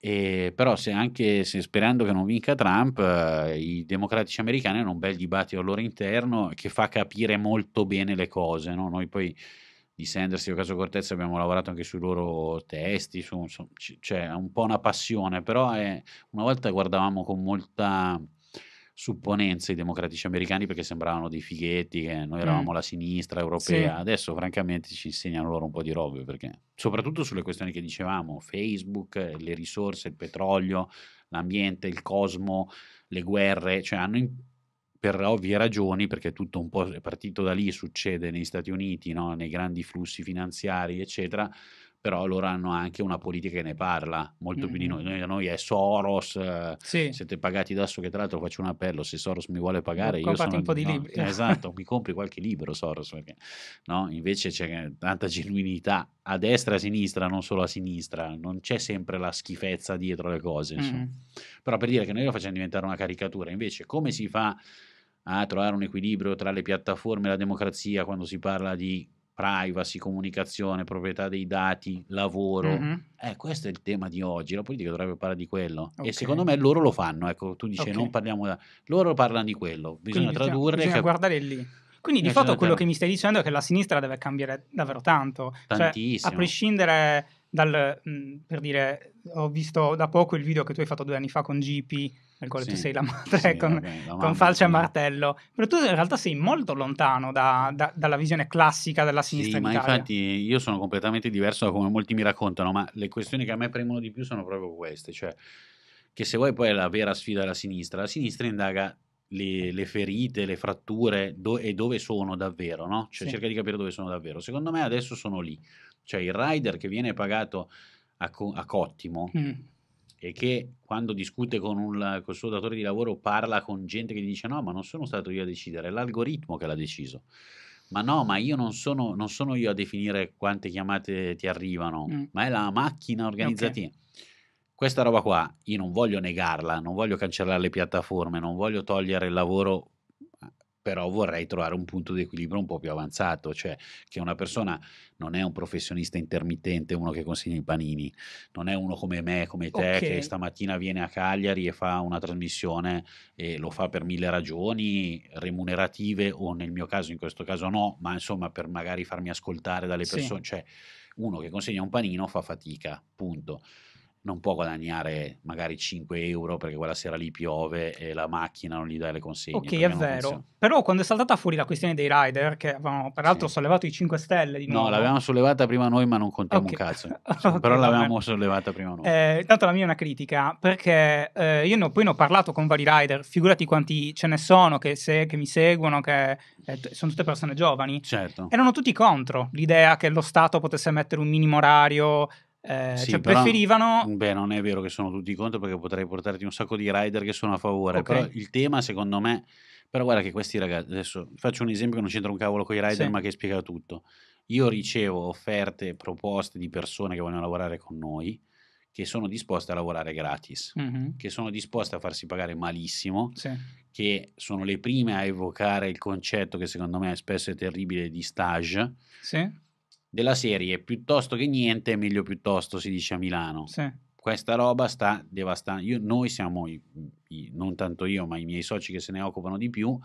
E però se anche se sperando che non vinca Trump, eh, i democratici americani hanno un bel dibattito al loro interno che fa capire molto bene le cose. No? Noi poi di Sanders e Ocasio Cortez abbiamo lavorato anche sui loro testi, su, su, cioè è un po' una passione, però è, una volta guardavamo con molta supponenza i democratici americani perché sembravano dei fighetti, che noi mm. eravamo mm. la sinistra europea, sì. adesso francamente ci insegnano loro un po' di robe, perché soprattutto sulle questioni che dicevamo, Facebook, le risorse, il petrolio, l'ambiente, il cosmo, le guerre, cioè hanno... In, per ovvie ragioni, perché tutto un po' è partito da lì, succede negli Stati Uniti, no? nei grandi flussi finanziari, eccetera, però loro hanno anche una politica che ne parla molto mm-hmm. più di noi. noi. Noi è Soros, sì. siete pagati adesso che tra l'altro faccio un appello, se Soros mi vuole pagare io sono... un po' di no, libri. Eh, (laughs) esatto, mi compri qualche libro Soros, perché no? invece c'è tanta genuinità a destra e a sinistra, non solo a sinistra, non c'è sempre la schifezza dietro le cose. Mm. Però per dire che noi lo facciamo diventare una caricatura, invece come si fa a trovare un equilibrio tra le piattaforme e la democrazia quando si parla di privacy, comunicazione, proprietà dei dati, lavoro. Mm-hmm. Eh, questo è il tema di oggi, la politica dovrebbe parlare di quello. Okay. E secondo me loro lo fanno, ecco, tu dici okay. non parliamo da... loro parlano di quello, bisogna Quindi, tradurre... Bisogna cap- guardare lì. Quindi di fatto quello che mi stai dicendo è che la sinistra deve cambiare davvero tanto. Tantissimo. Cioè, a prescindere dal, mm, per dire, ho visto da poco il video che tu hai fatto due anni fa con GP, nel quale sì, tu sei la madre sì, con, vabbè, con falce e martello, però tu in realtà sei molto lontano da, da, dalla visione classica della sinistra. Sì, in ma infatti io sono completamente diverso da come molti mi raccontano, ma le questioni che a me premono di più sono proprio queste, cioè che se vuoi poi è la vera sfida della sinistra, la sinistra indaga le, le, ferite, le fratture do, e dove sono davvero, no? Cioè sì. cerca di capire dove sono davvero. Secondo me adesso sono lì. Cioè il rider che viene pagato a, co- a Cottimo mm. e che quando discute con un, col suo datore di lavoro parla con gente che gli dice no ma non sono stato io a decidere, è l'algoritmo che l'ha deciso. Ma no, ma io non sono, non sono io a definire quante chiamate ti arrivano, mm. ma è la macchina organizzativa. Okay questa roba qua io non voglio negarla, non voglio cancellare le piattaforme, non voglio togliere il lavoro però vorrei trovare un punto di equilibrio un po' più avanzato, cioè che una persona non è un professionista intermittente, uno che consegna i panini, non è uno come me, come te, okay. che stamattina viene a Cagliari e fa una trasmissione e lo fa per mille ragioni remunerative o nel mio caso, in questo caso no, ma insomma per magari farmi ascoltare dalle persone, sì. cioè uno che consegna un panino fa fatica, punto non può guadagnare magari 5 euro perché quella sera lì piove e la macchina non gli dà le consegne. Ok, è vero. Funziona. Però quando è saltata fuori la questione dei rider, che avevamo peraltro sì. sollevato i 5 Stelle di nuovo. No, l'avevamo sollevata prima noi, ma non contiamo okay. un cazzo. (laughs) okay, però l'avevamo vabbè. sollevata prima noi. Eh, tanto la mia è una critica, perché eh, io no, poi ne ho parlato con vari rider, figurati quanti ce ne sono che, se, che mi seguono, che eh, sono tutte persone giovani. Certo. Erano tutti contro l'idea che lo Stato potesse mettere un minimo orario eh, sì, cioè preferivano... Però, beh, non è vero che sono tutti contro perché potrei portarti un sacco di rider che sono a favore, okay. però il tema secondo me... Però guarda che questi ragazzi, adesso faccio un esempio che non c'entra un cavolo con i rider sì. ma che spiega tutto. Io ricevo offerte, proposte di persone che vogliono lavorare con noi, che sono disposte a lavorare gratis, mm-hmm. che sono disposte a farsi pagare malissimo, sì. che sono le prime a evocare il concetto che secondo me è spesso è terribile di stage. Sì della serie piuttosto che niente, meglio piuttosto si dice a Milano. Sì. Questa roba sta devastando. Io, noi siamo, i, i, non tanto io, ma i miei soci che se ne occupano di più,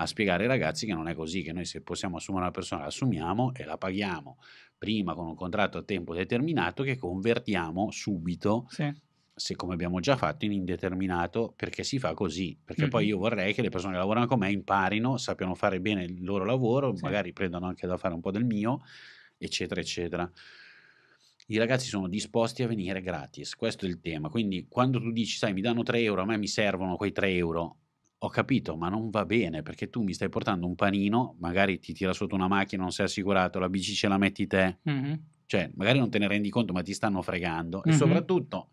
a spiegare ai ragazzi che non è così, che noi se possiamo assumere una persona la assumiamo e la paghiamo prima con un contratto a tempo determinato che convertiamo subito sì se come abbiamo già fatto in indeterminato perché si fa così perché mm-hmm. poi io vorrei che le persone che lavorano con me imparino sappiano fare bene il loro lavoro sì. magari prendano anche da fare un po' del mio eccetera, eccetera. I ragazzi sono disposti a venire gratis, questo è il tema. Quindi quando tu dici, sai, mi danno 3 euro, a me mi servono quei 3 euro, ho capito, ma non va bene perché tu mi stai portando un panino, magari ti tira sotto una macchina, non sei assicurato, la bici ce la metti te, mm-hmm. cioè magari non te ne rendi conto, ma ti stanno fregando mm-hmm. e soprattutto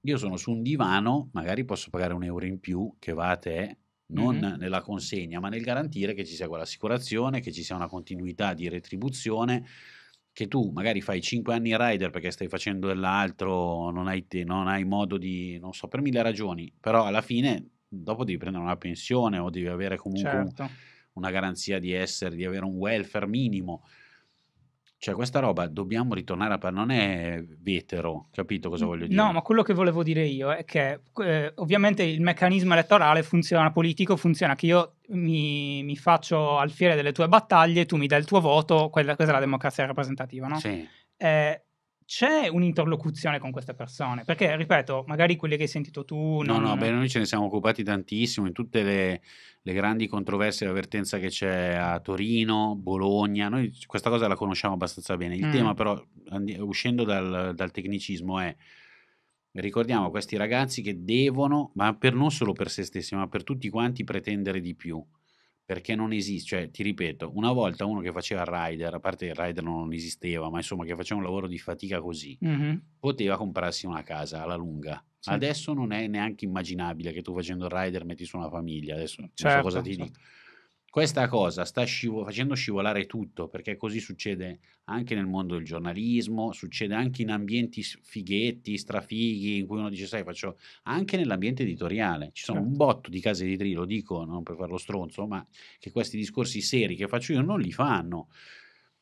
io sono su un divano, magari posso pagare un euro in più che va a te, non mm-hmm. nella consegna, ma nel garantire che ci sia quell'assicurazione, che ci sia una continuità di retribuzione, che tu magari fai 5 anni rider perché stai facendo dell'altro, non hai, te, non hai modo di, non so, per mille ragioni, però alla fine dopo devi prendere una pensione o devi avere comunque certo. una garanzia di essere, di avere un welfare minimo. Cioè, questa roba dobbiamo ritornare a parlare, non è vetero, capito cosa voglio dire? No, ma quello che volevo dire io è che eh, ovviamente il meccanismo elettorale funziona politico, funziona che io mi, mi, faccio alfiere delle tue battaglie, tu mi dai il tuo voto, quella, questa è la democrazia rappresentativa, no? Sì. Eh, c'è un'interlocuzione con queste persone, perché ripeto, magari quelle che hai sentito tu... Non... No, no, beh, noi ce ne siamo occupati tantissimo in tutte le, le grandi controversie e avvertenza che c'è a Torino, Bologna, noi questa cosa la conosciamo abbastanza bene. Il mm. tema però, andi- uscendo dal, dal tecnicismo, è ricordiamo questi ragazzi che devono, ma per non solo per se stessi, ma per tutti quanti pretendere di più perché non esiste, cioè ti ripeto, una volta uno che faceva il rider, a parte il rider non esisteva, ma insomma che faceva un lavoro di fatica così, mm-hmm. poteva comprarsi una casa alla lunga. Sì. Adesso non è neanche immaginabile che tu facendo il rider metti su una famiglia, adesso certo, non so cosa certo, ti certo. dico questa cosa sta scivo- facendo scivolare tutto, perché così succede anche nel mondo del giornalismo, succede anche in ambienti fighetti, strafighi, in cui uno dice, sai, faccio anche nell'ambiente editoriale. Ci sono certo. un botto di case editrici, lo dico non per farlo stronzo, ma che questi discorsi seri che faccio io non li fanno.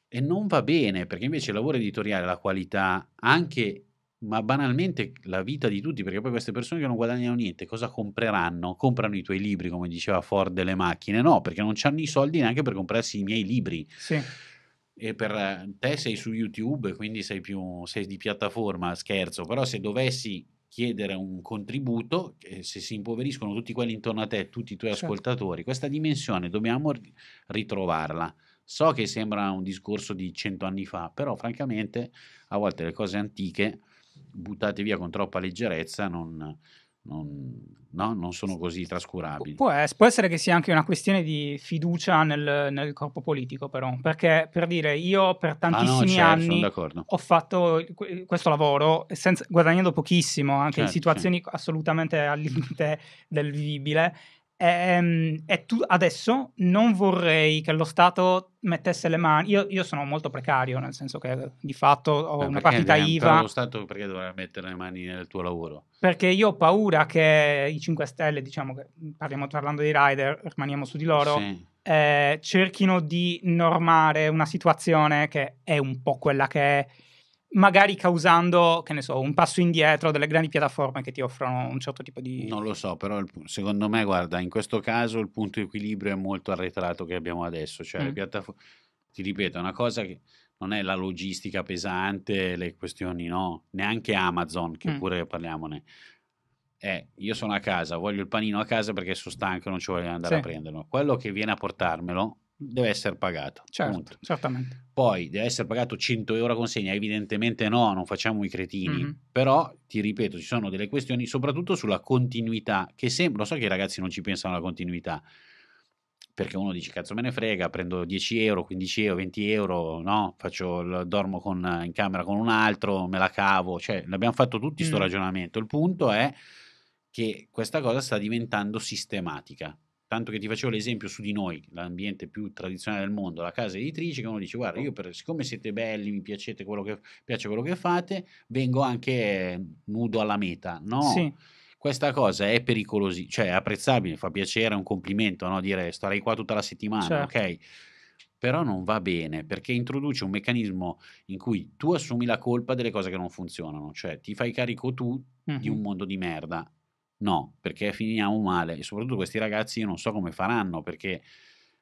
E non va bene, perché invece il lavoro editoriale, la qualità, anche ma banalmente la vita di tutti, perché poi queste persone che non guadagnano niente, cosa compreranno? Comprano i tuoi libri, come diceva Ford, delle macchine? No, perché non hanno i soldi neanche per comprarsi i miei libri. Sì. E per eh, te sei su YouTube, quindi sei, più, sei di piattaforma, scherzo, però se dovessi chiedere un contributo, eh, se si impoveriscono tutti quelli intorno a te, tutti i tuoi certo. ascoltatori, questa dimensione dobbiamo ritrovarla. So che sembra un discorso di cento anni fa, però francamente a volte le cose antiche buttate via con troppa leggerezza non, non, no? non sono così trascurabili. Pu- può, essere che sia anche una questione di fiducia nel, nel, corpo politico, però, perché per dire io per tantissimi ah no, certo, anni ho fatto questo lavoro senza, guadagnando pochissimo, anche certo, in situazioni sì. assolutamente al limite del vivibile e, ehm, e tu adesso non vorrei che lo Stato mettesse le mani. Io, io sono molto precario, nel senso che di fatto ho eh, una partita IVA. Lo Stato perché dovrebbe mettere le mani nel tuo lavoro? Perché io ho paura che i 5 Stelle, diciamo che parliamo parlando dei rider, rimaniamo su di loro. Sì. Eh, cerchino di normare una situazione che è un po' quella che è magari causando, che ne so, un passo indietro delle grandi piattaforme che ti offrono un certo tipo di... Non lo so, però il, secondo me, guarda, in questo caso il punto di equilibrio è molto arretrato che abbiamo adesso, cioè mm. le piattaforme... Ti ripeto, una cosa che non è la logistica pesante, le questioni, no? Neanche Amazon, che mm. pure parliamone. È, eh, io sono a casa, voglio il panino a casa perché sono stanco e non ci voglio andare sì. a prenderlo. Quello che viene a portarmelo deve essere pagato. Certo, certamente. Poi deve essere pagato 100 euro a consegna, evidentemente no, non facciamo i cretini, mm-hmm. però ti ripeto, ci sono delle questioni soprattutto sulla continuità, che sempre, lo so che i ragazzi non ci pensano alla continuità, perché uno dice cazzo me ne frega, prendo 10 euro, 15 euro, 20 euro, no? Faccio, dormo con, in camera con un altro, me la cavo, cioè l'abbiamo fatto tutti questo mm. ragionamento, il punto è che questa cosa sta diventando sistematica tanto che ti facevo l'esempio su di noi, l'ambiente più tradizionale del mondo, la casa editrice, che uno dice guarda io per, siccome siete belli, mi piacete quello che, piace quello che fate, vengo anche nudo alla meta, no? Sì. Questa cosa è pericolosa, cioè è apprezzabile, fa piacere, è un complimento, no? dire starei qua tutta la settimana, certo. ok? Però non va bene perché introduce un meccanismo in cui tu assumi la colpa delle cose che non funzionano, cioè ti fai carico tu mm-hmm. di un mondo di merda No, perché finiamo male e soprattutto questi ragazzi io non so come faranno perché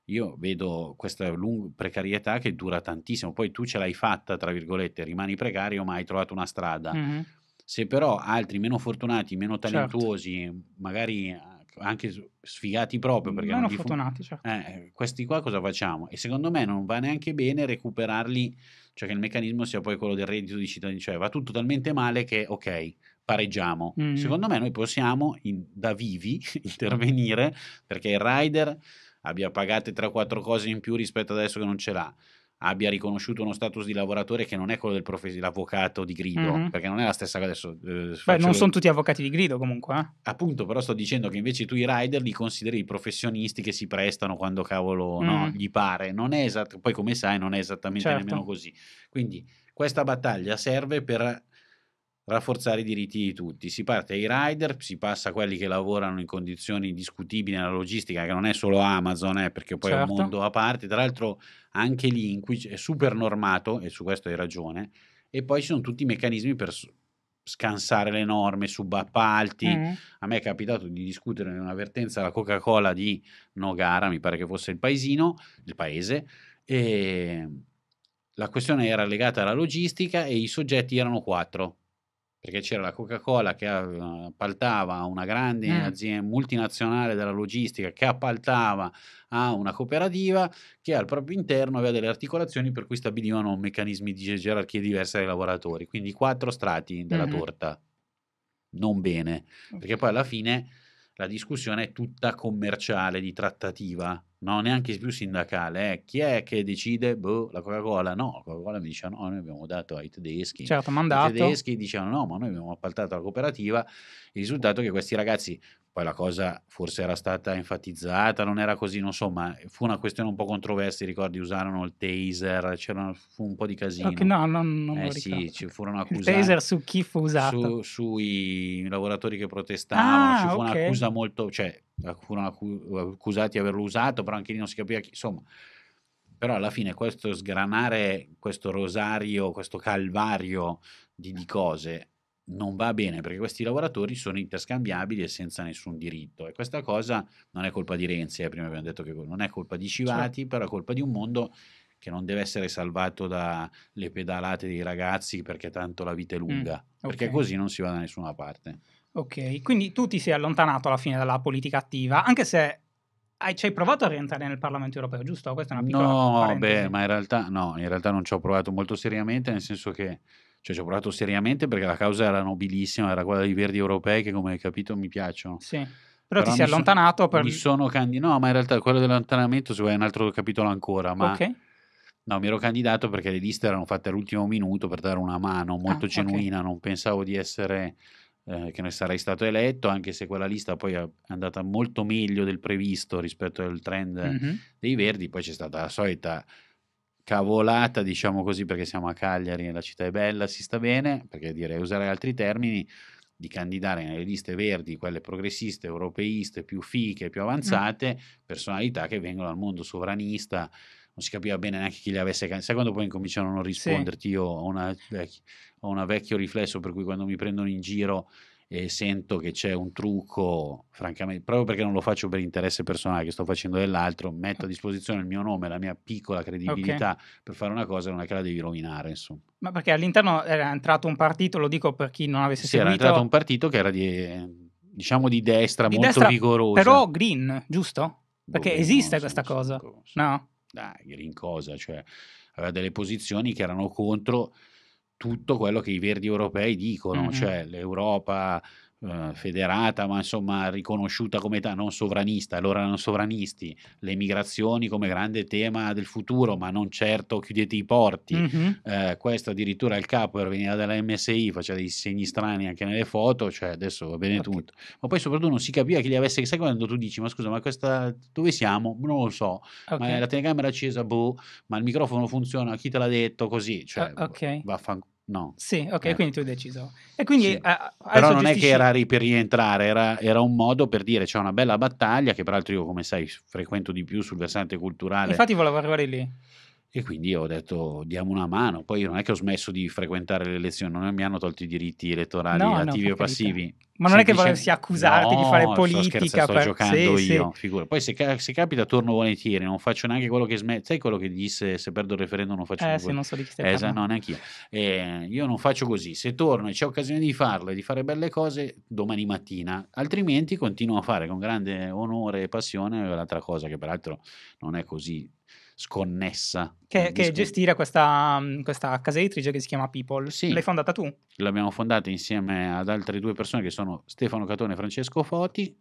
io vedo questa lunga precarietà che dura tantissimo, poi tu ce l'hai fatta, tra virgolette, rimani precario ma hai trovato una strada. Mm-hmm. Se però altri meno fortunati, meno certo. talentuosi, certo. magari eh, anche sfigati proprio perché meno diffu- fortunati, certo. Eh, eh, questi qua cosa facciamo? E secondo me non va neanche bene recuperarli, cioè che il meccanismo sia poi quello del reddito di cittadinanza, cioè va tutto talmente male che ok, pareggiamo. Mm. Secondo me noi possiamo in, da vivi (laughs) intervenire perché il rider abbia pagate 3-4 cose in più rispetto ad adesso che non ce l'ha abbia riconosciuto uno status di lavoratore che non è quello del profes- l'avvocato di grido, mm-hmm. perché non è la stessa cosa adesso. Eh, Beh, non sono tutti avvocati di grido comunque. Eh? Appunto, però sto dicendo che invece tu i rider li consideri i professionisti che si prestano quando cavolo mm-hmm. no, mm. gli pare. Non è esatto, poi come sai non è esattamente certo. nemmeno così. Quindi questa battaglia serve per rafforzare i diritti di tutti. Si parte ai rider, si passa a quelli che lavorano in condizioni discutibili nella logistica, che non è solo Amazon, eh, perché poi certo. è un certo. mondo a parte. Tra l'altro anche lì in cui è super normato, e su questo hai ragione, e poi ci sono tutti i meccanismi per scansare le norme, subappalti. Mm. A me è capitato di discutere in un'avvertenza la Coca-Cola di Nogara, mi pare che fosse il paesino, il paese, e la questione era legata alla logistica e i soggetti erano quattro perché c'era la Coca-Cola che eh, appaltava a una grande mm. Eh. azienda multinazionale della logistica che appaltava a una cooperativa che al proprio interno aveva delle articolazioni per cui stabilivano meccanismi di gerarchie diverse dai lavoratori, quindi quattro strati della mm-hmm. torta. Non bene, perché poi alla fine la discussione è tutta commerciale, di trattativa, no, neanche più sindacale, eh. chi è che decide? Boh, la Coca-Cola? No, la Coca-Cola mi dice no, noi abbiamo dato ai tedeschi. Certo, mandato. I tedeschi dicevano no, ma noi abbiamo appaltato la cooperativa. Il risultato è che questi ragazzi, poi la cosa forse era stata enfatizzata, non era così, non so, ma fu una questione un po' controversa, ricordi, usarono il taser, c'era fu un po' di casino. Okay, no, non, non eh, sì, ci furono accusati. Il taser su chi fu usato? Su, sui lavoratori che protestavano, ah, ci fu okay. un'accusa molto, cioè furono accusati di averlo usato, però anche lì non si capiva chi, insomma. Però alla fine questo sgranare, questo rosario, questo calvario di, di cose non va bene perché questi lavoratori sono interscambiabili e senza nessun diritto e questa cosa non è colpa di Renzi, eh, prima abbiamo detto che non è colpa di Civati, certo. però è colpa di un mondo che non deve essere salvato dalle pedalate dei ragazzi perché tanto la vita è mm, lunga, mm, okay. perché così non si va da nessuna parte. Ok, quindi tu ti sei allontanato alla fine dalla politica attiva, anche se hai, ci hai provato a rientrare nel Parlamento europeo, giusto? Questa è una piccola No, parentesi. beh, ma in realtà no, in realtà non ci ho provato molto seriamente, nel senso che cioè ci ho provato seriamente perché la causa era nobilissima, era quella dei verdi europei che come hai capito mi piacciono. Sì. Però, Però ti sei allontanato sono, per... Mi sono candidato... No, ma in realtà quello dell'allontanamento se vuoi è un altro capitolo ancora, ma... Okay. No, mi ero candidato perché le liste erano fatte all'ultimo minuto per dare una mano molto ah, genuina, okay. non pensavo di essere eh, che ne sarei stato eletto, anche se quella lista poi è andata molto meglio del previsto rispetto al trend mm-hmm. dei Verdi, poi c'è stata la solita cavolata, diciamo così, perché siamo a Cagliari e la città è bella, si sta bene, perché direi usare altri termini, di candidare nelle liste verdi, quelle progressiste, europeiste, più fiche, più avanzate, mm. personalità che vengono dal mondo sovranista non si capiva bene neanche chi le avesse cantati. Sai quando poi incominciano a non risponderti? Sì. Io ho, un vecchio riflesso per cui quando mi prendono in giro e sento che c'è un trucco, francamente, proprio perché non lo faccio per interesse personale, che sto facendo dell'altro, metto a disposizione il mio nome, la mia piccola credibilità okay. per fare una cosa, non è che la devi rovinare, insomma. Ma perché all'interno era entrato un partito, lo dico per chi non avesse sì, seguito. era entrato un partito che era di, diciamo di destra, di molto destra, rigorosa. Però green, giusto? Boh, perché Dove esiste questa cosa, cosa, no? dai, green cosa, cioè aveva delle posizioni che erano contro tutto quello che i verdi europei dicono, mm-hmm. cioè l'Europa eh, federata, ma insomma riconosciuta come età non sovranista, allora erano sovranisti, le migrazioni come grande tema del futuro, ma non certo chiudete i porti, mm-hmm. eh, questo addirittura il capo era veniva dalla MSI, faceva dei segni strani anche nelle foto, cioè adesso va bene okay. tutto, ma poi soprattutto non si capiva chi li avesse, sai quando tu dici ma scusa ma questa dove siamo? Non lo so, okay. ma la telecamera è accesa, boh, ma il microfono funziona, chi te l'ha detto così, cioè, uh, okay. Boh, vaffanculo No. Sì, ok, eh. quindi tu hai deciso. E quindi, sì. a, però non gestisci... è che era per rientrare, era, era, un modo per dire c'è una bella battaglia che peraltro io come sai frequento di più sul versante culturale. Infatti volevo arrivare lì. E quindi ho detto diamo una mano. Poi io non è che ho smesso di frequentare le elezioni, non mi hanno tolto i diritti elettorali no, attivi no, o passivi. Ma non è che volessi accusarti no, di fare politica. Sto, per... sto giocando sì, io, sì. Poi se, se, capita torno volentieri, non faccio neanche quello che smetto. Sai quello che disse se perdo il referendum non faccio... Eh sì, non so di chi stai Esa, eh, No, neanche io. Eh, io non faccio così. Se torno e c'è occasione di farlo e di fare belle cose, domani mattina. Altrimenti continuo a fare con grande onore e passione l'altra cosa che peraltro non è così sconnessa. Che, che gestire questa, mm, questa, casa editrice che si chiama People. Sì, L'hai fondata tu? L'abbiamo fondata insieme ad altre due persone che sono Stefano Catone e Francesco Foti.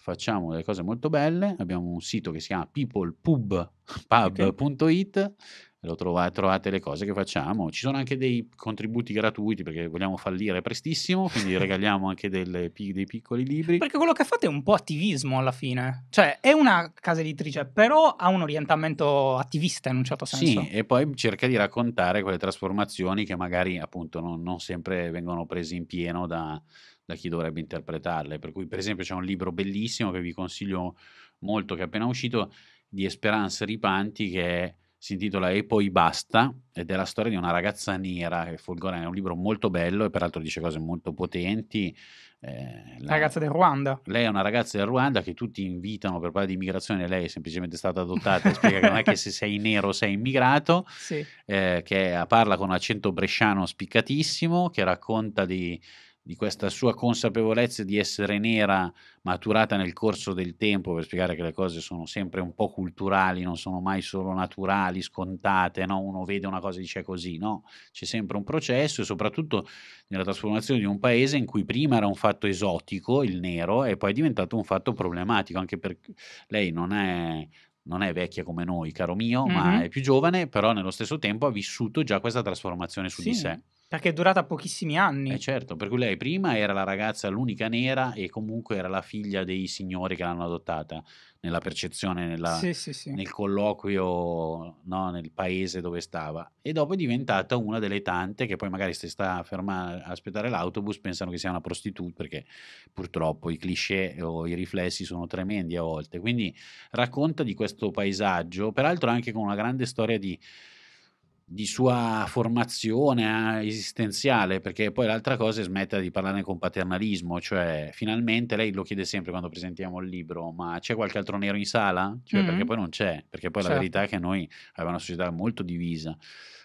Facciamo delle cose molto belle. Abbiamo un sito che si chiama peoplepub.it okay. Trovate, trovate, le cose che facciamo. Ci sono anche dei contributi gratuiti perché vogliamo fallire prestissimo, quindi (laughs) regaliamo anche delle, dei piccoli libri. Perché quello che fate è un po' attivismo alla fine, cioè è una casa editrice, però ha un orientamento attivista in un certo senso. Sì, e poi cerca di raccontare quelle trasformazioni che magari appunto non, non sempre vengono prese in pieno da, da chi dovrebbe interpretarle. Per cui, per esempio, c'è un libro bellissimo che vi consiglio molto, che è appena uscito, di Esperance Ripanti, che è si intitola E poi basta ed è la storia di una ragazza nera che Fulgore è un libro molto bello e peraltro dice cose molto potenti. Eh, la, ragazza del Ruanda. Lei è una ragazza del Ruanda che tutti invitano per parlare di immigrazione, lei è semplicemente stata adottata, spiega che non è che se sei nero sei immigrato, (laughs) sì. eh, che parla con un accento bresciano spiccatissimo, che racconta di di questa sua consapevolezza di essere nera maturata nel corso del tempo per spiegare che le cose sono sempre un po' culturali, non sono mai solo naturali, scontate, no? uno vede una cosa e dice così, no, c'è sempre un processo e soprattutto nella trasformazione di un paese in cui prima era un fatto esotico il nero e poi è diventato un fatto problematico, anche perché lei non è non è vecchia come noi, caro mio, mm-hmm. ma è più giovane, però nello stesso tempo ha vissuto già questa trasformazione su sì. di sé. Perché è durata pochissimi anni. Eh certo, per cui lei prima era la ragazza l'unica nera e comunque era la figlia dei signori che l'hanno adottata, nella percezione, nella, sì, sì, sì. nel colloquio, no, nel paese dove stava. E dopo è diventata una delle tante che poi magari se sta a fermare a aspettare l'autobus pensano che sia una prostituta, perché purtroppo i cliché o i riflessi sono tremendi a volte. Quindi racconta di questo paesaggio, peraltro anche con una grande storia di di sua formazione eh, esistenziale, perché poi l'altra cosa è smettere di parlarne con paternalismo, cioè finalmente lei lo chiede sempre quando presentiamo il libro, ma c'è qualche altro nero in sala? Cioè, mm Perché poi non c'è, perché poi certo. la verità è che noi abbiamo una società molto divisa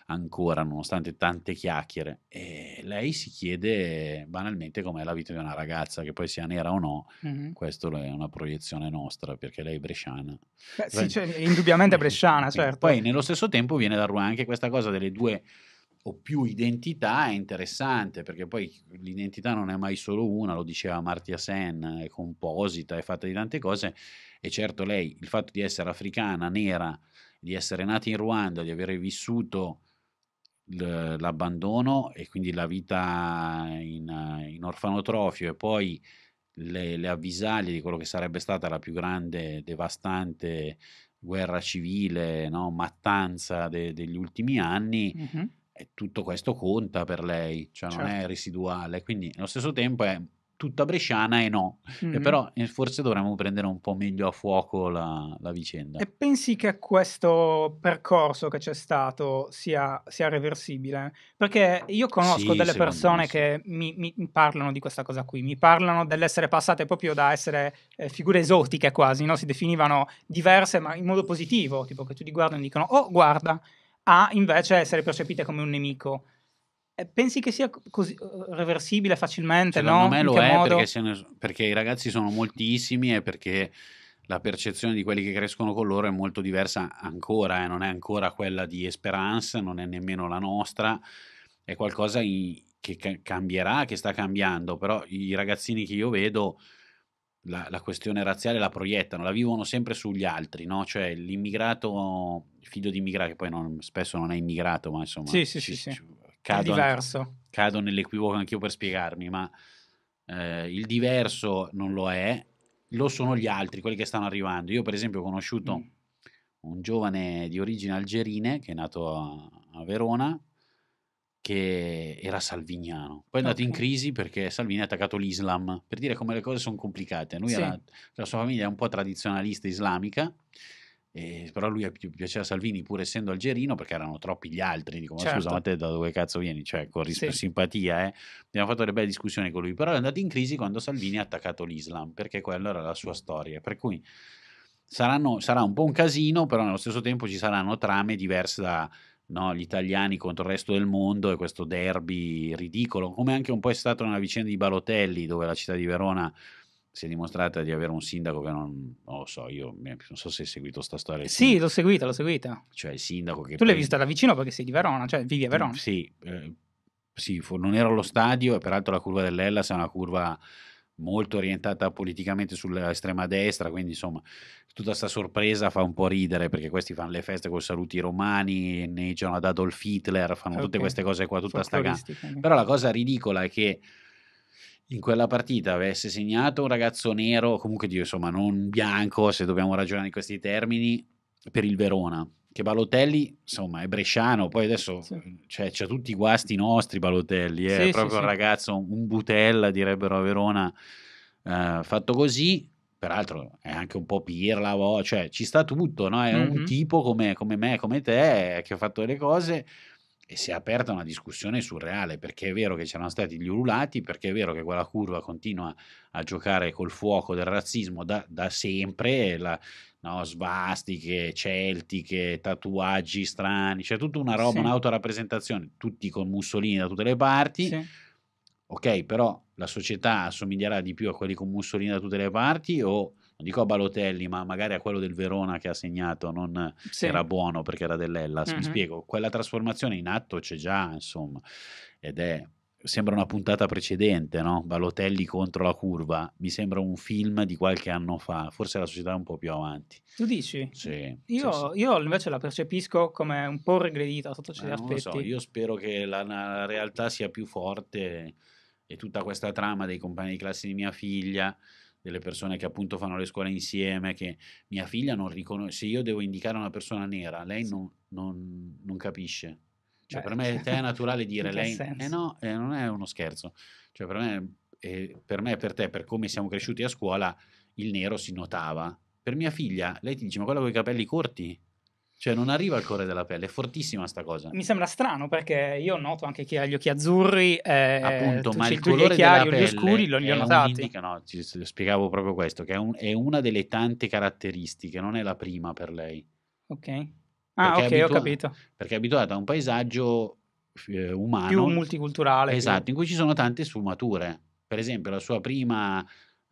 ancora, nonostante tante chiacchiere. E lei si chiede banalmente com'è la vita di una ragazza, che poi sia nera o no, mm-hmm. questa è una proiezione nostra, perché lei è bresciana. Beh, sì, cioè, indubbiamente (laughs) bresciana, certo. Poi nello stesso tempo viene da Rouen anche questa cosa delle due o più identità è interessante perché poi l'identità non è mai solo una, lo diceva Martia Sen, è composita, è fatta di tante cose e certo lei il fatto di essere africana, nera, di essere nata in Ruanda, di aver vissuto l'abbandono e quindi la vita in, in orfanotrofio e poi le, le avvisaglie di quello che sarebbe stata la più grande, devastante guerra civile, no? mattanza de, degli ultimi anni, mm-hmm. tutto questo conta per lei, cioè certo. non è certo. residuale. Quindi allo stesso tempo è tutta bresciana e no. Mm-hmm. E però eh, forse dovremmo prendere un po' meglio a fuoco la, la, vicenda. E pensi che questo percorso che c'è stato sia, sia reversibile? Perché io conosco sì, delle persone che mi, mi, parlano di questa cosa qui, mi parlano dell'essere passate proprio da essere eh, figure esotiche quasi, no? si definivano diverse ma in modo positivo, tipo che tu ti guardano e dicono oh guarda, a invece essere percepite come un nemico. Eh, pensi che sia così eh, reversibile facilmente? Secondo no? me lo è perché, ne, perché, i ragazzi sono moltissimi e perché la percezione di quelli che crescono con loro è molto diversa ancora, eh? non è ancora quella di Esperance, non è nemmeno la nostra, è qualcosa in, che ca- cambierà, che sta cambiando, però i ragazzini che io vedo la, la, questione razziale la proiettano, la vivono sempre sugli altri, no? cioè l'immigrato, figlio di immigrato, che poi non, spesso non è immigrato, ma insomma sì, sì, ci, sì, ci, Cado, diverso. cado nell'equivoco anch'io per spiegarmi, ma eh, il diverso non lo è, lo sono gli altri, quelli che stanno arrivando. Io per esempio ho conosciuto mm. un giovane di origine algerine che è nato a, a Verona, che era salviniano. Poi è andato okay. in crisi perché Salvini ha attaccato l'Islam, per dire come le cose sono complicate. Lui sì. era, la sua famiglia è un po' tradizionalista islamica e, però lui piaceva Salvini pur essendo algerino perché erano troppi gli altri dico ma certo. scusa ma certo. te da dove cazzo vieni cioè con ris- sì. simpatia eh? abbiamo fatto delle belle discussioni con lui però è andato in crisi quando Salvini ha attaccato l'Islam perché quella era la sua mm. storia per cui saranno, sarà un po' un casino però nello stesso tempo ci saranno trame diverse da no? gli italiani contro il resto del mondo e questo derby ridicolo come anche un po' è stato nella vicenda di Balotelli dove la città di Verona si è dimostrata di avere un sindaco che non, non lo so, io non so se hai seguito questa storia. Sì, l'ho seguita, l'ho seguita. Cioè il sindaco che... Tu l'hai vista da vicino perché sei di Verona, cioè vivi a mm, Verona. Sì, eh, sì fu, non ero allo stadio e peraltro la curva dell'Ellas è una curva molto orientata politicamente sull'estrema destra, quindi insomma tutta questa sorpresa fa un po' ridere perché questi fanno le feste con saluti romani, neggiano ad Adolf Hitler, fanno okay. tutte queste cose qua, tutta sta gamba. Però la cosa ridicola è che in quella partita avesse segnato un ragazzo nero, comunque Dio, insomma non bianco, se dobbiamo ragionare in questi termini, per il Verona, che Balotelli, insomma, è bresciano, poi adesso sì. c'è, cioè, c'è tutti i guasti nostri Balotelli, è eh, sì, proprio sì, un ragazzo, un butella direbbero a Verona, eh, fatto così, peraltro è anche un po' pirla, cioè ci sta tutto, no? è mm-hmm. un tipo come, come, me, come te, eh, che ha fatto delle cose, e si è aperta una discussione surreale, perché è vero che c'erano stati gli ululati, perché è vero che quella curva continua a giocare col fuoco del razzismo da, da sempre, la, no, svastiche, celtiche, tatuaggi strani, c'è cioè tutta una roba, sì. un'autorappresentazione, tutti con Mussolini da tutte le parti. Sì. Ok, però la società assomiglierà di più a quelli con Mussolini da tutte le parti o non dico a Balotelli, ma magari a quello del Verona che ha segnato, non sì. era buono perché era dell'Ellas, uh-huh. mi spiego, quella trasformazione in atto c'è già, insomma, ed è sembra una puntata precedente, no? Balotelli contro la curva, mi sembra un film di qualche anno fa, forse la società è un po' più avanti. Tu dici? Sì. Io, sì, sì. io invece la percepisco come un po' regredita sotto certi eh, aspetti. So, io spero che la, la, realtà sia più forte e tutta questa trama dei compagni di classe di mia figlia delle persone che appunto fanno le scuole insieme, che mia figlia non riconosce, se io devo indicare una persona nera, lei non, non, non capisce. Cioè, Beh, per me è naturale dire (laughs) lei, eh no, eh, non è uno scherzo. Cioè, per me, eh, per me, per te, per come siamo cresciuti a scuola, il nero si notava. Per mia figlia, lei ti dice, ma quella con i capelli corti? Cioè non arriva al cuore della pelle, è fortissima sta cosa. Mi sembra strano perché io noto anche chi ha gli occhi azzurri, eh, appunto, tu, ma il colore chiari, della pelle gli oscuri lo, li ho notati. Indica, no, ci, spiegavo proprio questo, che è, un, è, una delle tante caratteristiche, non è la prima per lei. Ok. Ah, perché ok, abituata, ho capito. Perché è abituata a un paesaggio eh, umano più multiculturale, esatto, più. in cui ci sono tante sfumature. Per esempio, la sua prima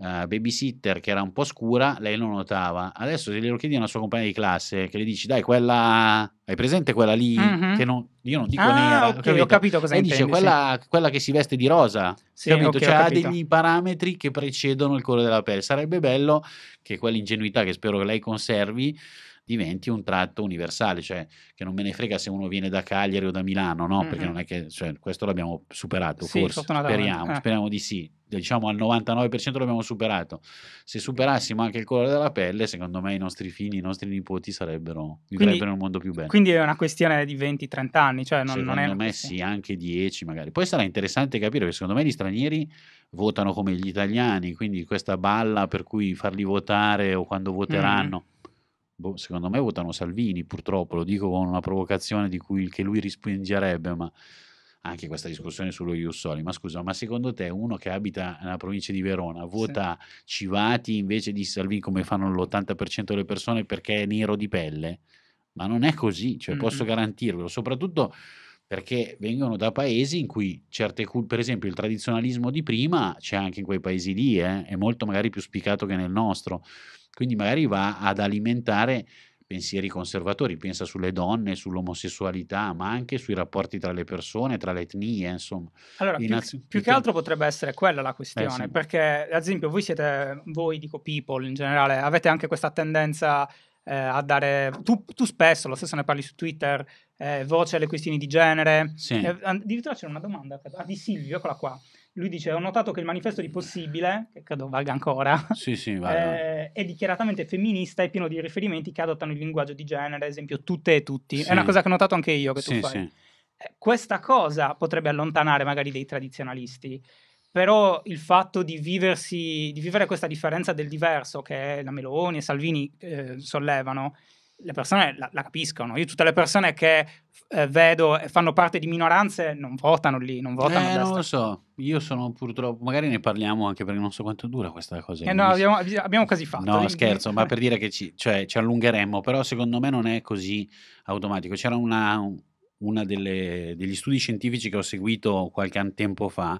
uh, babysitter che era un po' scura, lei lo notava. Adesso se glielo chiedi a una sua compagna di classe, che le dici, dai, quella, hai presente quella lì? Mm-hmm. Che non, io non dico ah, nera. Okay, capito? ho capito cosa e dice, quella, sì. quella, che si veste di rosa, sì, capito? Okay, cioè, capito. ha degli parametri che precedono il colore della pelle. Sarebbe bello che quell'ingenuità che spero che lei conservi diventi un tratto universale, cioè che non me ne frega se uno viene da Cagliari o da Milano, no? Mm-hmm. Perché non è che cioè, questo l'abbiamo superato, sì, forse. Speriamo, eh. speriamo di sì. Diciamo al 99% l'abbiamo superato. Se superassimo anche il colore della pelle, secondo me i nostri figli, i nostri nipoti sarebbero, quindi, in un mondo più bello. Quindi è una questione di 20-30 anni, cioè non, secondo non è me sì, anche 10 magari. Poi sarà interessante capire che secondo me gli stranieri votano come gli italiani, quindi questa balla per cui farli votare o quando voteranno. Mm boh, secondo me votano Salvini, purtroppo, lo dico con una provocazione di cui, che lui rispingerebbe, ma anche questa discussione sullo Iussoli, ma scusa, ma secondo te uno che abita nella provincia di Verona vota sì. Civati invece di Salvini come fanno l'80% delle persone perché è nero di pelle? Ma non è così, cioè mm-hmm. posso garantirvelo, soprattutto perché vengono da paesi in cui certe culture, per esempio il tradizionalismo di prima c'è anche in quei paesi lì, eh? è molto magari più spiccato che nel nostro quindi magari va ad alimentare pensieri conservatori, pensa sulle donne, sull'omosessualità, ma anche sui rapporti tra le persone, tra le etnie, insomma. Allora, più, az... più, che altro potrebbe essere quella la eh, questione, eh, sì. perché ad esempio voi siete, voi dico people in generale, avete anche questa tendenza eh, a dare, tu, tu, spesso, lo stesso ne parli su Twitter, eh, voce alle questioni di genere. Sì. Eh, addirittura c'era una domanda ah, di Silvio, eccola qua lui dice ho notato che il manifesto di Possibile, che credo valga ancora, sì, sì, vale. eh, è dichiaratamente femminista e pieno di riferimenti che adottano il linguaggio di genere, ad esempio tutte e tutti. Sì. È una cosa che ho notato anche io che tu fai. Eh, questa cosa potrebbe allontanare magari dei tradizionalisti però il fatto di, viversi, di vivere questa differenza del diverso che la Meloni e Salvini eh, sollevano le persone la, la, capiscono. Io tutte le persone che eh, vedo e fanno parte di minoranze non votano lì, non votano. Eh, non lo so, io sono purtroppo, magari ne parliamo anche perché non so quanto dura questa cosa. Eh no, abbiamo, abbiamo, quasi fatto. No, scherzo, ma per dire che ci, cioè, ci, allungheremmo, però secondo me non è così automatico. C'era una, una delle, degli studi scientifici che ho seguito qualche tempo fa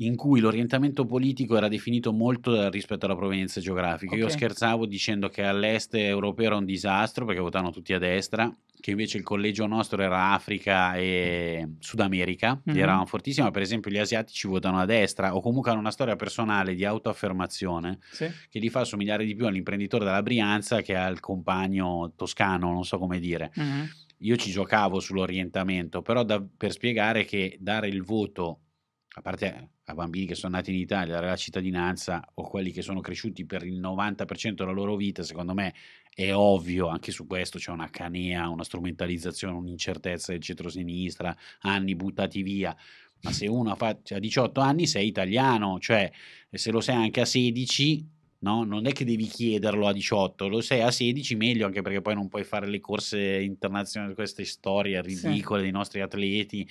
in cui l'orientamento politico era definito molto rispetto alla provenienza geografica. Okay. Io scherzavo dicendo che all'est europeo era un disastro perché votavano tutti a destra, che invece il collegio nostro era Africa e Sud America, mm-hmm. eravamo fortissimi, per esempio gli asiatici votano a destra o comunque hanno una storia personale di autoaffermazione sì. che li fa somigliare di più all'imprenditore della Brianza che al compagno toscano, non so come dire. Mm-hmm. Io ci giocavo sull'orientamento, però da, per spiegare che dare il voto a parte a bambini che sono nati in Italia, dare la cittadinanza o quelli che sono cresciuti per il 90% della loro vita, secondo me è ovvio, anche su questo c'è una canea, una strumentalizzazione, un'incertezza del centrosinistra, anni buttati via, ma se uno ha, ha 18 cioè, anni sei italiano, cioè se lo sei anche a 16 No? Non è che devi chiederlo a 18, lo sei a 16 meglio, anche perché poi non puoi fare le corse internazionali, queste storie ridicole sì. dei nostri atleti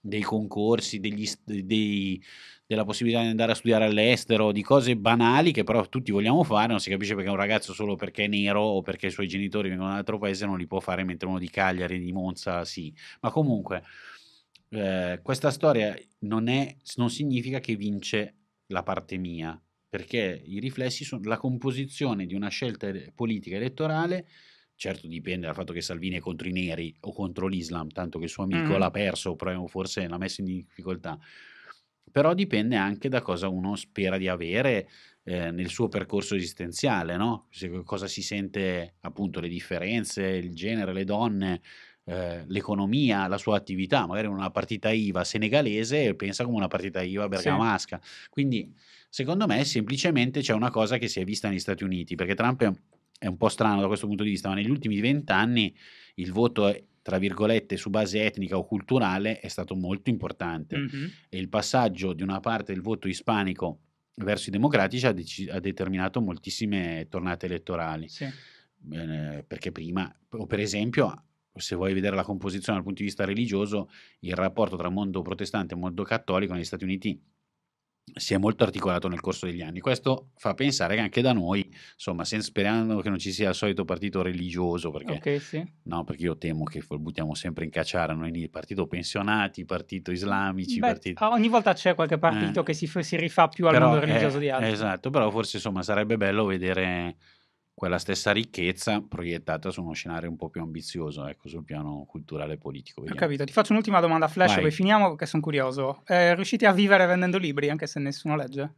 dei concorsi, degli, dei, della possibilità di andare a studiare all'estero, di cose banali che però tutti vogliamo fare, non si capisce perché un ragazzo solo perché è nero o perché i suoi genitori vengono da un altro paese non li può fare, mentre uno di Cagliari, di Monza sì. Ma comunque eh, questa storia non, è, non significa che vince la parte mia, perché i riflessi sono la composizione di una scelta politica elettorale certo dipende dal fatto che Salvini è contro i neri o contro l'Islam, tanto che il suo amico mm. l'ha perso, o forse l'ha messo in difficoltà. Però dipende anche da cosa uno spera di avere eh, nel suo percorso esistenziale, no? Se, cosa si sente, appunto, le differenze, il genere, le donne, eh, l'economia, la sua attività. Magari una partita IVA senegalese pensa come una partita IVA bergamasca. Sì. Quindi, secondo me, semplicemente c'è una cosa che si è vista negli Stati Uniti, perché Trump è è un po' strano da questo punto di vista, ma negli ultimi vent'anni il voto, eh, tra virgolette, su base etnica o culturale è stato molto importante mm-hmm. e il passaggio di una parte del voto ispanico verso i democratici ha, dec- ha determinato moltissime tornate elettorali. Sì. Eh, perché prima, o per esempio, se vuoi vedere la composizione dal punto di vista religioso, il rapporto tra mondo protestante e mondo cattolico negli Stati Uniti si è molto articolato nel corso degli anni. Questo fa pensare che anche da noi, insomma, sperando che non ci sia il solito partito religioso, perché, okay, sì. no, perché io temo che buttiamo sempre in cacciara noi lì, partito pensionati, partito islamici. Beh, partito... Ogni volta c'è qualche partito eh, che si, si, rifà più al però, mondo eh, religioso eh, di altri. Esatto, però forse insomma sarebbe bello vedere quella stessa ricchezza proiettata su uno scenario un po' più ambizioso, ecco, sul piano culturale e politico. Vediamo. Ho capito, ti faccio un'ultima domanda flash Vai. poi finiamo perché sono curioso. Eh, riuscite a vivere vendendo libri anche se nessuno legge?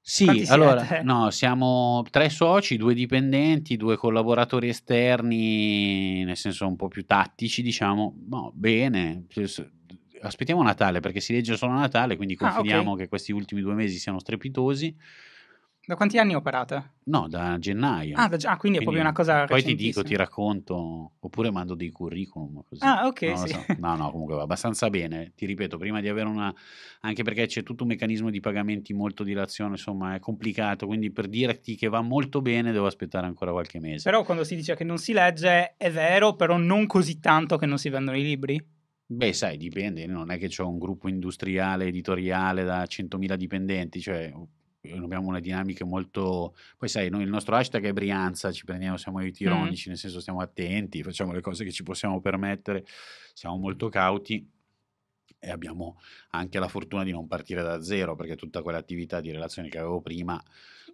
Sì, allora, no, siamo tre soci, due dipendenti, due collaboratori esterni, nel senso un po' più tattici, diciamo, no, bene, cioè, aspettiamo Natale perché si legge solo Natale, quindi confidiamo ah, okay. che questi ultimi due mesi siano strepitosi. Da quanti anni operate? No, da gennaio. Ah, da, ah quindi, quindi, è proprio una cosa Poi ti dico, ti racconto, oppure mando dei curriculum così. Ah, ok, no, sì. so. No, no, comunque va abbastanza bene. Ti ripeto, prima di avere una... Anche perché c'è tutto un meccanismo di pagamenti molto dilazione, insomma, è complicato, quindi per dirti che va molto bene devo aspettare ancora qualche mese. Però quando si dice che non si legge, è vero, però non così tanto che non si vendono i libri? Beh, sai, dipende, non è che ho un gruppo industriale, editoriale da 100.000 dipendenti, cioè abbiamo una dinamica molto... Poi sai, noi, il nostro hashtag è Brianza, ci prendiamo, siamo aiuti ironici, mm. nel senso stiamo attenti, facciamo le cose che ci possiamo permettere, siamo molto cauti e abbiamo anche la fortuna di non partire da zero, perché tutta quell'attività di relazione che avevo prima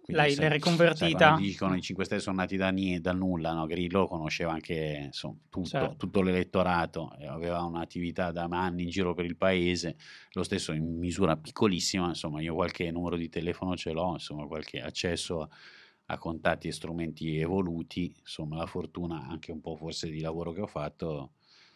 L'hai, l'hai riconvertita. Sai, dicono i 5 Stelle sono nati da, nie, da nulla, no? Grillo conosceva anche insomma, tutto, certo. tutto, l'elettorato, eh, aveva un'attività da anni in giro per il paese, lo stesso in misura piccolissima, insomma io qualche numero di telefono ce l'ho, insomma qualche accesso a, a contatti e strumenti evoluti, insomma la fortuna anche un po' forse di lavoro che ho fatto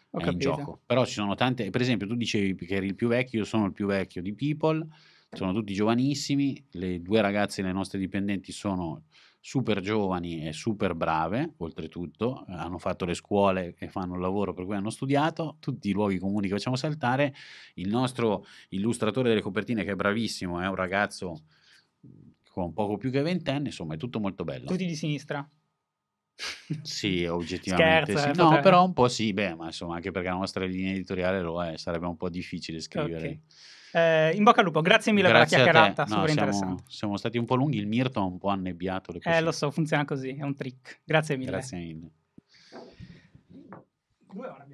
è in gioco. Però ci sono tante, per esempio tu dicevi che eri il più vecchio, io sono il più vecchio di People sono tutti giovanissimi, le due ragazze le nostre dipendenti sono super giovani e super brave, oltretutto, eh, hanno fatto le scuole e fanno il lavoro per cui hanno studiato, tutti i luoghi comuni che facciamo saltare, il nostro illustratore delle copertine che è bravissimo, è un ragazzo mm, con poco più che ventenne, insomma è tutto molto bello. Tutti di sinistra? sì, oggettivamente Scherzo, eh, sì. no, però un po' sì, beh, ma insomma anche perché la nostra linea editoriale lo è, sarebbe un po' difficile scrivere. Okay. Eh, in bocca al lupo, grazie mille grazie per la chiacchierata, no, super interessante. Siamo, siamo, stati un po' lunghi, il Mirto ha un po' annebbiato le cose. Eh, lo so, funziona così, è un trick. Grazie mille. Grazie mille. Due ore.